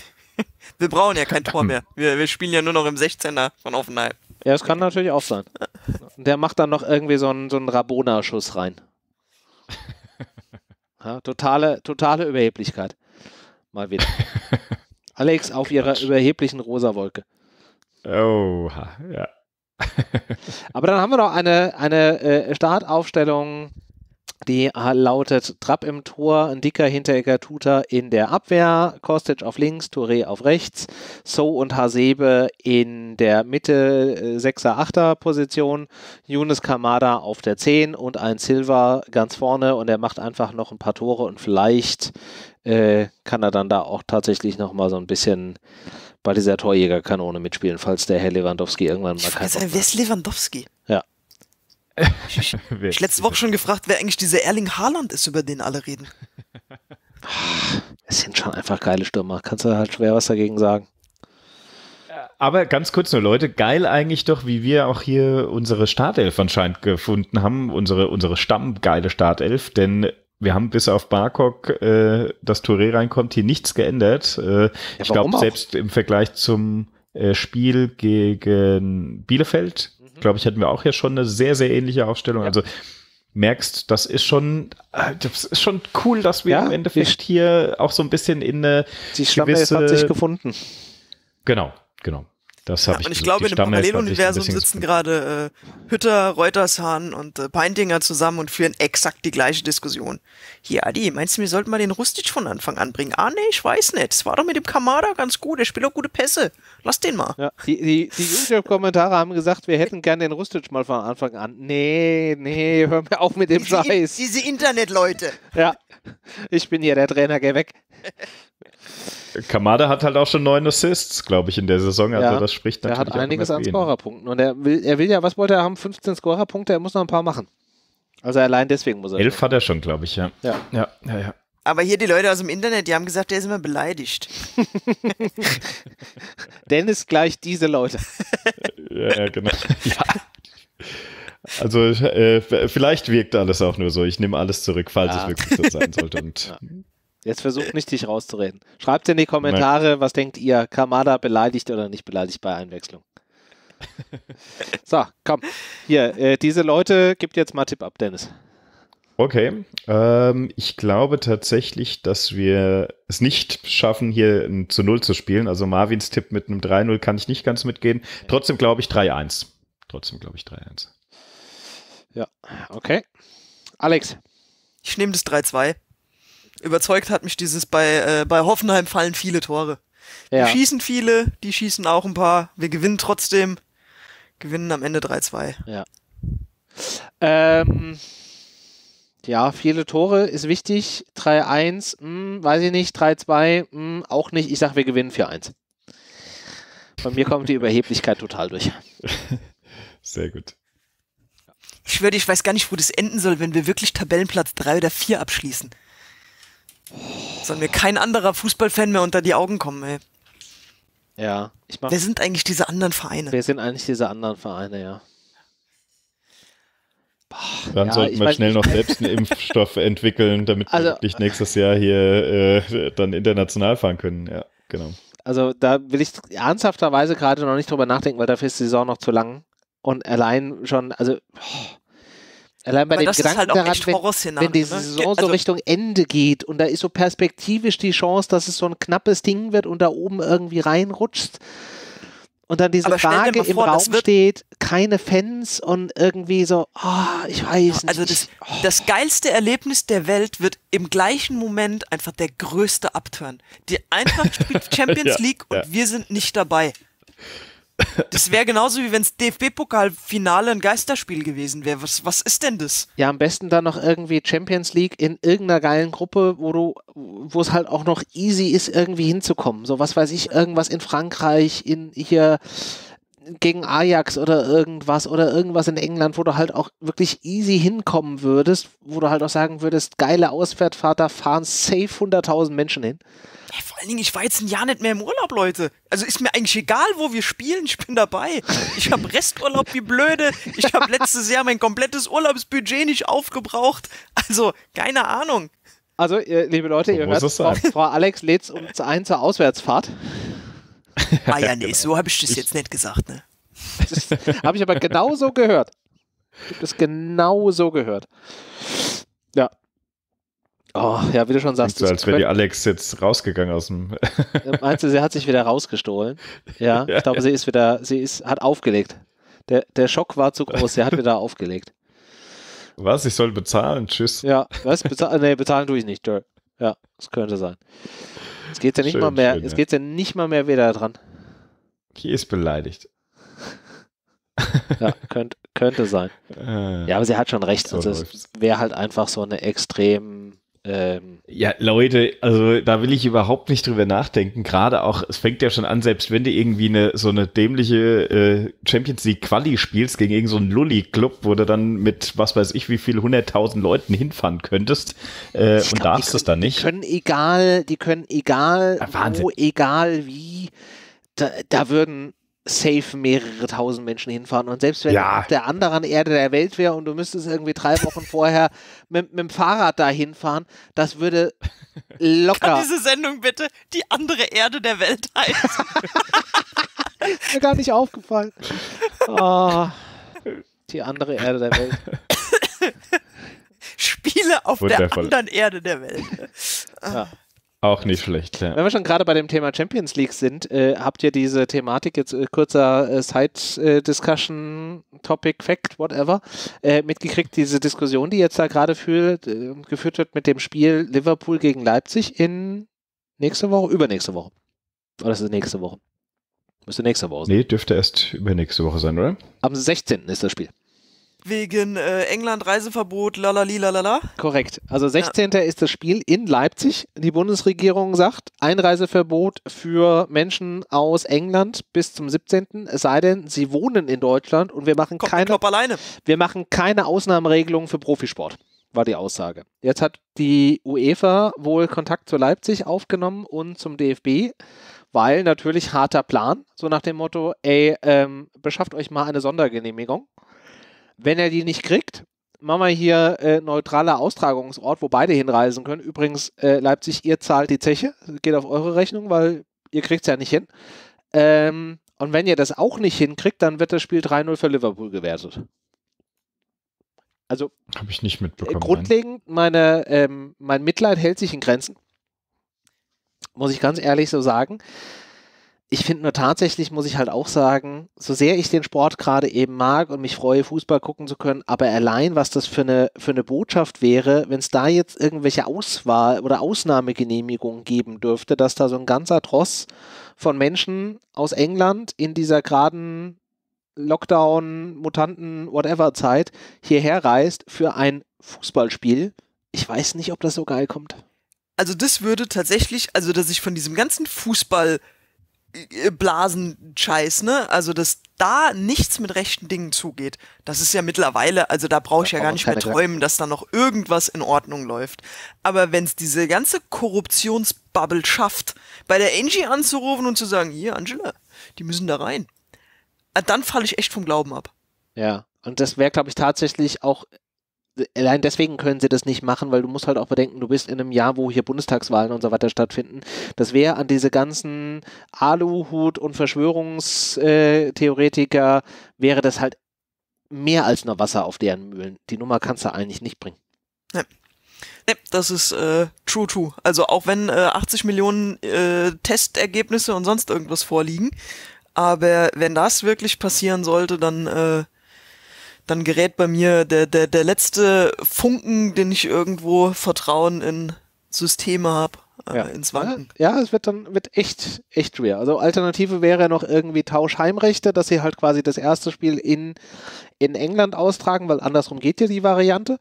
<laughs> wir brauchen ja kein Tor mehr. Wir, wir spielen ja nur noch im 16er von Offenheim. Ja, es kann natürlich auch sein. <laughs> Der macht dann noch irgendwie so einen, so einen Rabona-Schuss rein. <laughs> Ja, totale, totale Überheblichkeit. Mal wieder. Alex auf Quatsch. ihrer überheblichen Rosa Wolke. Oh, ja. <laughs> Aber dann haben wir noch eine, eine äh, Startaufstellung, die lautet Trapp im Tor, ein dicker Hinteregger Tuta in der Abwehr, Kostic auf links, Touré auf rechts, So und Hasebe in der Mitte 6er, äh, 8er Position, Younes Kamada auf der 10 und ein Silva ganz vorne und er macht einfach noch ein paar Tore und vielleicht äh, kann er dann da auch tatsächlich nochmal so ein bisschen bei dieser Torjägerkanone mitspielen, falls der Herr Lewandowski irgendwann mal kann. Wer ist Lewandowski? Ja. <laughs> Ich, ich letzte Woche schon gefragt, wer eigentlich dieser Erling Haaland ist, über den alle reden. <laughs> Es sind schon einfach geile Stürmer. Kannst du halt schwer was dagegen sagen. Äh, aber ganz kurz nur, Leute, geil eigentlich doch, wie wir auch hier unsere Startelf anscheinend gefunden haben, unsere, unsere stammgeile Startelf, denn wir haben bis auf Barkok, äh, dass Touré reinkommt, hier nichts geändert. Äh, ja, ich glaube, selbst im Vergleich zum äh, Spiel gegen Bielefeld, mhm. glaube ich, hatten wir auch hier schon eine sehr, sehr ähnliche Aufstellung. Ja. Also merkst, das ist schon, äh, das ist schon cool, dass wir ja, im Endeffekt hier auch so ein bisschen in eine. Die Schlampe gewisse, hat sich gefunden. Genau, genau. Das habe ja, ich. Und ich glaube, im Paralleluniversum sitzen gerade äh, Hütter, Reutershahn und äh, Peindinger zusammen und führen exakt die gleiche Diskussion. Hier, Adi, meinst du, wir sollten mal den Rustic von Anfang an bringen? Ah, nee, ich weiß nicht. Es war doch mit dem Kamada ganz gut. Er spielt auch gute Pässe. Lass den mal. Ja, die die, die YouTube-Kommentare haben gesagt, wir hätten gern den Rustic mal von Anfang an. Nee, nee, hör mir auf mit dem diese, Scheiß. Diese Internetleute. Ja, ich bin hier der Trainer, geh weg. <laughs> Kamada hat halt auch schon neun Assists, glaube ich, in der Saison. Also ja, das spricht natürlich. Er hat einiges an Scorerpunkten. Und er will, er will ja, was wollte er haben? 15 Scorerpunkte, er muss noch ein paar machen. Also allein deswegen muss er. Elf hat er schon, glaube ich, ja. Ja, ja, ja. ja. Aber hier die Leute aus dem Internet, die haben gesagt, der ist immer beleidigt. <laughs> Dennis gleich diese Leute. ja, ja, genau. Ja. Also äh, vielleicht wirkt alles auch nur so. Ich nehme alles zurück, falls ja. es wirklich so sein sollte. Und ja. Jetzt versucht nicht, dich rauszureden. Schreibt in die Kommentare, Nein. was denkt ihr, Kamada beleidigt oder nicht beleidigt bei Einwechslung? <laughs> so, komm. Hier, äh, diese Leute, gibt jetzt mal Tipp ab, Dennis. Okay, ähm, ich glaube tatsächlich, dass wir es nicht schaffen, hier ein zu Null zu spielen. Also Marvins Tipp mit einem 3-0 kann ich nicht ganz mitgehen. Trotzdem glaube ich 3-1. Trotzdem glaube ich 3-1. Ja, okay. Alex. Ich nehme das 3-2 überzeugt hat mich dieses bei, äh, bei Hoffenheim fallen viele Tore. Ja. schießen viele, die schießen auch ein paar. Wir gewinnen trotzdem. Gewinnen am Ende 3-2. Ja. Ähm, ja, viele Tore ist wichtig. 3-1, hm, weiß ich nicht. 3-2, hm, auch nicht. Ich sag, wir gewinnen 4-1. Bei mir kommt die Überheblichkeit total durch. <laughs> Sehr gut. Ich würde, ich weiß gar nicht, wo das enden soll, wenn wir wirklich Tabellenplatz 3 oder 4 abschließen. Soll mir kein anderer Fußballfan mehr unter die Augen kommen, ey. Ja, ich mach. Wer sind eigentlich diese anderen Vereine? Wer sind eigentlich diese anderen Vereine, ja? Boah, Dann ja, sollten wir schnell noch <laughs> selbst einen Impfstoff entwickeln, damit also, wir dich nächstes Jahr hier äh, dann international fahren können. Ja, genau. Also da will ich ernsthafterweise gerade noch nicht drüber nachdenken, weil dafür ist die Saison noch zu lang. Und allein schon, also oh, Allein bei Aber dem halt Gedanken halt auch daran, wenn, wenn, die ne? Saison ne? so also Richtung Ende geht und da ist so perspektivisch die Chance, dass es so ein knappes Ding wird und da oben irgendwie reinrutscht und dann diese Frage vor, im Raum steht, keine Fans und irgendwie so, oh, ich weiß nicht. Also das, oh. das, geilste Erlebnis der Welt wird im gleichen Moment einfach der größte Abturn. Die Eintracht spielt <laughs> Champions ja, League und ja. wir sind nicht dabei. Das wäre genauso wie wenn es DFB-Pokalfinale ein Geisterspiel gewesen wäre. Was, was ist denn das? Ja, am besten dann noch irgendwie Champions League in irgendeiner geilen Gruppe, wo du, wo es halt auch noch easy ist, irgendwie hinzukommen. So was weiß ich, irgendwas in Frankreich, in hier gegen Ajax oder irgendwas oder irgendwas in England, wo du halt auch wirklich easy hinkommen würdest, wo du halt auch sagen würdest, geile Auswärtsfahrt, da fahren safe 100.000 Menschen hin. Ja, vor allen Dingen, ich war jetzt ein Jahr nicht mehr im Urlaub, Leute. Also ist mir eigentlich egal, wo wir spielen, ich bin dabei. Ich habe Resturlaub wie blöde. Ich habe letztes Jahr mein komplettes Urlaubsbudget nicht aufgebraucht. Also, keine Ahnung. Also, liebe Leute, ihr hört, Frau, Frau Alex lädt uns ein zur Auswärtsfahrt. <laughs> Ah ja, nee, genau. so habe ich das ich, jetzt nicht gesagt. Ne? <laughs> habe ich aber genauso gehört. Ich habe das genauso gehört. Ja. Oh, ja, wie du schon sagst. So, als wäre die Alex jetzt rausgegangen aus dem. Meinst du, sie hat sich wieder rausgestohlen? Ja, <laughs> ja ich glaube, ja. sie ist wieder, sie ist, hat aufgelegt. Der, der Schock war zu groß, sie hat wieder aufgelegt. Was? Ich soll bezahlen? Tschüss. Ja, was? Bezahl nee, bezahlen tue ich nicht. Ja, das könnte sein. Es geht ja nicht schön, mal mehr, schön, jetzt ja. geht's ja nicht mal mehr wieder dran. Die ist beleidigt. <laughs> ja, könnte, könnte sein. Äh, ja, aber sie hat schon recht. So also es wäre halt einfach so eine extrem ähm, ja, Leute, also da will ich überhaupt nicht drüber nachdenken. Gerade auch, es fängt ja schon an, selbst wenn du irgendwie eine so eine dämliche äh, Champions League Quali spielst gegen irgendeinen so Lulli-Club, wo du dann mit was weiß ich wie viel hunderttausend Leuten hinfahren könntest äh, und glaub, darfst es dann nicht. Die können egal, die können egal, ja, wo, egal wie, da, da würden safe mehrere tausend Menschen hinfahren. Und selbst wenn ja. auf der anderen Erde der Welt wäre und du müsstest irgendwie drei Wochen vorher mit, mit dem Fahrrad da hinfahren, das würde locker. Kann diese Sendung bitte die andere Erde der Welt heißen? <laughs> mir gar nicht aufgefallen. Oh, die andere Erde der Welt. Spiele auf Wundervoll. der anderen Erde der Welt. Ja. Auch nicht schlecht, ja. Wenn wir schon gerade bei dem Thema Champions League sind, äh, habt ihr diese Thematik jetzt äh, kurzer äh, Side-Discussion, äh, Topic, Fact, whatever, äh, mitgekriegt, diese Diskussion, die jetzt da gerade äh, geführt wird mit dem Spiel Liverpool gegen Leipzig in nächste Woche, übernächste Woche. Oder ist es nächste Woche? Müsste nächste Woche sein. Nee, dürfte erst übernächste Woche sein, oder? Am 16. ist das Spiel wegen äh, England Reiseverbot, lalali, lalala. Korrekt. Also 16. Ja. ist das Spiel in Leipzig. Die Bundesregierung sagt, Einreiseverbot für Menschen aus England bis zum 17. Es sei denn, sie wohnen in Deutschland und wir machen keine alleine. Wir machen keine Ausnahmeregelungen für Profisport war die Aussage. Jetzt hat die UEFA wohl Kontakt zu Leipzig aufgenommen und zum DFB weil natürlich harter Plan, so nach dem Motto, ey, ähm, beschafft euch mal eine Sondergenehmigung. Wenn er die nicht kriegt, machen wir hier äh, neutraler Austragungsort, wo beide hinreisen können. Übrigens, äh, Leipzig, ihr zahlt die Zeche. Geht auf eure Rechnung, weil ihr kriegt es ja nicht hin. Ähm, und wenn ihr das auch nicht hinkriegt, dann wird das Spiel 3-0 für Liverpool gewertet. Also habe ich nicht mitbekommen. Äh, grundlegend, meine, ähm, mein Mitleid hält sich in Grenzen. Muss ich ganz ehrlich so sagen ich finde nur tatsächlich, muss ich halt auch sagen, so sehr ich den Sport gerade eben mag und mich freue, Fußball gucken zu können, aber allein, was das für eine, für eine Botschaft wäre, wenn es da jetzt irgendwelche Auswahl- oder Ausnahmegenehmigungen geben dürfte, dass da so ein ganzer Tross von Menschen aus England in dieser geraden Lockdown, Mutanten, whatever Zeit hierher reist für ein Fußballspiel. Ich weiß nicht, ob das so geil kommt. Also das würde tatsächlich, also dass ich von diesem ganzen Fußball- äh, Blasenscheiß, ne? Also, dass da nichts mit rechten Dingen zugeht. Das ist ja mittlerweile, also da brauche ich ja, ja gar nicht mehr träumen, dass da noch irgendwas in Ordnung läuft. Aber wenn es diese ganze Korruptionsbubble schafft, bei der Angie anzurufen und zu sagen, hier, Angela, die müssen da rein, äh, dann falle ich echt vom Glauben ab. Ja, und das wäre, glaube ich, tatsächlich auch allein deswegen können sie das nicht machen, weil du musst halt auch bedenken, du bist in einem Jahr, wo hier Bundestagswahlen und so weiter stattfinden. Das wäre an diese ganzen Aluhut- und Verschwörungstheoretiker, wäre das halt mehr als nur Wasser auf deren Mühlen. Die Nummer kannst du eigentlich nicht bringen. Ja. Ne, das ist äh, true true. Also auch wenn äh, 80 Millionen äh, Testergebnisse und sonst irgendwas vorliegen, aber wenn das wirklich passieren sollte, dann äh, dann gerät bei mir der, der, der letzte Funken, den ich irgendwo Vertrauen in Systeme habe. Äh, ja. Ins Wanken. Ja, es wird dann wird echt, echt schwer. Also Alternative wäre noch irgendwie Tauschheimrechte, dass sie halt quasi das erste Spiel in, in England austragen, weil andersrum geht ja die Variante.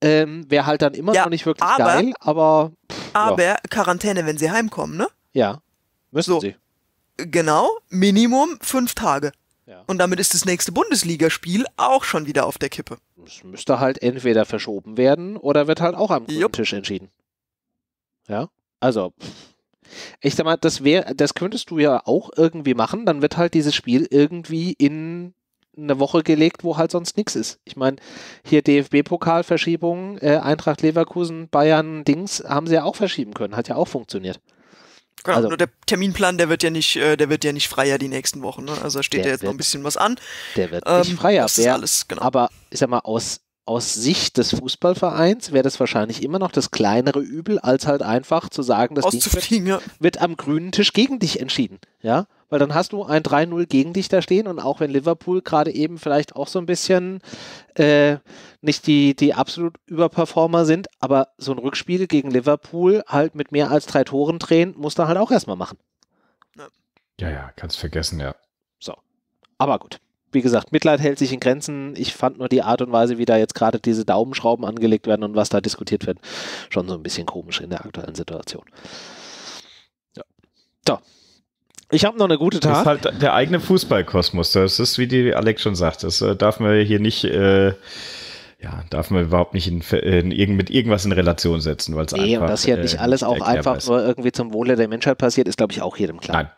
Ähm, wäre halt dann immer ja, noch nicht wirklich aber, geil, aber. Pff, aber ja. Quarantäne, wenn sie heimkommen, ne? Ja. Müssen so. sie. Genau, Minimum fünf Tage. Und damit ist das nächste Bundesligaspiel auch schon wieder auf der Kippe. Es müsste halt entweder verschoben werden oder wird halt auch am Jupp. Tisch entschieden. Ja, also ich sag mal, das wäre, das könntest du ja auch irgendwie machen. Dann wird halt dieses Spiel irgendwie in eine Woche gelegt, wo halt sonst nichts ist. Ich meine, hier DFB-Pokalverschiebung, äh, Eintracht Leverkusen, Bayern, Dings haben sie ja auch verschieben können, hat ja auch funktioniert. Genau, also, nur der Terminplan, der wird ja nicht, äh, der wird ja nicht freier die nächsten Wochen. Ne? Also steht ja jetzt wird, noch ein bisschen was an. Der wird ähm, nicht freier. Das ist alles, genau. Aber ich sag mal, aus aus Sicht des Fußballvereins wäre das wahrscheinlich immer noch das kleinere Übel, als halt einfach zu sagen, das Ding ja. wird am grünen Tisch gegen dich entschieden. Ja, weil dann hast du ein 3-0 gegen dich da stehen und auch wenn Liverpool gerade eben vielleicht auch so ein bisschen äh, nicht die, die absolut Überperformer sind, aber so ein Rückspiel gegen Liverpool halt mit mehr als drei Toren drehen, muss du halt auch erstmal machen. Ja, ja, kannst vergessen, ja. So. Aber gut wie gesagt, Mitleid hält sich in Grenzen. Ich fand nur die Art und Weise, wie da jetzt gerade diese Daumenschrauben angelegt werden und was da diskutiert wird, schon so ein bisschen komisch in der aktuellen Situation. Ja. So. Ich habe noch eine gute Tat. Das ist halt der eigene Fußballkosmos. Das ist, wie die Alex schon sagt, das äh, darf man hier nicht, äh, ja, darf man überhaupt nicht in, in, in, mit irgendwas in Relation setzen, weil es nee, einfach. Nee, und dass hier äh, nicht alles auch einfach ist. nur irgendwie zum Wohle der Menschheit passiert, ist, glaube ich, auch jedem klar. Nein.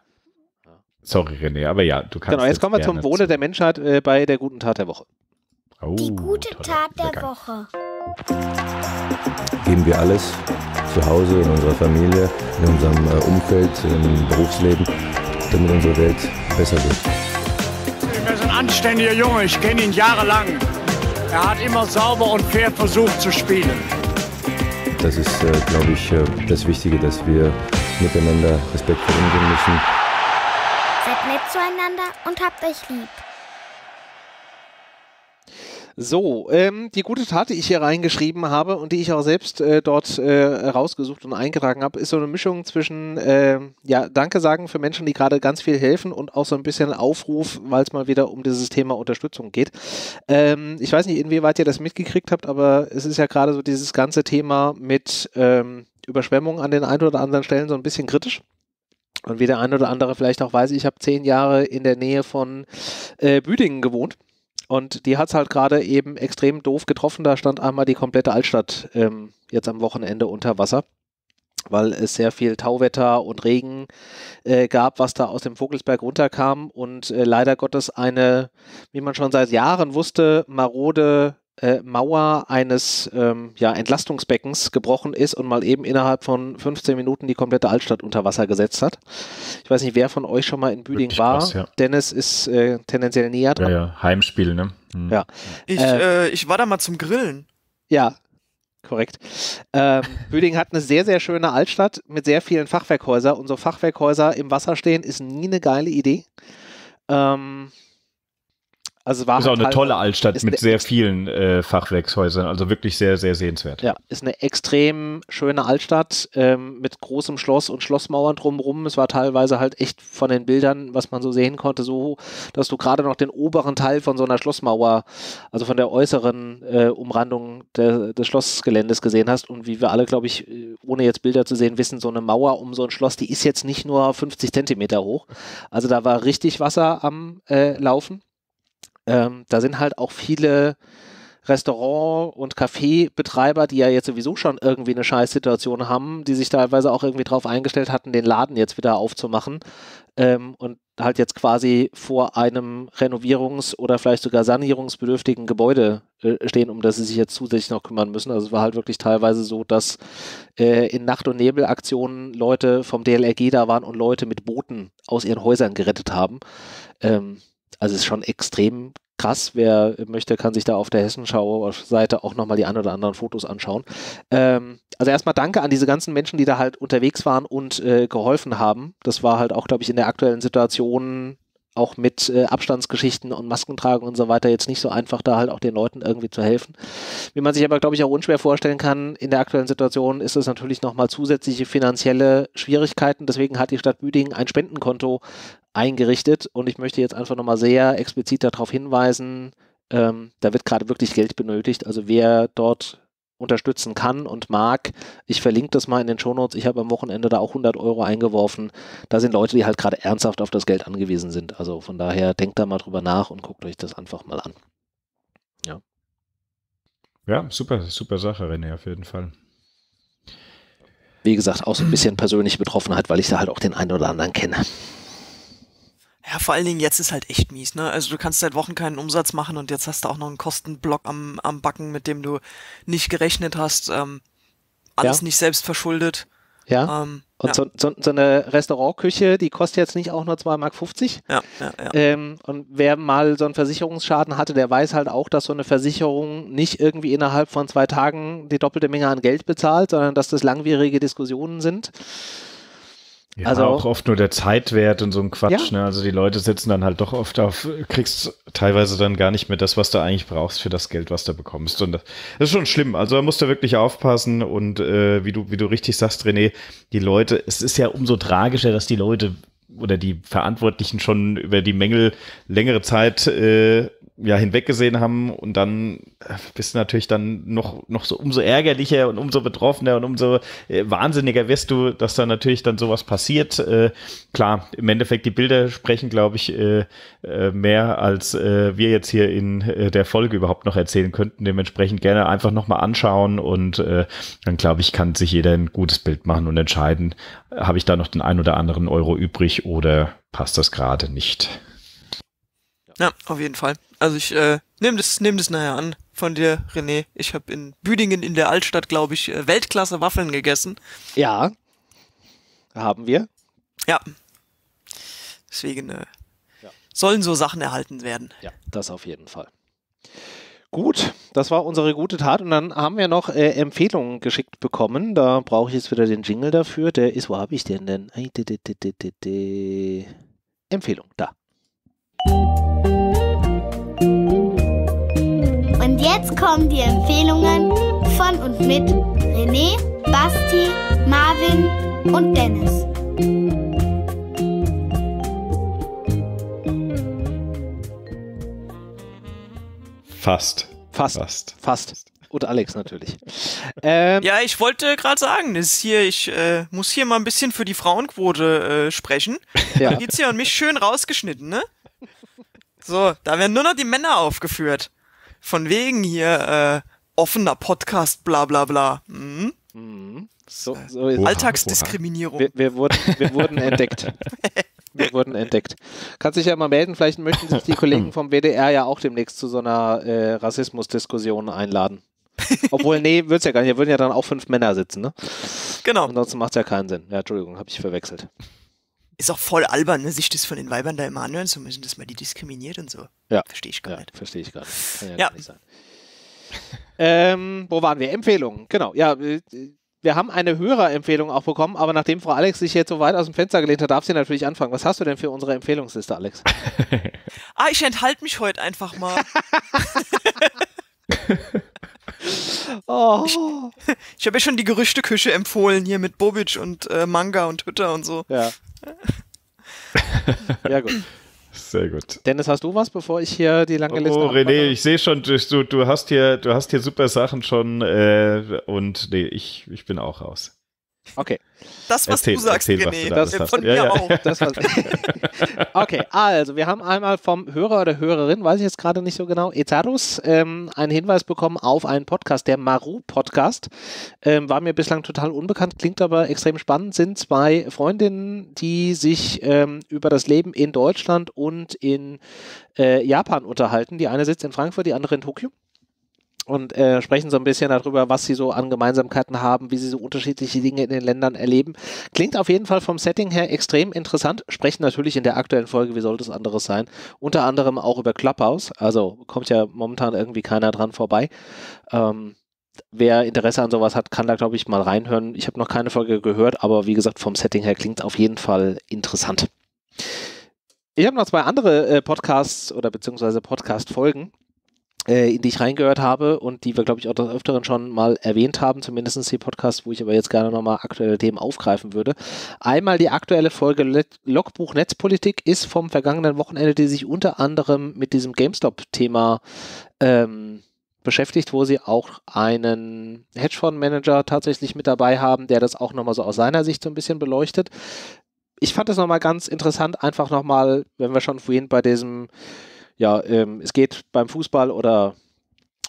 Sorry, René, aber ja, du kannst. Genau, jetzt kommen wir zum Wohle der Menschheit äh, bei der guten Tat der Woche. Oh, die gute Tat der Gang. Woche. Geben wir alles zu Hause, in unserer Familie, in unserem äh, Umfeld, im Berufsleben, damit unsere Welt besser wird. Er ist ein anständiger Junge, ich kenne ihn jahrelang. Er hat immer sauber und fair versucht zu spielen. Das ist, äh, glaube ich, äh, das Wichtige, dass wir miteinander respektvoll umgehen müssen zueinander und habt euch lieb. So, ähm, die gute Tat, die ich hier reingeschrieben habe und die ich auch selbst äh, dort äh, rausgesucht und eingetragen habe, ist so eine Mischung zwischen äh, ja, Danke sagen für Menschen, die gerade ganz viel helfen und auch so ein bisschen Aufruf, weil es mal wieder um dieses Thema Unterstützung geht. Ähm, ich weiß nicht, inwieweit ihr das mitgekriegt habt, aber es ist ja gerade so dieses ganze Thema mit ähm, Überschwemmungen an den ein oder anderen Stellen so ein bisschen kritisch. Und wie der ein oder andere vielleicht auch weiß, ich habe zehn Jahre in der Nähe von äh, Büdingen gewohnt. Und die hat es halt gerade eben extrem doof getroffen. Da stand einmal die komplette Altstadt ähm, jetzt am Wochenende unter Wasser, weil es sehr viel Tauwetter und Regen äh, gab, was da aus dem Vogelsberg runterkam. Und äh, leider Gottes eine, wie man schon seit Jahren wusste, marode äh, Mauer eines ähm, ja, Entlastungsbeckens gebrochen ist und mal eben innerhalb von 15 Minuten die komplette Altstadt unter Wasser gesetzt hat. Ich weiß nicht, wer von euch schon mal in Büding war. Krass, ja. Dennis ist äh, tendenziell näher dran. Ja, ja. Heimspiel, ne? Mhm. Ja. Ich, äh, äh ich war da mal zum Grillen. Ja, korrekt. Ähm, <laughs> Büding hat eine sehr, sehr schöne Altstadt mit sehr vielen Fachwerkhäusern und so Fachwerkhäuser im Wasser stehen ist nie eine geile Idee. Ähm, also war ist halt auch eine halt, tolle Altstadt mit sehr vielen äh, Fachwerkshäusern, also wirklich sehr, sehr sehenswert. Ja, ist eine extrem schöne Altstadt ähm, mit großem Schloss und Schlossmauern drumherum. Es war teilweise halt echt von den Bildern, was man so sehen konnte, so, dass du gerade noch den oberen Teil von so einer Schlossmauer, also von der äußeren äh, Umrandung der, des Schlossgeländes gesehen hast. Und wie wir alle, glaube ich, äh, ohne jetzt Bilder zu sehen, wissen, so eine Mauer um so ein Schloss, die ist jetzt nicht nur 50 Zentimeter hoch. Also da war richtig Wasser am äh, Laufen. Ähm, da sind halt auch viele Restaurant- und Kaffeebetreiber, die ja jetzt sowieso schon irgendwie eine Scheißsituation haben, die sich teilweise auch irgendwie drauf eingestellt hatten, den Laden jetzt wieder aufzumachen ähm, und halt jetzt quasi vor einem renovierungs- oder vielleicht sogar sanierungsbedürftigen Gebäude äh, stehen, um das sie sich jetzt zusätzlich noch kümmern müssen. Also es war halt wirklich teilweise so, dass äh, in Nacht- und Nebelaktionen Leute vom DLRG da waren und Leute mit Booten aus ihren Häusern gerettet haben. Ähm, also ist schon extrem krass. Wer möchte, kann sich da auf der Hessenschau-Seite auch nochmal die ein oder anderen Fotos anschauen. Ähm, also erstmal danke an diese ganzen Menschen, die da halt unterwegs waren und äh, geholfen haben. Das war halt auch, glaube ich, in der aktuellen Situation auch mit äh, Abstandsgeschichten und Maskentragen und so weiter jetzt nicht so einfach, da halt auch den Leuten irgendwie zu helfen. Wie man sich aber, glaube ich, auch unschwer vorstellen kann, in der aktuellen Situation ist es natürlich nochmal zusätzliche finanzielle Schwierigkeiten. Deswegen hat die Stadt Büdingen ein Spendenkonto eingerichtet und ich möchte jetzt einfach nochmal sehr explizit darauf hinweisen, ähm, da wird gerade wirklich Geld benötigt. Also wer dort unterstützen kann und mag. Ich verlinke das mal in den Shownotes. Ich habe am Wochenende da auch 100 Euro eingeworfen. Da sind Leute, die halt gerade ernsthaft auf das Geld angewiesen sind. Also von daher denkt da mal drüber nach und guckt euch das einfach mal an. Ja. Ja, super, super Sache, René, auf jeden Fall. Wie gesagt, auch so ein bisschen persönliche Betroffenheit, weil ich da halt auch den einen oder anderen kenne. Ja, vor allen Dingen jetzt ist halt echt mies, ne? Also du kannst seit Wochen keinen Umsatz machen und jetzt hast du auch noch einen Kostenblock am, am Backen, mit dem du nicht gerechnet hast. Ähm, alles ja. nicht selbst verschuldet. Ja. Ähm, und ja. So, so, so, eine Restaurantküche, die kostet jetzt nicht auch nur 2,50 Mark. Ja, ja, ja. Ähm, und wer mal so einen Versicherungsschaden hatte, der weiß halt auch, dass so eine Versicherung nicht irgendwie innerhalb von zwei Tagen die doppelte Menge an Geld bezahlt, sondern dass das langwierige Diskussionen sind. Ja, also auch oft nur der Zeitwert und so ein Quatsch. Ja. Ne? Also die Leute sitzen dann halt doch oft auf, kriegst teilweise dann gar nicht mehr das, was du eigentlich brauchst für das Geld, was du bekommst. Und das ist schon schlimm. Also da musst du wirklich aufpassen. Und äh, wie, du, wie du richtig sagst, René, die Leute, es ist ja umso tragischer, dass die Leute oder die Verantwortlichen schon über die Mängel längere Zeit äh, ja hinweggesehen haben und dann äh, bist du natürlich dann noch noch so umso ärgerlicher und umso betroffener und umso äh, wahnsinniger wirst du, dass da natürlich dann sowas passiert. Äh, klar, im Endeffekt die Bilder sprechen, glaube ich, äh, äh, mehr als äh, wir jetzt hier in äh, der Folge überhaupt noch erzählen könnten. Dementsprechend gerne einfach noch mal anschauen und äh, dann glaube ich kann sich jeder ein gutes Bild machen und entscheiden, äh, habe ich da noch den ein oder anderen Euro übrig oder passt das gerade nicht. Ja, auf jeden Fall. Also ich äh, nehme das, nehm das nachher an von dir, René. Ich habe in Büdingen in der Altstadt, glaube ich, äh, Weltklasse Waffeln gegessen. Ja, haben wir. Ja. Deswegen äh, ja. sollen so Sachen erhalten werden. Ja, das auf jeden Fall. Gut, das war unsere gute Tat und dann haben wir noch äh, Empfehlungen geschickt bekommen. Da brauche ich jetzt wieder den Jingle dafür. Der ist, wo habe ich den denn? Ay, de, de, de, Empfehlung, da. Und jetzt kommen die Empfehlungen von und mit René, Basti, Marvin und Dennis. Fast. Fast. Fast. Fast. Und Alex natürlich. ähm, ja, ich wollte gerade sagen, ist hier, ich äh, muss hier mal ein bisschen für die Frauenquote äh, sprechen. Ja. Patricia und mich schön rausgeschnitten, ne? So, da werden nur noch die Männer aufgeführt. Von wegen hier äh, offener Podcast, bla bla bla. Mhm. Mhm. So, so Alltagsdiskriminierung. Wir, wir, wurden, wir wurden entdeckt. <laughs> wir wurden entdeckt. Kannst dich ja mal melden, vielleicht möchten sich die Kollegen vom WDR ja auch demnächst zu so einer äh, Rassismusdiskussion einladen. Obwohl, nee, würde es ja gar nicht. Hier würden ja dann auch fünf Männer sitzen, ne? Genau. Ansonsten macht es ja keinen Sinn. Ja, Entschuldigung, habe ich verwechselt. Ist auch voll albern, ne, sich das von den Weibern da immer anhören zu müssen, dass man die diskriminiert und so. Ja. Verstehe ich gar ja, nicht. Verstehe ich gar nicht. Kann ja, ja. Gar nicht sein. Ähm, wo waren wir? Empfehlungen, genau. Ja, äh, äh, wir haben eine Hörerempfehlung auch bekommen, aber nachdem Frau Alex sich jetzt so weit aus dem Fenster gelehnt hat, darf sie natürlich anfangen. Was hast du denn für unsere Empfehlungsliste, Alex? <laughs> ah, ich enthalte mich heute einfach mal. <laughs> oh. Ich, ich habe ja schon die Gerüchteküche empfohlen, hier mit Bobic und äh, Manga und Hütter und so. Ja. <laughs> ja, gut. Sehr gut. Dennis, hast du was, bevor ich hier die lange Liste Oh, René, ich sehe schon, du, du, hast hier, du hast hier super Sachen schon äh, und nee, ich, ich bin auch raus. Okay. Das, was erzähl, du sagst, erzähl, René, das da von mir ja, auch. Das, <laughs> okay, also wir haben einmal vom Hörer oder Hörerin, weiß ich jetzt gerade nicht so genau, Ezarus, ähm, einen Hinweis bekommen auf einen Podcast, der Maru-Podcast. Ähm, war mir bislang total unbekannt, klingt aber extrem spannend. Sind zwei Freundinnen, die sich ähm, über das Leben in Deutschland und in äh, Japan unterhalten. Die eine sitzt in Frankfurt, die andere in Tokio und äh, sprechen so ein bisschen darüber, was sie so an Gemeinsamkeiten haben, wie sie so unterschiedliche Dinge in den Ländern erleben. Klingt auf jeden Fall vom Setting her extrem interessant. Sprechen natürlich in der aktuellen Folge, wie sollte es anderes sein, unter anderem auch über Clubhouse. Also kommt ja momentan irgendwie keiner dran vorbei. Ähm, wer Interesse an sowas hat, kann da, glaube ich, mal reinhören. Ich habe noch keine Folge gehört, aber wie gesagt, vom Setting her klingt es auf jeden Fall interessant. Ich habe noch zwei andere äh, Podcasts oder beziehungsweise Podcast-Folgen, äh, in die ich reingehört habe und die wir, glaube ich, auch des Öfteren schon mal erwähnt haben, zumindest hier Podcast, wo ich aber jetzt gerne nochmal aktuelle Themen aufgreifen würde. Einmal die aktuelle Folge Let Logbuch Netzpolitik ist vom vergangenen Wochenende, die sich unter anderem mit diesem GameStop-Thema ähm, beschäftigt, wo sie auch einen Hedgefondsmanager tatsächlich mit dabei haben, der das auch nochmal so aus seiner Sicht so ein bisschen beleuchtet. Ich fand das nochmal ganz interessant, einfach nochmal, wenn wir schon vorhin bei diesem ja, ähm, es geht beim Fußball oder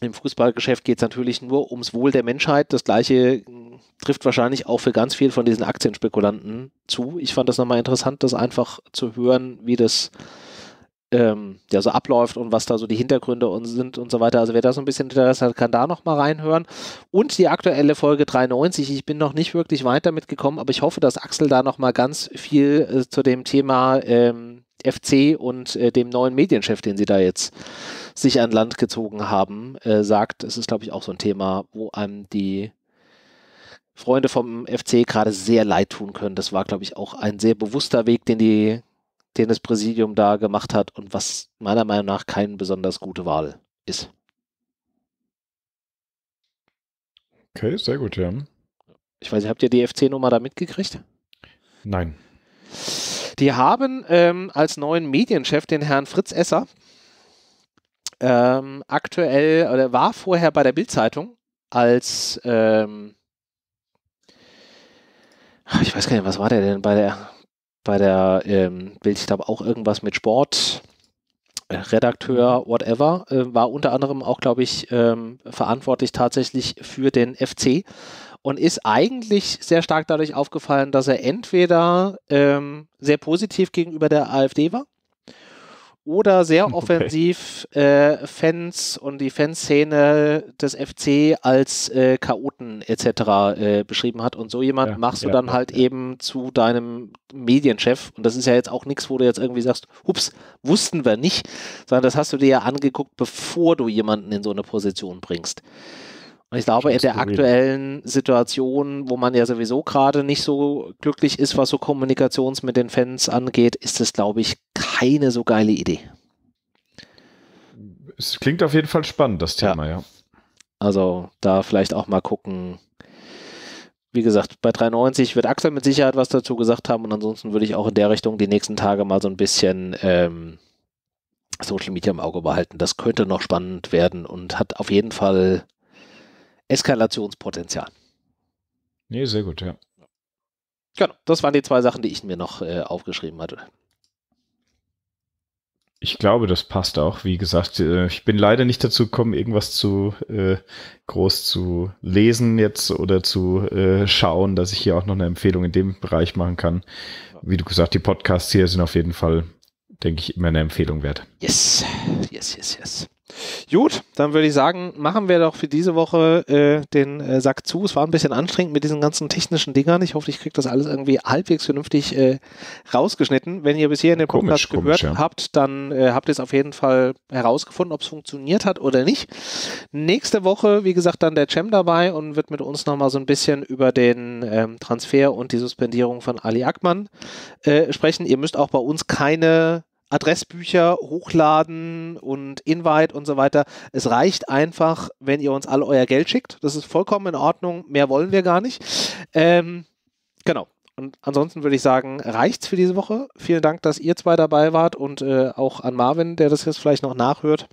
im Fußballgeschäft geht es natürlich nur ums Wohl der Menschheit. Das gleiche mm, trifft wahrscheinlich auch für ganz viel von diesen Aktienspekulanten zu. Ich fand das nochmal interessant, das einfach zu hören, wie das ähm, ja, so abläuft und was da so die Hintergründe und sind und so weiter. Also wer da so ein bisschen Interesse hat, kann da nochmal reinhören. Und die aktuelle Folge 93. Ich bin noch nicht wirklich weit damit gekommen, aber ich hoffe, dass Axel da nochmal ganz viel äh, zu dem Thema ähm, FC und äh, dem neuen Medienchef, den sie da jetzt sich an Land gezogen haben, äh, sagt, es ist, glaube ich, auch so ein Thema, wo einem die Freunde vom FC gerade sehr leid tun können. Das war, glaube ich, auch ein sehr bewusster Weg, den die, den das Präsidium da gemacht hat und was meiner Meinung nach keine besonders gute Wahl ist. Okay, sehr gut, ja. Ich weiß nicht, habt ihr die FC-Nummer da mitgekriegt? Nein. Die haben ähm, als neuen Medienchef den Herrn Fritz Esser. Ähm, aktuell oder war vorher bei der Bildzeitung als ähm, ich weiß gar nicht, was war der denn bei der bei der ähm, Bild, ich glaube auch irgendwas mit Sport, äh, Redakteur, mhm. whatever, äh, war unter anderem auch, glaube ich, ähm, verantwortlich tatsächlich für den FC und ist eigentlich sehr stark dadurch aufgefallen, dass er entweder ähm, sehr positiv gegenüber der AfD war oder sehr <laughs> offensiv okay. äh, Fans und die Fanszene des FC als äh, Chaoten etc. Äh, beschrieben hat. Und so jemand ja, machst du dann ja, halt eben zu deinem Medienchef. Und das ist ja jetzt auch nichts, wo du jetzt irgendwie sagst, hups, wussten wir nicht, sondern das hast du dir ja angeguckt, bevor du jemanden in so eine Position bringst. Und ich glaube, in der aktuellen Situation, wo man ja sowieso gerade nicht so glücklich ist, was so Kommunikations mit den Fans angeht, ist das, glaube ich, keine so geile Idee. Es klingt auf jeden Fall spannend, das Thema, ja. ja. Also da vielleicht auch mal gucken. Wie gesagt, bei 93 wird Axel mit Sicherheit was dazu gesagt haben und ansonsten würde ich auch in der Richtung die nächsten Tage mal so ein bisschen ähm, Social Media im Auge behalten. Das könnte noch spannend werden und hat auf jeden Fall Eskalationspotenzial. Nee, sehr gut, ja. Genau, das waren die zwei Sachen, die ich mir noch äh, aufgeschrieben hatte. Ich glaube, das passt auch. Wie gesagt, äh, ich bin leider nicht dazu gekommen, irgendwas zu äh, groß zu lesen jetzt oder zu äh, schauen, dass ich hier auch noch eine Empfehlung in dem Bereich machen kann. Wie du gesagt, die Podcasts hier sind auf jeden Fall, denke ich, immer eine Empfehlung wert. Yes, yes, yes, yes. Gut, dann würde ich sagen, machen wir doch für diese Woche äh, den äh, Sack zu. Es war ein bisschen anstrengend mit diesen ganzen technischen Dingern. Ich hoffe, ich kriege das alles irgendwie halbwegs vernünftig äh, rausgeschnitten. Wenn ihr bisher in den Podcast gehört komisch, ja. habt, dann äh, habt ihr es auf jeden Fall herausgefunden, ob es funktioniert hat oder nicht. Nächste Woche, wie gesagt, dann der Cem dabei und wird mit uns nochmal so ein bisschen über den ähm, Transfer und die Suspendierung von Ali Akman äh, sprechen. Ihr müsst auch bei uns keine Adressbücher hochladen und Invite und so weiter. Es reicht einfach, wenn ihr uns alle euer Geld schickt. Das ist vollkommen in Ordnung. Mehr wollen wir gar nicht. Ähm, genau. Und ansonsten würde ich sagen, reicht's für diese Woche. Vielen Dank, dass ihr zwei dabei wart und äh, auch an Marvin, der das jetzt vielleicht noch nachhört.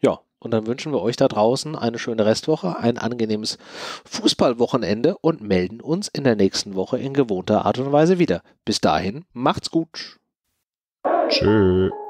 Ja, und dann wünschen wir euch da draußen eine schöne Restwoche, ein angenehmes Fußballwochenende und melden uns in der nächsten Woche in gewohnter Art und Weise wieder. Bis dahin, macht's gut. Tschüss.